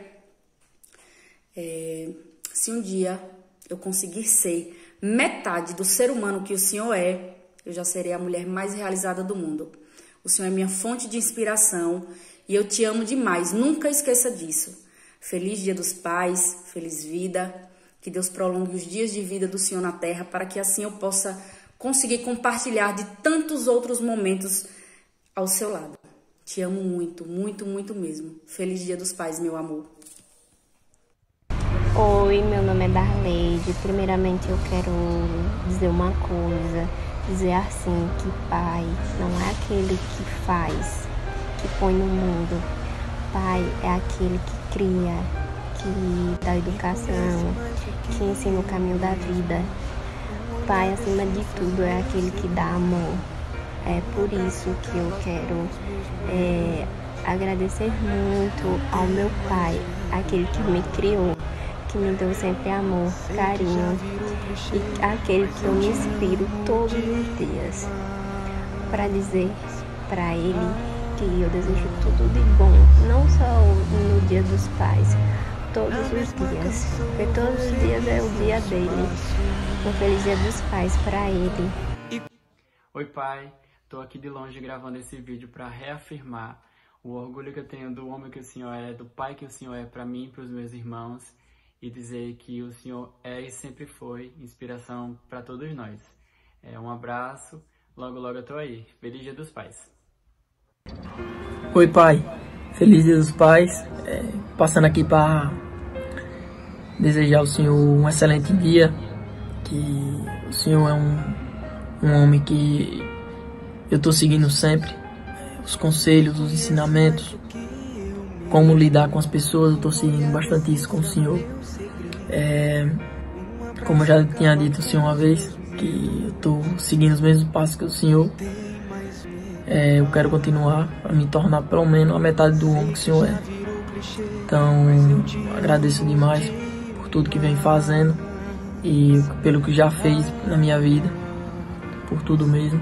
É, se um dia eu conseguir ser metade do ser humano que o Senhor é, eu já serei a mulher mais realizada do mundo. O Senhor é minha fonte de inspiração e eu te amo demais. Nunca esqueça disso. Feliz Dia dos Pais, feliz vida. Que Deus prolongue os dias de vida do Senhor na terra para que assim eu possa conseguir compartilhar de tantos outros momentos ao seu lado. Te amo muito, muito, muito mesmo. Feliz Dia dos Pais, meu amor. Oi, meu nome é Darleide. Primeiramente eu quero dizer uma coisa, dizer assim que pai não é aquele que faz, que põe no mundo. Pai é aquele que cria, que dá educação, que ensina o caminho da vida. Pai, acima de tudo, é aquele que dá amor. É por isso que eu quero é, agradecer muito ao meu pai, aquele que me criou que me deu sempre é amor, carinho e aquele que eu me inspiro todos os dias para dizer para ele que eu desejo tudo de bom, não só no Dia dos Pais, todos os dias, porque todos os dias é o dia dele. Um feliz Dia dos Pais para ele. Oi, pai. Estou aqui de longe gravando esse vídeo para reafirmar o orgulho que eu tenho do homem que o Senhor é, do pai que o Senhor é para mim e para os meus irmãos e dizer que o Senhor é e sempre foi inspiração para todos nós. É, um abraço, logo logo eu tô aí. Feliz Dia dos Pais. Oi, pai. Feliz Dia dos Pais. É, passando aqui para desejar ao senhor um excelente dia. Que o senhor é um, um homem que eu tô seguindo sempre. Os conselhos, os ensinamentos, como lidar com as pessoas, eu tô seguindo bastante isso com o senhor. É, como eu já tinha dito o assim senhor uma vez, que eu estou seguindo os mesmos passos que o senhor. É, eu quero continuar a me tornar pelo menos a metade do homem que o senhor é. Então, agradeço demais por tudo que vem fazendo e pelo que já fez na minha vida, por tudo mesmo.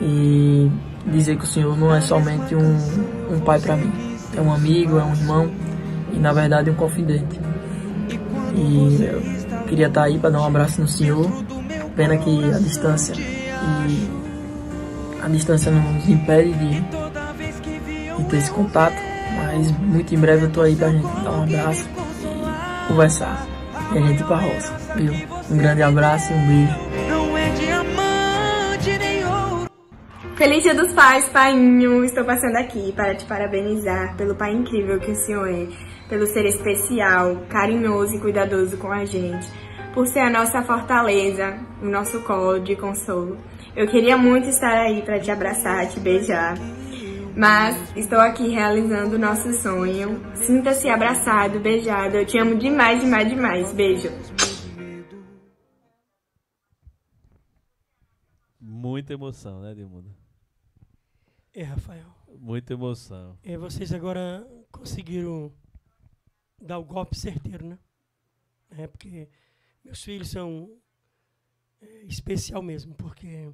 E dizer que o senhor não é somente um, um pai para mim, é um amigo, é um irmão e, na verdade, um confidente. E eu queria estar tá aí para dar um abraço no senhor. Pena que a distância e a distância não nos impede de, de ter esse contato, mas muito em breve eu tô aí pra gente dar um abraço e conversar. E a gente ir pra roça, viu? Um grande abraço e um beijo. Feliz Dia dos Pais, Painho! Estou passando aqui para te parabenizar pelo pai incrível que o senhor é pelo ser especial, carinhoso e cuidadoso com a gente, por ser a nossa fortaleza, o nosso colo de consolo. Eu queria muito estar aí para te abraçar, te beijar, mas estou aqui realizando o nosso sonho. Sinta-se abraçado, beijado. Eu te amo demais, demais, demais. Beijo. Muita emoção, né, Dilma? É, Rafael. Muita emoção. É, vocês agora conseguiram dar o golpe certeiro, né? É porque meus filhos são é, especial mesmo, porque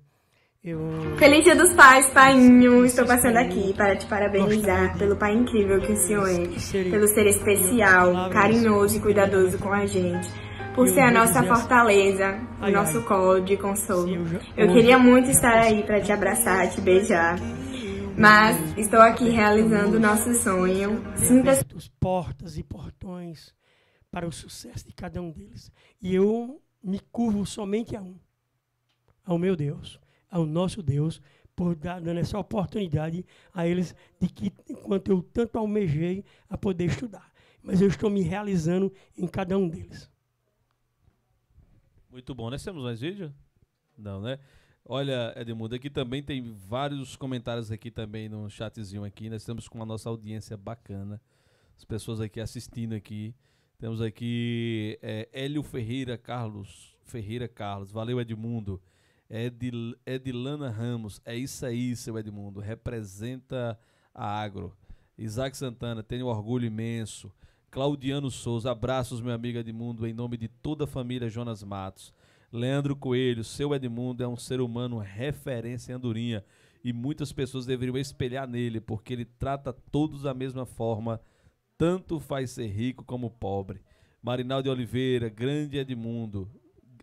eu... Feliz Dia dos Pais, Painho! Estou passando aqui para te parabenizar pelo pai incrível que o senhor é, pelo ser especial, carinhoso e assim, cuidadoso com a né? gente, por ser a nossa assim, fortaleza, o nosso colo de consolo. Eu queria muito estar aí para te abraçar, te beijar mas estou aqui realizando nosso sonho. Sinta portas e portões para o sucesso de cada um deles. E eu me curvo somente a um, ao meu Deus, ao nosso Deus, por dar dando essa oportunidade a eles de que enquanto eu tanto almejei a poder estudar, mas eu estou me realizando em cada um deles. Muito bom. né? temos mais vídeo? Não, né? Olha, Edmundo, aqui também tem vários comentários aqui também no chatzinho aqui. Nós estamos com a nossa audiência bacana. As pessoas aqui assistindo aqui. Temos aqui é, Hélio Ferreira Carlos. Ferreira Carlos. Valeu, Edmundo. Edil, Edilana Ramos. É isso aí, seu Edmundo. Representa a agro. Isaac Santana, tenho um orgulho imenso. Claudiano Souza, abraços, meu amigo Edmundo, em nome de toda a família Jonas Matos. Leandro Coelho, seu Edmundo é um ser humano referência em Andorinha e muitas pessoas deveriam espelhar nele, porque ele trata todos da mesma forma, tanto faz ser rico como pobre. Marinal de Oliveira, grande Edmundo,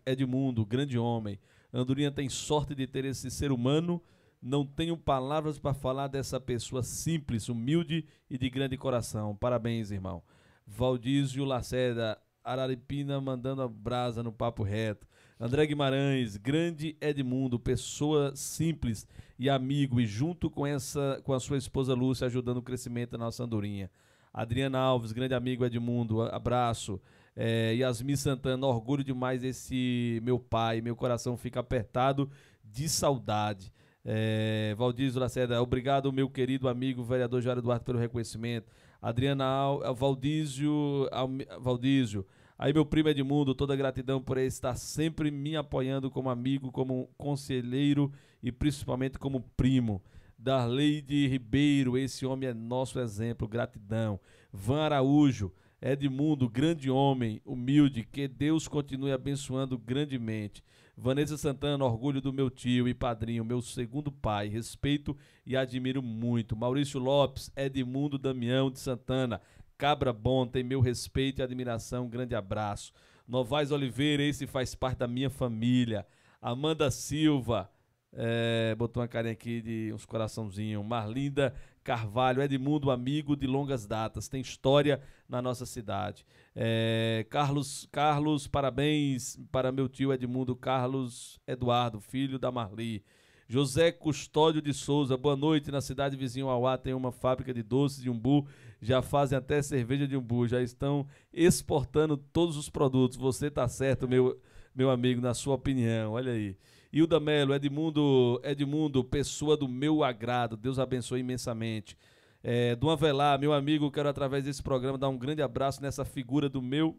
Edmundo, grande homem. Andorinha tem sorte de ter esse ser humano. Não tenho palavras para falar dessa pessoa simples, humilde e de grande coração. Parabéns, irmão. Valdísio Lacerda, Araripina mandando a brasa no papo reto. André Guimarães, grande Edmundo, pessoa simples e amigo, e junto com, essa, com a sua esposa Lúcia, ajudando o crescimento da nossa andorinha. Adriana Alves, grande amigo Edmundo, abraço. É, Yasmin Santana, orgulho demais desse meu pai, meu coração fica apertado de saudade. É, Valdir Lacerda, obrigado, meu querido amigo vereador Jairo Duarte, pelo reconhecimento. Adriana Al, Valdísio, Al, Valdísio Aí meu primo Edmundo, toda gratidão por ele estar sempre me apoiando como amigo, como conselheiro e principalmente como primo. Darleide Ribeiro, esse homem é nosso exemplo, gratidão. Van Araújo, Edmundo, grande homem, humilde, que Deus continue abençoando grandemente. Vanessa Santana, orgulho do meu tio e padrinho, meu segundo pai, respeito e admiro muito. Maurício Lopes, Edmundo Damião de Santana, Cabra bom, tem meu respeito e admiração. Um grande abraço. Novaes Oliveira, esse faz parte da minha família. Amanda Silva, é, botou uma carinha aqui de uns coraçãozinhos. Marlinda Carvalho, Edmundo, amigo de longas datas, tem história na nossa cidade. É, Carlos, Carlos, parabéns para meu tio Edmundo Carlos Eduardo, filho da Marli. José Custódio de Souza, boa noite. Na cidade vizinho ao tem uma fábrica de doces de umbu já fazem até cerveja de umbu, já estão exportando todos os produtos. Você está certo, meu, meu amigo, na sua opinião. Olha aí. Hilda Melo, Edmundo, Edmundo, pessoa do meu agrado. Deus abençoe imensamente. É, Duan Velar, meu amigo, quero através desse programa dar um grande abraço nessa figura do meu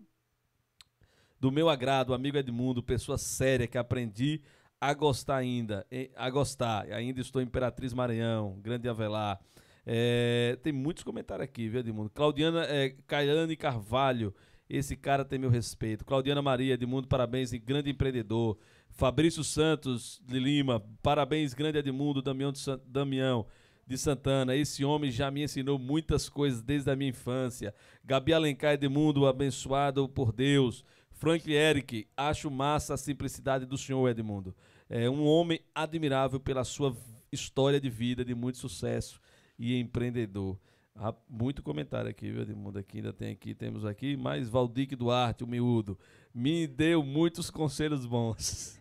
do meu agrado, amigo Edmundo, pessoa séria que aprendi a gostar ainda, a gostar. Ainda estou Imperatriz Maranhão, grande Avelar. É, tem muitos comentários aqui, viu, Edmundo? Claudiana é, Carvalho. Esse cara tem meu respeito. Claudiana Maria, Edmundo, parabéns, grande empreendedor. Fabrício Santos de Lima, parabéns, grande Edmundo, Damião de, San... Damião de Santana. Esse homem já me ensinou muitas coisas desde a minha infância. Gabi Alencar Edmundo, abençoado por Deus. Frank Eric, acho massa a simplicidade do senhor, Edmundo. É um homem admirável pela sua história de vida, de muito sucesso e empreendedor. Há muito comentário aqui, viu, Edmundo? Aqui ainda tem aqui, temos aqui mais Valdir Duarte, o miúdo. Me deu muitos conselhos bons.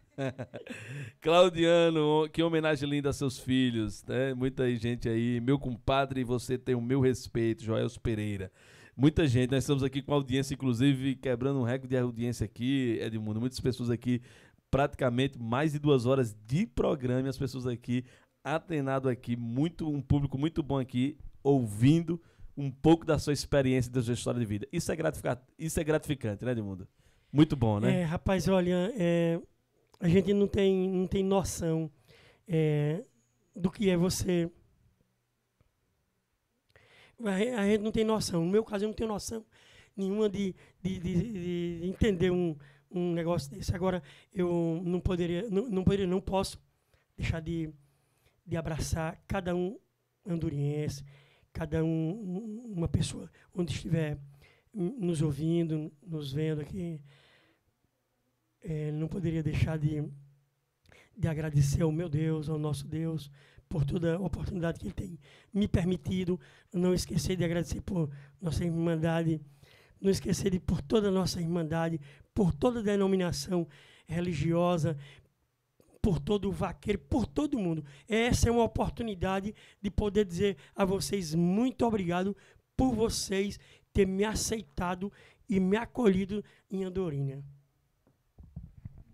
*laughs* Claudiano, que homenagem linda a seus filhos, né? Muita gente aí, meu compadre, você tem o meu respeito, Joelso Pereira. Muita gente, nós estamos aqui com audiência, inclusive quebrando um recorde de audiência aqui, Edmundo. Muitas pessoas aqui praticamente mais de duas horas de programa e as pessoas aqui atenado aqui, muito um público muito bom aqui, ouvindo um pouco da sua experiência da sua história de vida. Isso é, Isso é gratificante, né, Edmundo? Muito bom, né? É, rapaz, olha, é, a gente não tem, não tem noção é, do que é você. A gente não tem noção. No meu caso, eu não tenho noção nenhuma de, de, de, de entender um, um negócio desse. Agora, eu não poderia, não, não poderia, não posso deixar de de abraçar cada um anduriense, cada um, uma pessoa, onde estiver nos ouvindo, nos vendo aqui. É, não poderia deixar de, de agradecer ao meu Deus, ao nosso Deus, por toda a oportunidade que Ele tem me permitido. Não esquecer de agradecer por nossa irmandade, não esquecer de por toda a nossa irmandade, por toda a denominação religiosa, por todo o vaqueiro, por todo mundo. Essa é uma oportunidade de poder dizer a vocês muito obrigado por vocês ter me aceitado e me acolhido em Andorinha.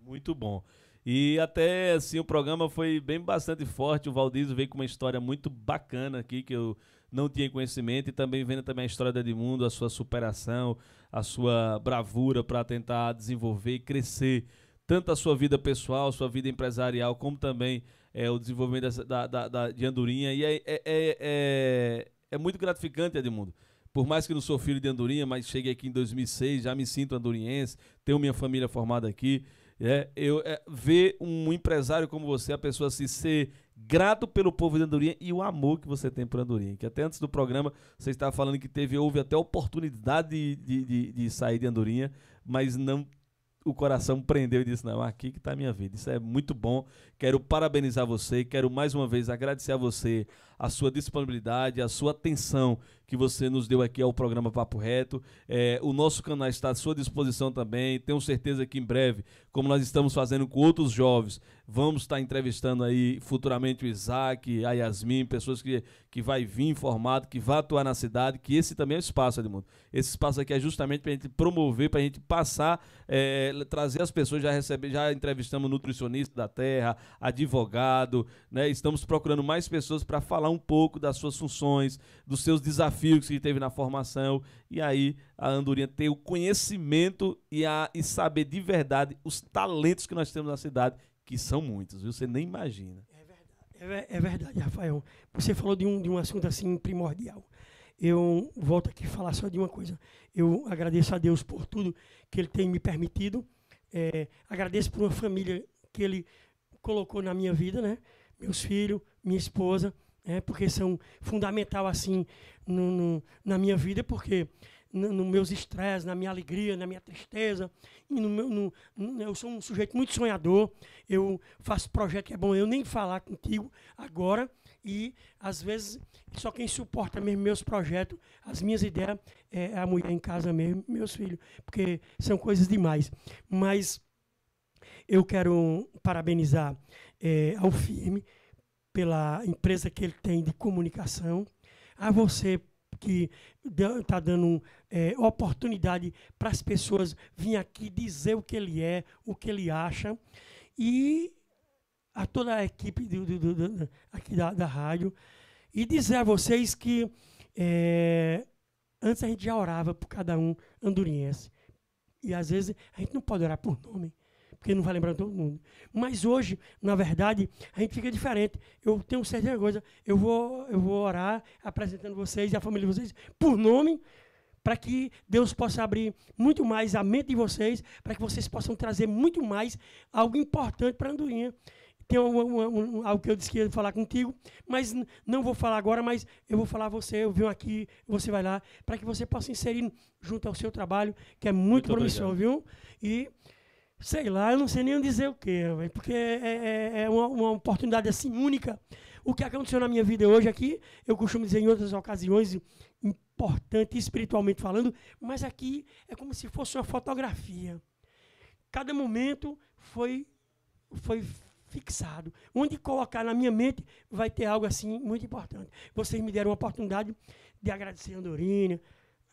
Muito bom. E até assim o programa foi bem bastante forte. O Valdizio veio com uma história muito bacana aqui que eu não tinha conhecimento e também vendo também a história do Edmundo, a sua superação, a sua bravura para tentar desenvolver e crescer tanto a sua vida pessoal, sua vida empresarial, como também é, o desenvolvimento da, da, da, de Andorinha. E é, é, é, é, muito gratificante, Edmundo. Por mais que não sou filho de Andorinha, mas cheguei aqui em 2006, já me sinto andorinhense, tenho minha família formada aqui. É, eu é, Ver um empresário como você, a pessoa se ser grato pelo povo de Andorinha e o amor que você tem por Andorinha. Que até antes do programa você estava falando que teve, houve até oportunidade de, de, de, de sair de Andorinha, mas não o coração prendeu e disse: Não, aqui que está a minha vida. Isso é muito bom Quero parabenizar você, quero mais uma vez agradecer a você a sua disponibilidade, a sua atenção que você nos deu aqui ao programa Papo Reto. É, o nosso canal está à sua disposição também. Tenho certeza que em breve, como nós estamos fazendo com outros jovens, vamos estar entrevistando aí futuramente o Isaac, a Yasmin, pessoas que, que vai vir informado, que vai atuar na cidade, que esse também é o espaço, Edmundo. Esse espaço aqui é justamente para a gente promover, para a gente passar, é, trazer as pessoas, já receber, já entrevistamos nutricionista da terra, advogado, né? Estamos procurando mais pessoas para falar um pouco das suas funções, dos seus desafios que teve na formação e aí a Andorinha ter o conhecimento e a e saber de verdade os talentos que nós temos na cidade, que são muitos, viu? Você nem imagina. É verdade, é, é verdade Rafael. Você falou de um, de um assunto assim primordial eu volto aqui falar só de uma coisa. Eu agradeço a Deus por tudo que Ele tem me permitido. É, agradeço por uma família que Ele colocou na minha vida, né? Meus filhos, minha esposa, né? porque são fundamental assim no, no, na minha vida, porque nos no meus estresses, na minha alegria, na minha tristeza. E no meu, no, no, eu sou um sujeito muito sonhador. Eu faço projeto que é bom eu nem falar contigo agora. E, às vezes, só quem suporta mesmo meus projetos, as minhas ideias, é a mulher em casa mesmo, meus filhos, porque são coisas demais. Mas eu quero parabenizar é, ao Firme pela empresa que ele tem de comunicação, a você que está dando é, oportunidade para as pessoas vir aqui dizer o que ele é, o que ele acha, e a toda a equipe do, do, do, aqui da, da, rádio, e dizer a vocês que é, antes a gente já orava por cada um andorinhense. E às vezes a gente não pode orar por nome, porque não vai lembrar todo mundo. Mas hoje, na verdade, a gente fica diferente. Eu tenho certeza de coisa, eu vou, eu vou orar apresentando vocês e a família de vocês por nome, para que Deus possa abrir muito mais a mente de vocês, para que vocês possam trazer muito mais algo importante para a Andorinha. Tem um, um, um, algo que eu disse que ia falar contigo, mas não vou falar agora, mas eu vou falar a você, eu venho aqui, você vai lá, para que você possa inserir junto ao seu trabalho, que é muito, muito promissor, obrigado. viu? E sei lá, eu não sei nem dizer o que, porque é, é, é, uma, uma, oportunidade assim única. O que aconteceu na minha vida hoje aqui, eu costumo dizer em outras ocasiões, importante espiritualmente falando, mas aqui é como se fosse uma fotografia. Cada momento foi, foi fixado. Onde colocar na minha mente vai ter algo assim muito importante. Vocês me deram a oportunidade de agradecer a Andorinha,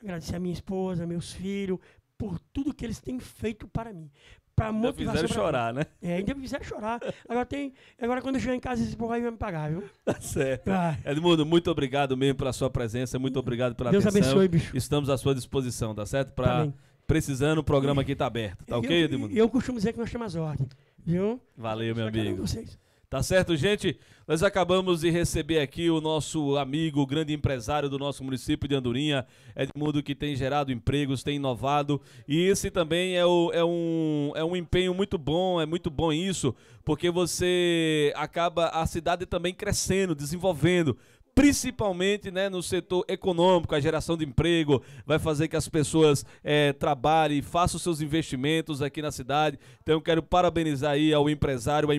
agradecer a minha esposa, meus filhos, por tudo que eles têm feito para mim para motivação. Ainda fizeram chorar, né? É, ainda fizeram chorar. Agora tem. Agora quando eu chegar em casa, esse porra aí vai me pagar, viu? Tá certo. Ah. Edmundo, muito obrigado mesmo pela sua presença, muito obrigado pela Deus atenção. Deus abençoe, bicho. Estamos à sua disposição, tá certo? Pra, tá precisando, o programa aqui tá aberto, tá eu, ok, Edmundo? Eu costumo dizer que nós temos ordem, viu? Valeu, meu amigo. Vocês. Tá certo, gente? Nós acabamos de receber aqui o nosso amigo, o grande empresário do nosso município de Andorinha, Edmundo, que tem gerado empregos, tem inovado. E esse também é, o, é, um, é um empenho muito bom, é muito bom isso, porque você acaba a cidade também crescendo, desenvolvendo principalmente né, no setor econômico, a geração de emprego, vai fazer que as pessoas é, trabalhem, façam seus investimentos aqui na cidade. Então quero parabenizar aí ao empresário,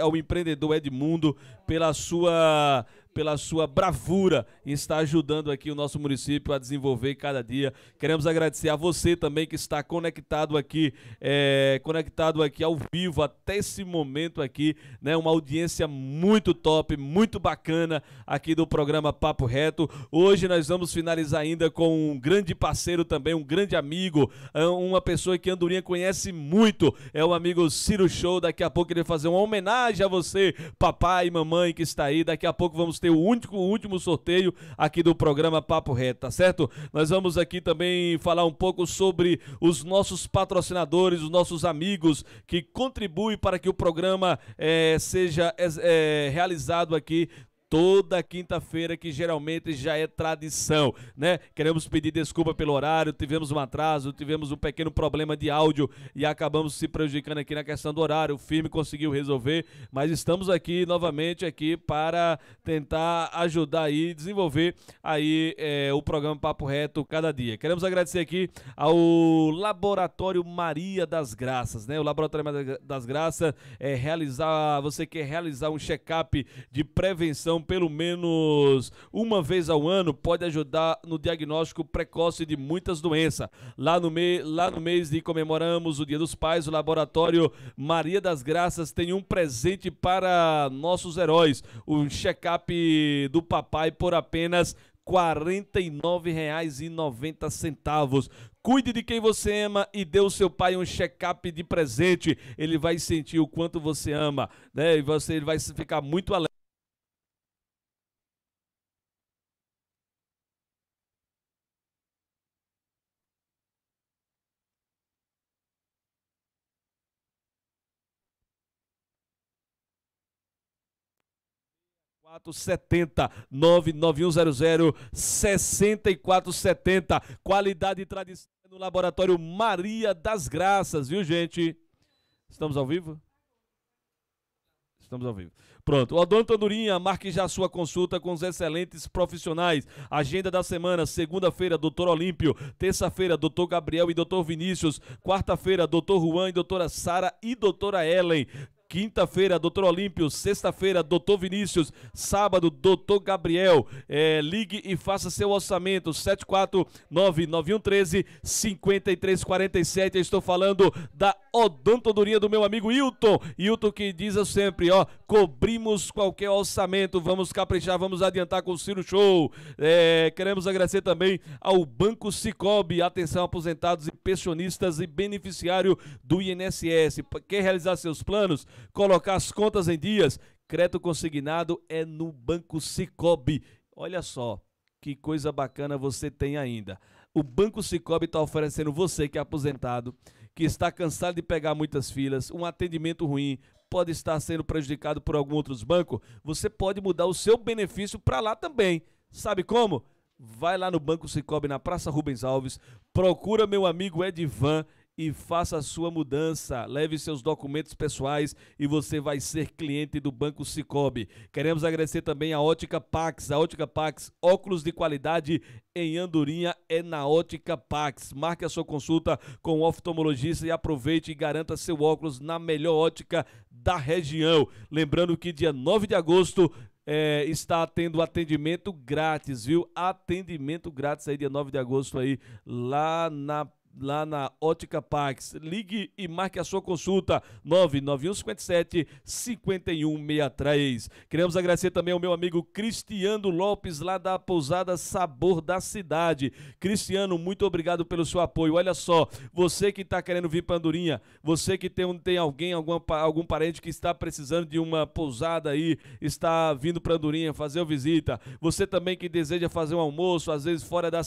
ao, empreendedor Edmundo pela sua pela sua bravura em está ajudando aqui o nosso município a desenvolver cada dia. Queremos agradecer a você também que está conectado aqui, é, conectado aqui ao vivo até esse momento aqui, né? Uma audiência muito top, muito bacana aqui do programa Papo Reto. Hoje nós vamos finalizar ainda com um grande parceiro também, um grande amigo, é, uma pessoa que Andorinha conhece muito, é o amigo Ciro Show. Daqui a pouco ele vai fazer uma homenagem a você, papai e mamãe que está aí. Daqui a pouco vamos ter o único, o último sorteio aqui do programa Papo Reto, tá certo? Nós vamos aqui também falar um pouco sobre os nossos patrocinadores, os nossos amigos que contribuem para que o programa é, seja é, realizado aqui toda quinta-feira, que geralmente já é tradição, né? Queremos pedir desculpa pelo horário, tivemos um atraso, tivemos um pequeno problema de áudio e acabamos se prejudicando aqui na questão do horário. O firme conseguiu resolver, mas estamos aqui novamente aqui para tentar ajudar e desenvolver aí é, o programa Papo Reto cada dia. Queremos agradecer aqui ao Laboratório Maria das Graças, né? O Laboratório Maria das Graças é realizar, você quer realizar um check-up de prevenção então, pelo menos uma vez ao ano pode ajudar no diagnóstico precoce de muitas doenças. Lá no, me, lá no mês de comemoramos o Dia dos Pais, o Laboratório Maria das Graças tem um presente para nossos heróis: um check-up do papai por apenas R$ 49,90. Cuide de quem você ama e dê ao seu pai um check-up de presente. Ele vai sentir o quanto você ama, né? E você ele vai ficar muito alegre. 6470 99100 6470 qualidade e tradição no laboratório Maria das Graças, viu gente? Estamos ao vivo? Estamos ao vivo. Pronto. O Odonto Andorinha, marque já sua consulta com os excelentes profissionais. Agenda da semana, segunda-feira, doutor Olímpio. Terça-feira, doutor Gabriel e doutor Vinícius. Quarta-feira, doutor Juan e doutora Sara e doutora Ellen. Quinta-feira, doutor Olímpio. Sexta-feira, doutor Vinícius. Sábado, doutor Gabriel. É, ligue e faça seu orçamento. 749-9113-5347. estou falando da odontodoria do meu amigo Hilton. Hilton que diz sempre, ó, cobrimos qualquer orçamento. Vamos caprichar, vamos adiantar com o Ciro Show. É, queremos agradecer também ao Banco Cicobi. Atenção, aposentados e pensionistas e beneficiário do INSS. Quer realizar seus planos? colocar as contas em dias. Crédito consignado é no Banco Cicobi. Olha só, que coisa bacana você tem ainda. O Banco Cicobi está oferecendo você que é aposentado, que está cansado de pegar muitas filas, um atendimento ruim, pode estar sendo prejudicado por algum outro banco, você pode mudar o seu benefício para lá também. Sabe como? Vai lá no Banco Cicobi, na Praça Rubens Alves, procura meu amigo Edvan, e faça a sua mudança. Leve seus documentos pessoais e você vai ser cliente do Banco Cicobi. Queremos agradecer também a Ótica Pax. A Ótica Pax, óculos de qualidade em Andorinha é na Ótica Pax. Marque a sua consulta com o oftalmologista e aproveite e garanta seu óculos na melhor ótica da região. Lembrando que dia 9 de agosto é, está tendo atendimento grátis, viu? Atendimento grátis aí dia 9 de agosto aí lá na lá na Ótica Pax. Ligue e marque a sua consulta 99157 5163. Queremos agradecer também ao meu amigo Cristiano Lopes lá da pousada Sabor da Cidade. Cristiano, muito obrigado pelo seu apoio. Olha só, você que está querendo vir para Andurinha você que tem, tem alguém, alguma, algum parente que está precisando de uma pousada aí, está vindo para Andurinha fazer uma visita. Você também que deseja fazer um almoço, às vezes fora da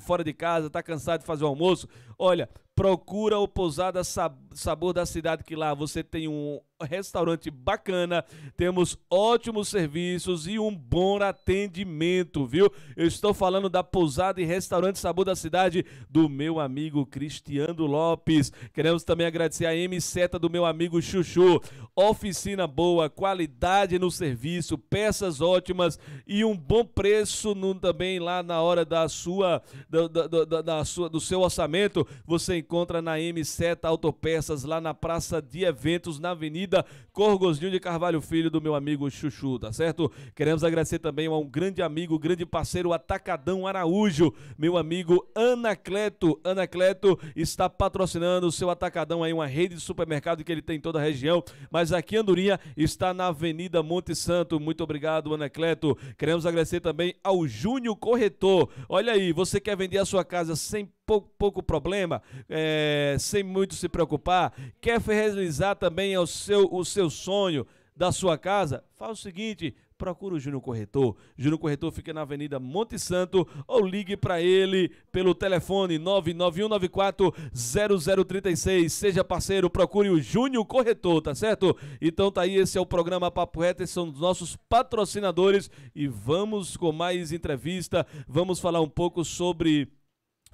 fora de casa, está cansado de fazer um almoço, Olha, procura o Pousada Sabor da Cidade, que lá você tem um restaurante bacana, temos ótimos serviços e um bom atendimento, viu? Eu estou falando da Pousada e Restaurante Sabor da Cidade do meu amigo Cristiano Lopes. Queremos também agradecer a M Seta do meu amigo Chuchu. Oficina boa, qualidade no serviço, peças ótimas e um bom preço no, também lá na hora da sua, da, da, da, da sua do seu orçamento. Você encontra na M7 Autopeças, lá na Praça de Eventos, na Avenida Corgoslinho de Carvalho Filho, do meu amigo Chuchu, tá certo? Queremos agradecer também a um grande amigo, grande parceiro, Atacadão Araújo, meu amigo Anacleto. Anacleto está patrocinando o seu Atacadão aí, uma rede de supermercado que ele tem em toda a região, mas aqui Andurinha Andorinha está na Avenida Monte Santo. Muito obrigado, Anacleto. Queremos agradecer também ao Júnior Corretor. Olha aí, você quer vender a sua casa sem pouco, pouco problema, é, sem muito se preocupar, quer realizar também o seu, o seu sonho da sua casa, faz o seguinte, procura o Júnior Corretor. Júnior Corretor fica na Avenida Monte Santo ou ligue para ele pelo telefone 991940036. Seja parceiro, procure o Júnior Corretor, tá certo? Então tá aí, esse é o programa Papo Reto, esses são os nossos patrocinadores e vamos com mais entrevista, vamos falar um pouco sobre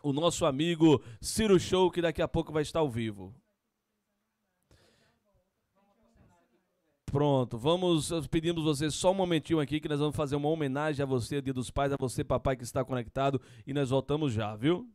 o nosso amigo Ciro Show, que daqui a pouco vai estar ao vivo. Pronto, vamos, pedimos vocês só um momentinho aqui que nós vamos fazer uma homenagem a você, Dia dos Pais, a você, papai que está conectado e nós voltamos já, viu?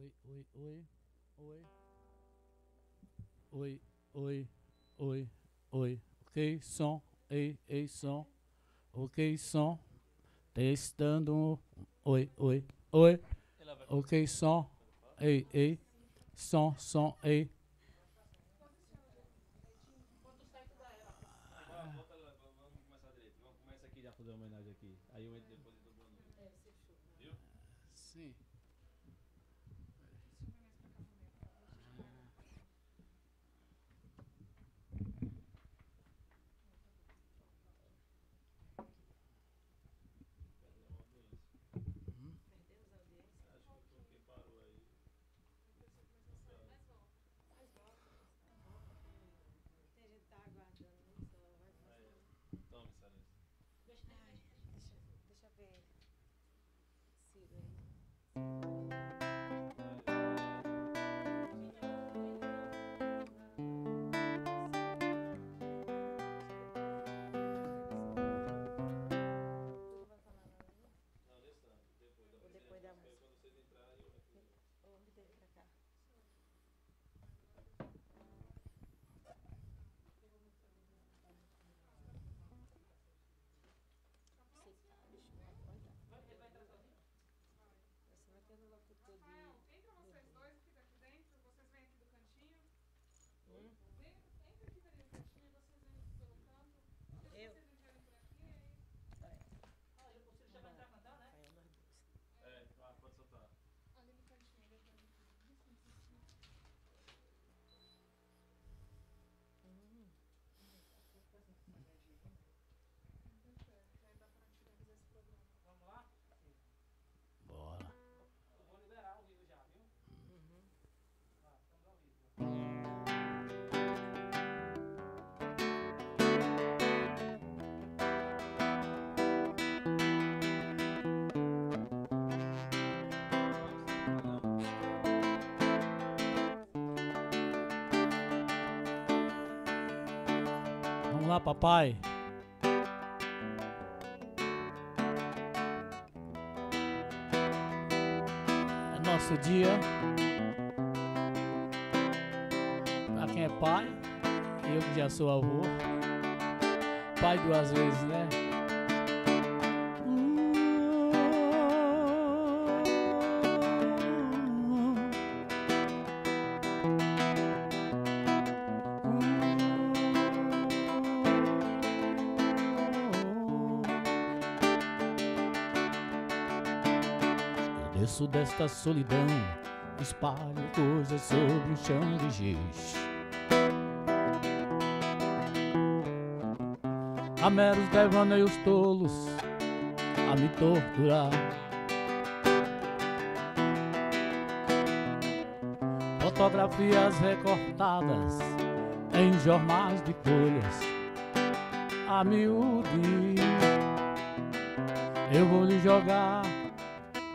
oi, oi, oi, oi, oi, oi, oi, oi, ok, som, ei, ei, som, ok, som, testando, oi, oi, oi, ok, som, ei, ei, som, som, ei, lá, papai. É nosso dia. Pra quem é pai, eu que já sou avô. Pai duas vezes, né? esta solidão espalho coisas sobre um chão de giz. A meros devaneios tolos a me torturar. Fotografias recortadas em jornais de folhas a miúde. Eu vou lhe jogar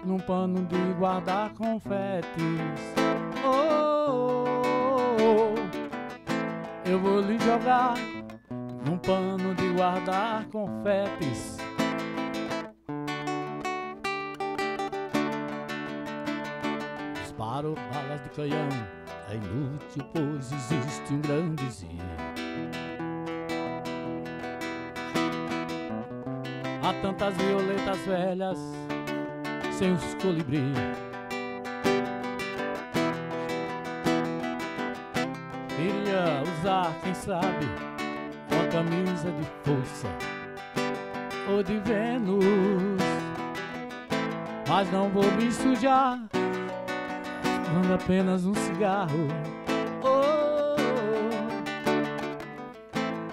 num pano de guardar confetes. Oh, oh, oh, eu vou lhe jogar num pano de guardar confetes. Disparo balas de canhão, é inútil, pois existe um grande zio. Há tantas violetas velhas seus colibris. Queria usar, quem sabe, uma camisa de força ou de Vênus Mas não vou me sujar, mando apenas um cigarro oh,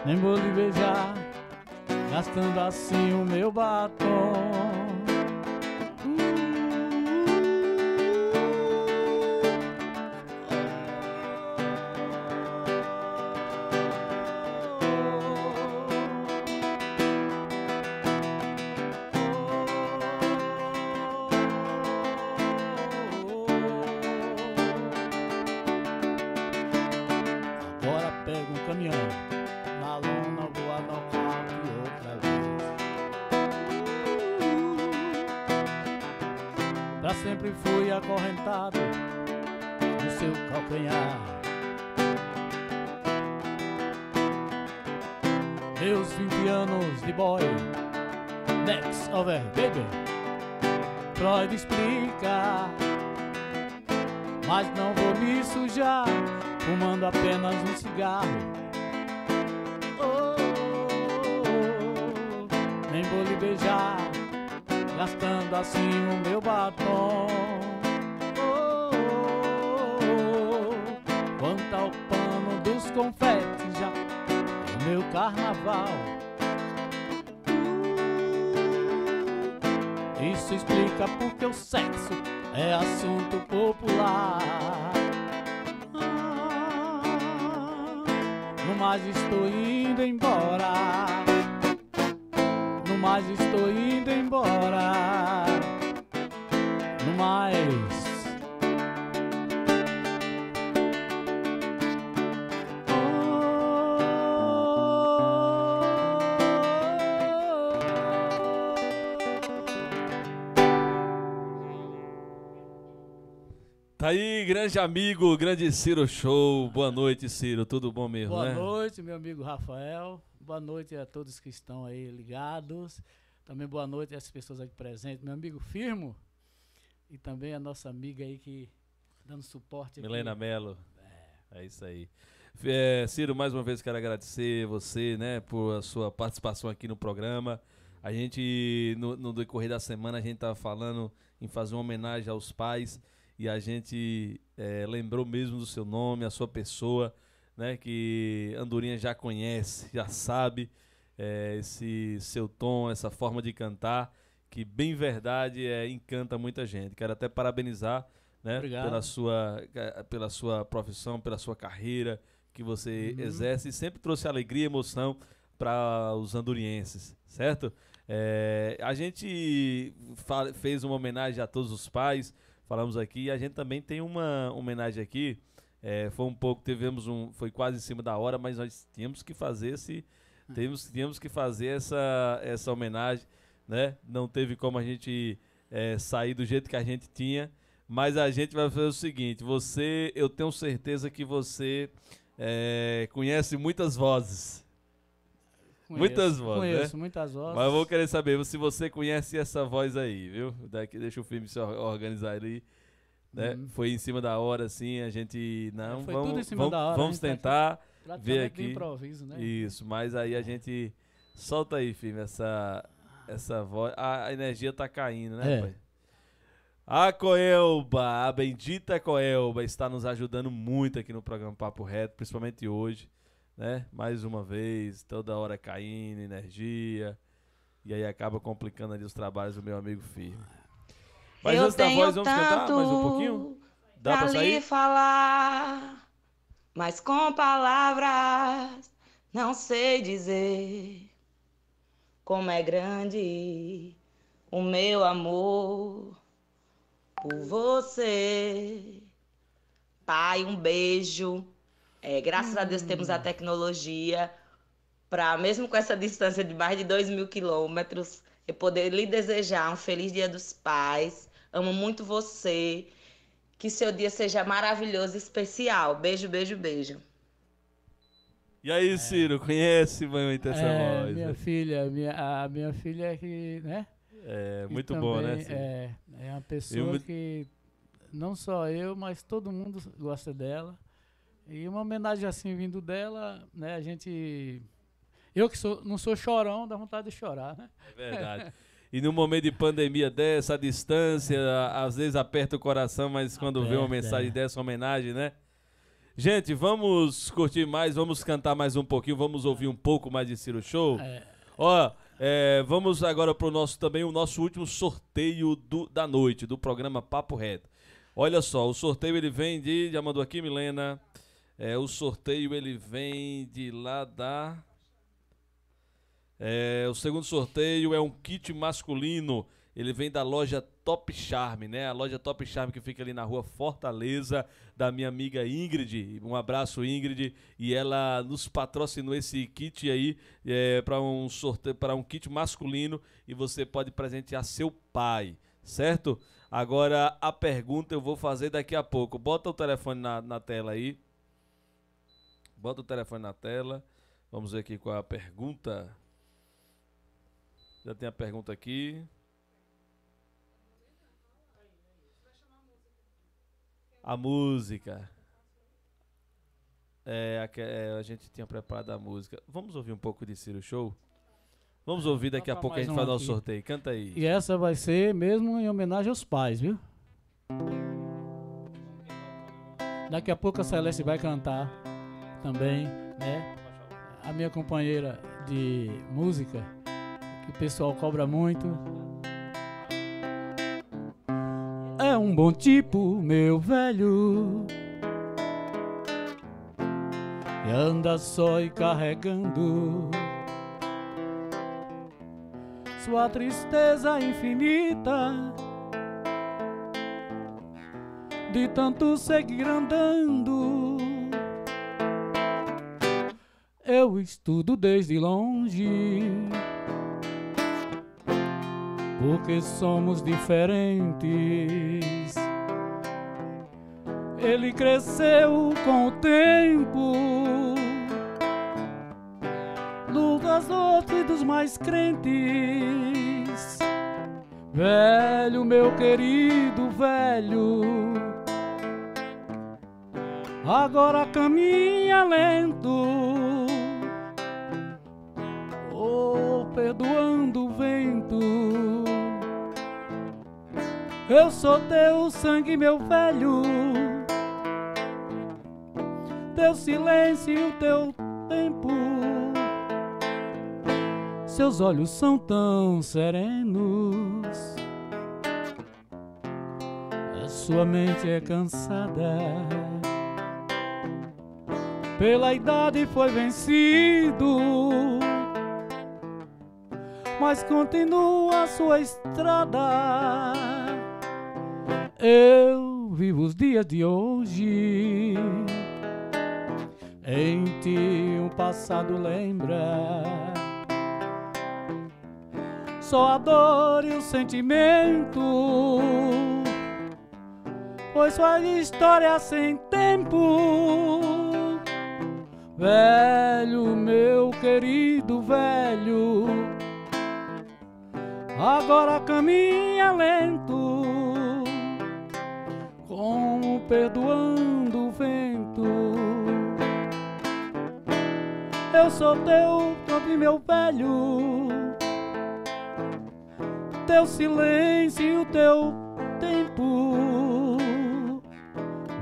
Nem vou lhe beijar, gastando assim o meu batom Tá aí, grande amigo, grande Ciro Show. Boa noite, Ciro. Tudo bom mesmo, Boa né? noite, meu amigo Rafael. Boa noite a todos que estão aí ligados. Também boa noite às pessoas aqui presentes. Meu amigo Firmo e também a nossa amiga aí que dando suporte. Milena Mello. É. é isso aí. É, Ciro, mais uma vez quero agradecer você, né, por a sua participação aqui no programa. A gente, no, no decorrer da semana, a gente estava falando em fazer uma homenagem aos pais e a gente é, lembrou mesmo do seu nome, a sua pessoa, né? Que Andorinha já conhece, já sabe é, esse seu tom, essa forma de cantar, que bem verdade é, encanta muita gente. Quero até parabenizar, né? Pela sua, pela sua profissão, pela sua carreira que você uhum. exerce e sempre trouxe alegria e emoção para os andurienses, certo? É, a gente fez uma homenagem a todos os pais, falamos aqui. E a gente também tem uma homenagem aqui. É, foi um pouco, tivemos um. Foi quase em cima da hora, mas nós tínhamos que fazer esse. Tínhamos, tínhamos que fazer essa, essa homenagem, né? Não teve como a gente é, sair do jeito que a gente tinha. Mas a gente vai fazer o seguinte: você, eu tenho certeza que você é, conhece muitas vozes. Conheço, muitas vozes. Conheço né? muitas vozes. Mas eu vou querer saber se você conhece essa voz aí, viu? Daqui deixa o filme se organizar ali. Né? Hum. Foi em cima da hora, assim, a gente. Não, Foi vamos, vamos, hora, vamos né? tá tentar tá ver aqui. Improviso, né? Isso, mas aí a é. gente. Solta aí, filme, essa, essa voz. A, a energia tá caindo, né, é. pai? A Coelba, a bendita Coelba, está nos ajudando muito aqui no programa Papo Reto, principalmente hoje né? Mais uma vez, toda hora caindo, energia. E aí acaba complicando ali os trabalhos do meu amigo firme. Ah. Mas Eu antes da voz, vamos cantar mais um pouquinho? Dá pra, pra sair? falar, mas com palavras não sei dizer como é grande o meu amor por você. Pai, um beijo é, graças hum. a Deus temos a hum. tecnologia para, mesmo com essa distância de mais de 2 mil quilômetros, eu poder lhe desejar um feliz Dia dos Pais. Amo muito você. Que seu dia seja maravilhoso e especial. Beijo, beijo, beijo. E aí, é. Ciro, conhece mãe essa é, voz? Minha né? filha, minha, a minha filha é que, né? É, que muito bom, né? Ciro? É, é uma pessoa eu... que não só eu, mas todo mundo gosta dela. E uma homenagem assim vindo dela, né? A gente. Eu que sou, não sou chorão, dá vontade de chorar, né? É verdade. E num momento de pandemia dessa, a distância, às vezes aperta o coração, mas quando aperta. vê uma mensagem é. dessa, uma homenagem, né? Gente, vamos curtir mais, vamos cantar mais um pouquinho, vamos ouvir um pouco mais de Ciro Show. É. Ó, é, vamos agora pro nosso também, o nosso último sorteio do, da noite, do programa Papo Reto. Olha só, o sorteio ele vem de. Já mandou aqui, Milena? É, o sorteio ele vem de lá da. É, o segundo sorteio é um kit masculino. Ele vem da loja Top Charme, né? A loja Top Charme que fica ali na rua Fortaleza, da minha amiga Ingrid. Um abraço, Ingrid. E ela nos patrocinou esse kit aí é, para um sorteio, para um kit masculino e você pode presentear seu pai, certo? Agora a pergunta eu vou fazer daqui a pouco. Bota o telefone na, na tela aí. Bota o telefone na tela. Vamos ver aqui qual é a pergunta. Já tem a pergunta aqui. A música. É, a, é, a, gente tinha preparado a música. Vamos ouvir um pouco de Ciro Show? Vamos ouvir daqui a pouco a gente um faz nosso sorteio. Canta aí. E essa vai ser mesmo em homenagem aos pais, viu? Daqui a pouco a Celeste vai cantar também, né? A minha companheira de música, que o pessoal cobra muito. É um bom tipo, meu velho. E anda só e carregando sua tristeza infinita de tanto seguir andando eu estudo desde longe. Porque somos diferentes. Ele cresceu com o tempo. Lucas outro e dos mais crentes. Velho, meu querido velho, agora caminha lento perdoando o vento. Eu sou teu sangue, meu velho, teu silêncio e o teu tempo. Seus olhos são tão serenos, a sua mente é cansada pela idade foi vencido mas continua a sua estrada. Eu vivo os dias de hoje. Em ti o passado lembra. Só a dor e o sentimento. Pois sua história sem tempo. Velho, meu querido velho agora caminha lento, como perdoando o vento. Eu sou teu, toque meu velho, teu silêncio, e o teu tempo.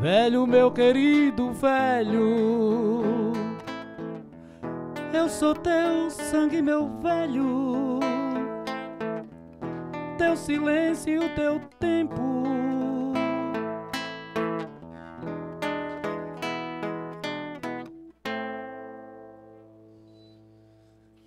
Velho, meu querido velho, eu sou teu sangue, meu velho teu silêncio e o teu tempo.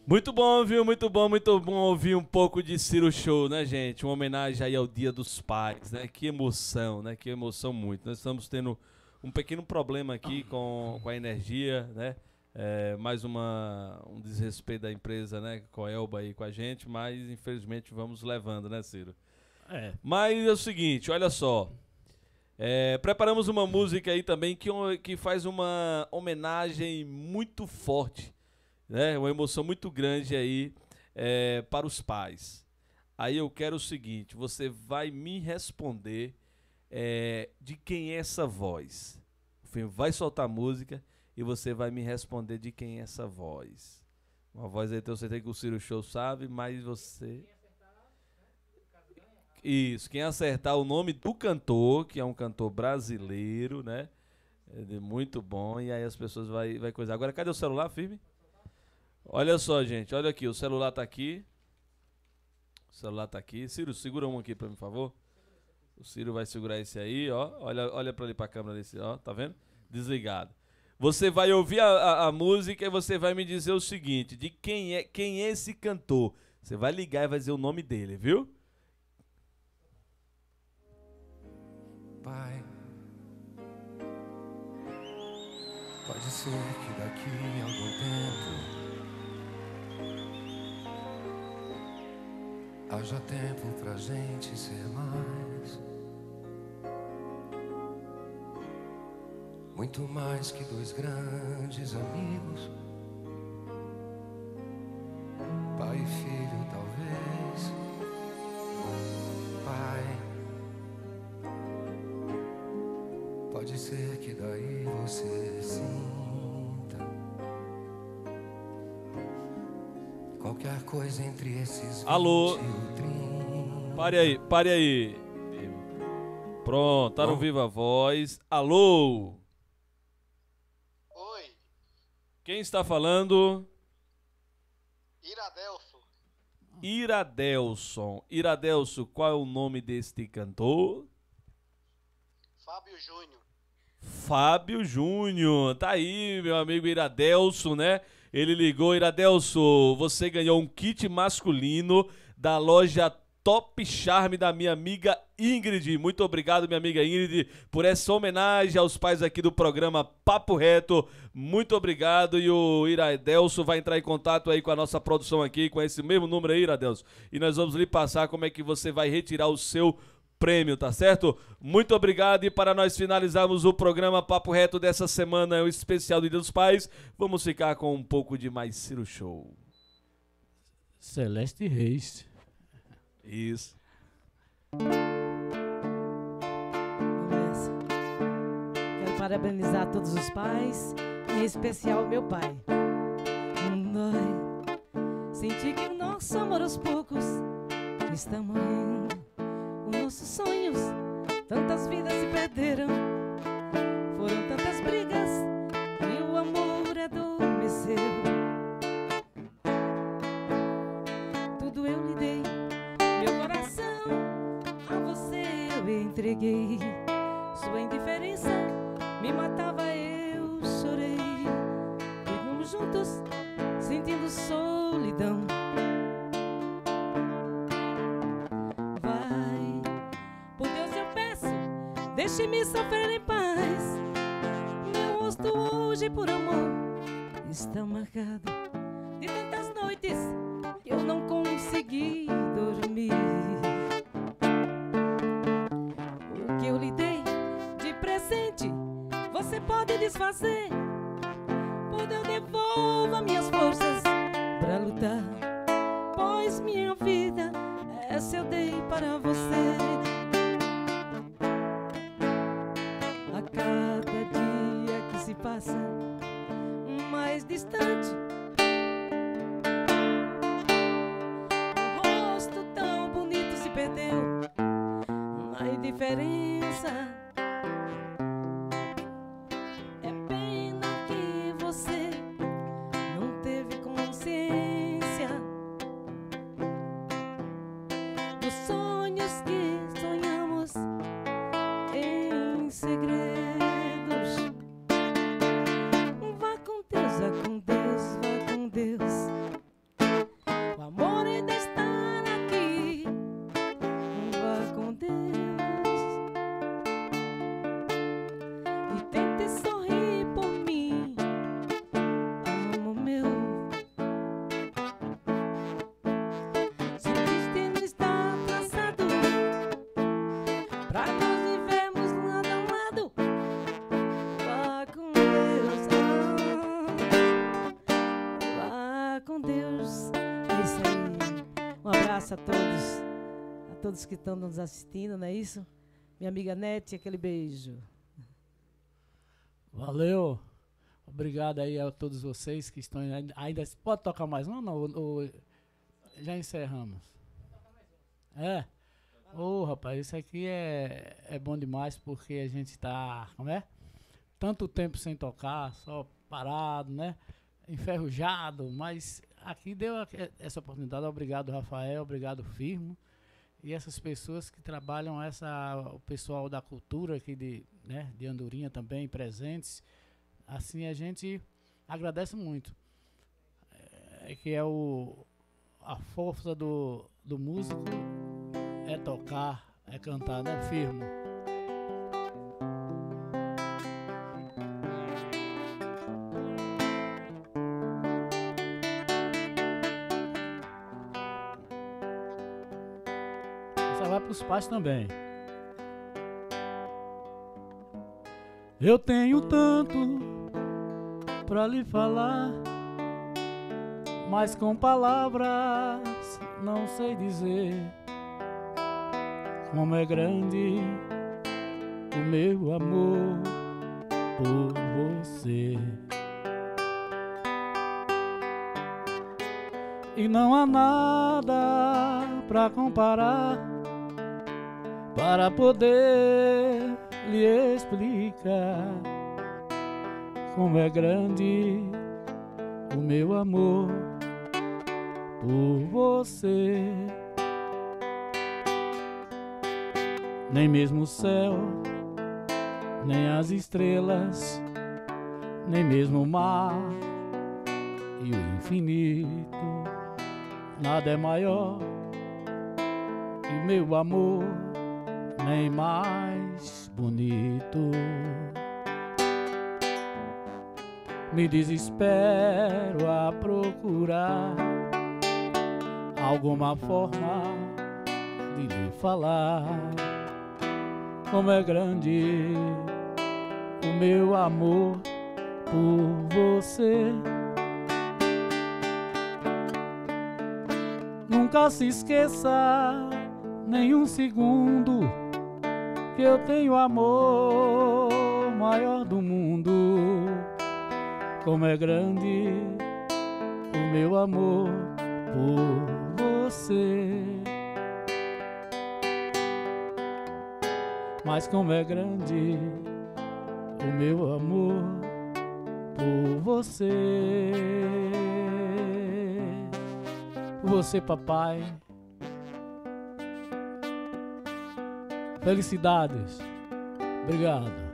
Muito bom, viu? Muito bom, muito bom ouvir um pouco de Ciro Show, né, gente? Uma homenagem aí ao Dia dos Pais, né? Que emoção, né? Que emoção muito. Nós estamos tendo um pequeno problema aqui com, com a energia, né? É, mais uma, um desrespeito da empresa, né? Com a Elba aí com a gente, mas infelizmente vamos levando, né, Ciro? É. Mas é o seguinte, olha só. É, preparamos uma música aí também que, que faz uma homenagem muito forte, né? Uma emoção muito grande aí é, para os pais. Aí eu quero o seguinte: você vai me responder é, de quem é essa voz. Enfim, vai soltar a música e você vai me responder de quem é essa voz. Uma voz aí, então você que o Ciro Show sabe, mas você. Né? Isso, quem acertar o nome do cantor, que é um cantor brasileiro, né? É muito bom, e aí as pessoas vai, vai coisar. Agora, cadê o celular, firme? Olha só, gente, olha aqui, o celular tá aqui. O celular tá aqui. Ciro, segura um aqui para mim, por favor. O Ciro vai segurar esse aí, ó. Olha, olha para ali para a câmera desse, ó, tá vendo? Desligado. Você vai ouvir a, a, a, música e você vai me dizer o seguinte: de quem é quem é esse cantor? Você vai ligar e vai dizer o nome dele, viu? Pai, pode ser que daqui a algum tempo haja tempo pra gente ser mais. muito mais que dois grandes amigos, pai e filho, talvez, pai. Pode ser que daí você sinta qualquer coisa entre esses. Alô, pare aí, pare aí. Pronto, tá no Viva Voz. Alô! Quem está falando? Iradelson. Iradelson. Iradelson, qual é o nome deste cantor? Fábio Júnior. Fábio Júnior. Tá aí, meu amigo Iradelso, né? Ele ligou, Iradelso, você ganhou um kit masculino da loja Top Charme da minha amiga Ingrid. Muito obrigado, minha amiga Ingrid, por essa homenagem aos pais aqui do programa Papo Reto. Muito obrigado. E o Iradelso vai entrar em contato aí com a nossa produção aqui, com esse mesmo número aí, Iradelso. E nós vamos lhe passar como é que você vai retirar o seu prêmio, tá certo? Muito obrigado e para nós finalizarmos o programa Papo Reto dessa semana, o especial do Dia dos Pais, vamos ficar com um pouco de mais Ciro Show. Celeste Reis. Isso. Começa. Quero parabenizar todos os pais, em especial meu pai. Dói. Senti que o nosso amor aos poucos está morrendo. Os nossos sonhos, tantas vidas se perderam. Foram tantas brigas e o amor adormeceu. É entreguei. Sua indiferença me matava, eu chorei. Vivemos juntos, sentindo solidão. Vai, por Deus eu peço, deixe-me sofrer em paz. Meu rosto hoje, por amor, está marcado de tantas noites. fazer Quando eu devolva minhas forças para lutar Pois minha vida, é essa eu dei para você A cada dia que se passa Mais distante Um rosto tão bonito se perdeu Na indiferença abraço a todos, a todos que estão nos assistindo, não é isso? Minha amiga Nete, aquele beijo. Valeu. Obrigado aí a todos vocês que estão ainda. pode tocar mais um? Não, ou, já encerramos. É. Ô, oh, rapaz, isso aqui é, é bom demais porque a gente está, como é? Tanto tempo sem tocar, só parado, né? Enferrujado, mas aqui deu essa oportunidade. Obrigado, Rafael. Obrigado, Firmo. E essas pessoas que trabalham, essa, o pessoal da cultura aqui de, né, de Andorinha também, presentes. Assim, a gente agradece muito. É, é que é o, a força do, do músico é tocar, é cantar, né, Firmo? paz também. Eu tenho tanto pra lhe falar, mas com palavras não sei dizer como é grande o meu amor por você. E não há nada pra comparar para poder lhe explicar como é grande o meu amor por você. Nem mesmo o céu, nem as estrelas, nem mesmo o mar e o infinito, nada é maior que meu amor nem mais bonito. Me desespero a procurar alguma forma de lhe falar. Como é grande o meu amor por você. Nunca se esqueça nenhum segundo que eu tenho amor maior do mundo. Como é grande o meu amor por você. Mas como é grande o meu amor por você. Você, papai Felicidades. Obrigado.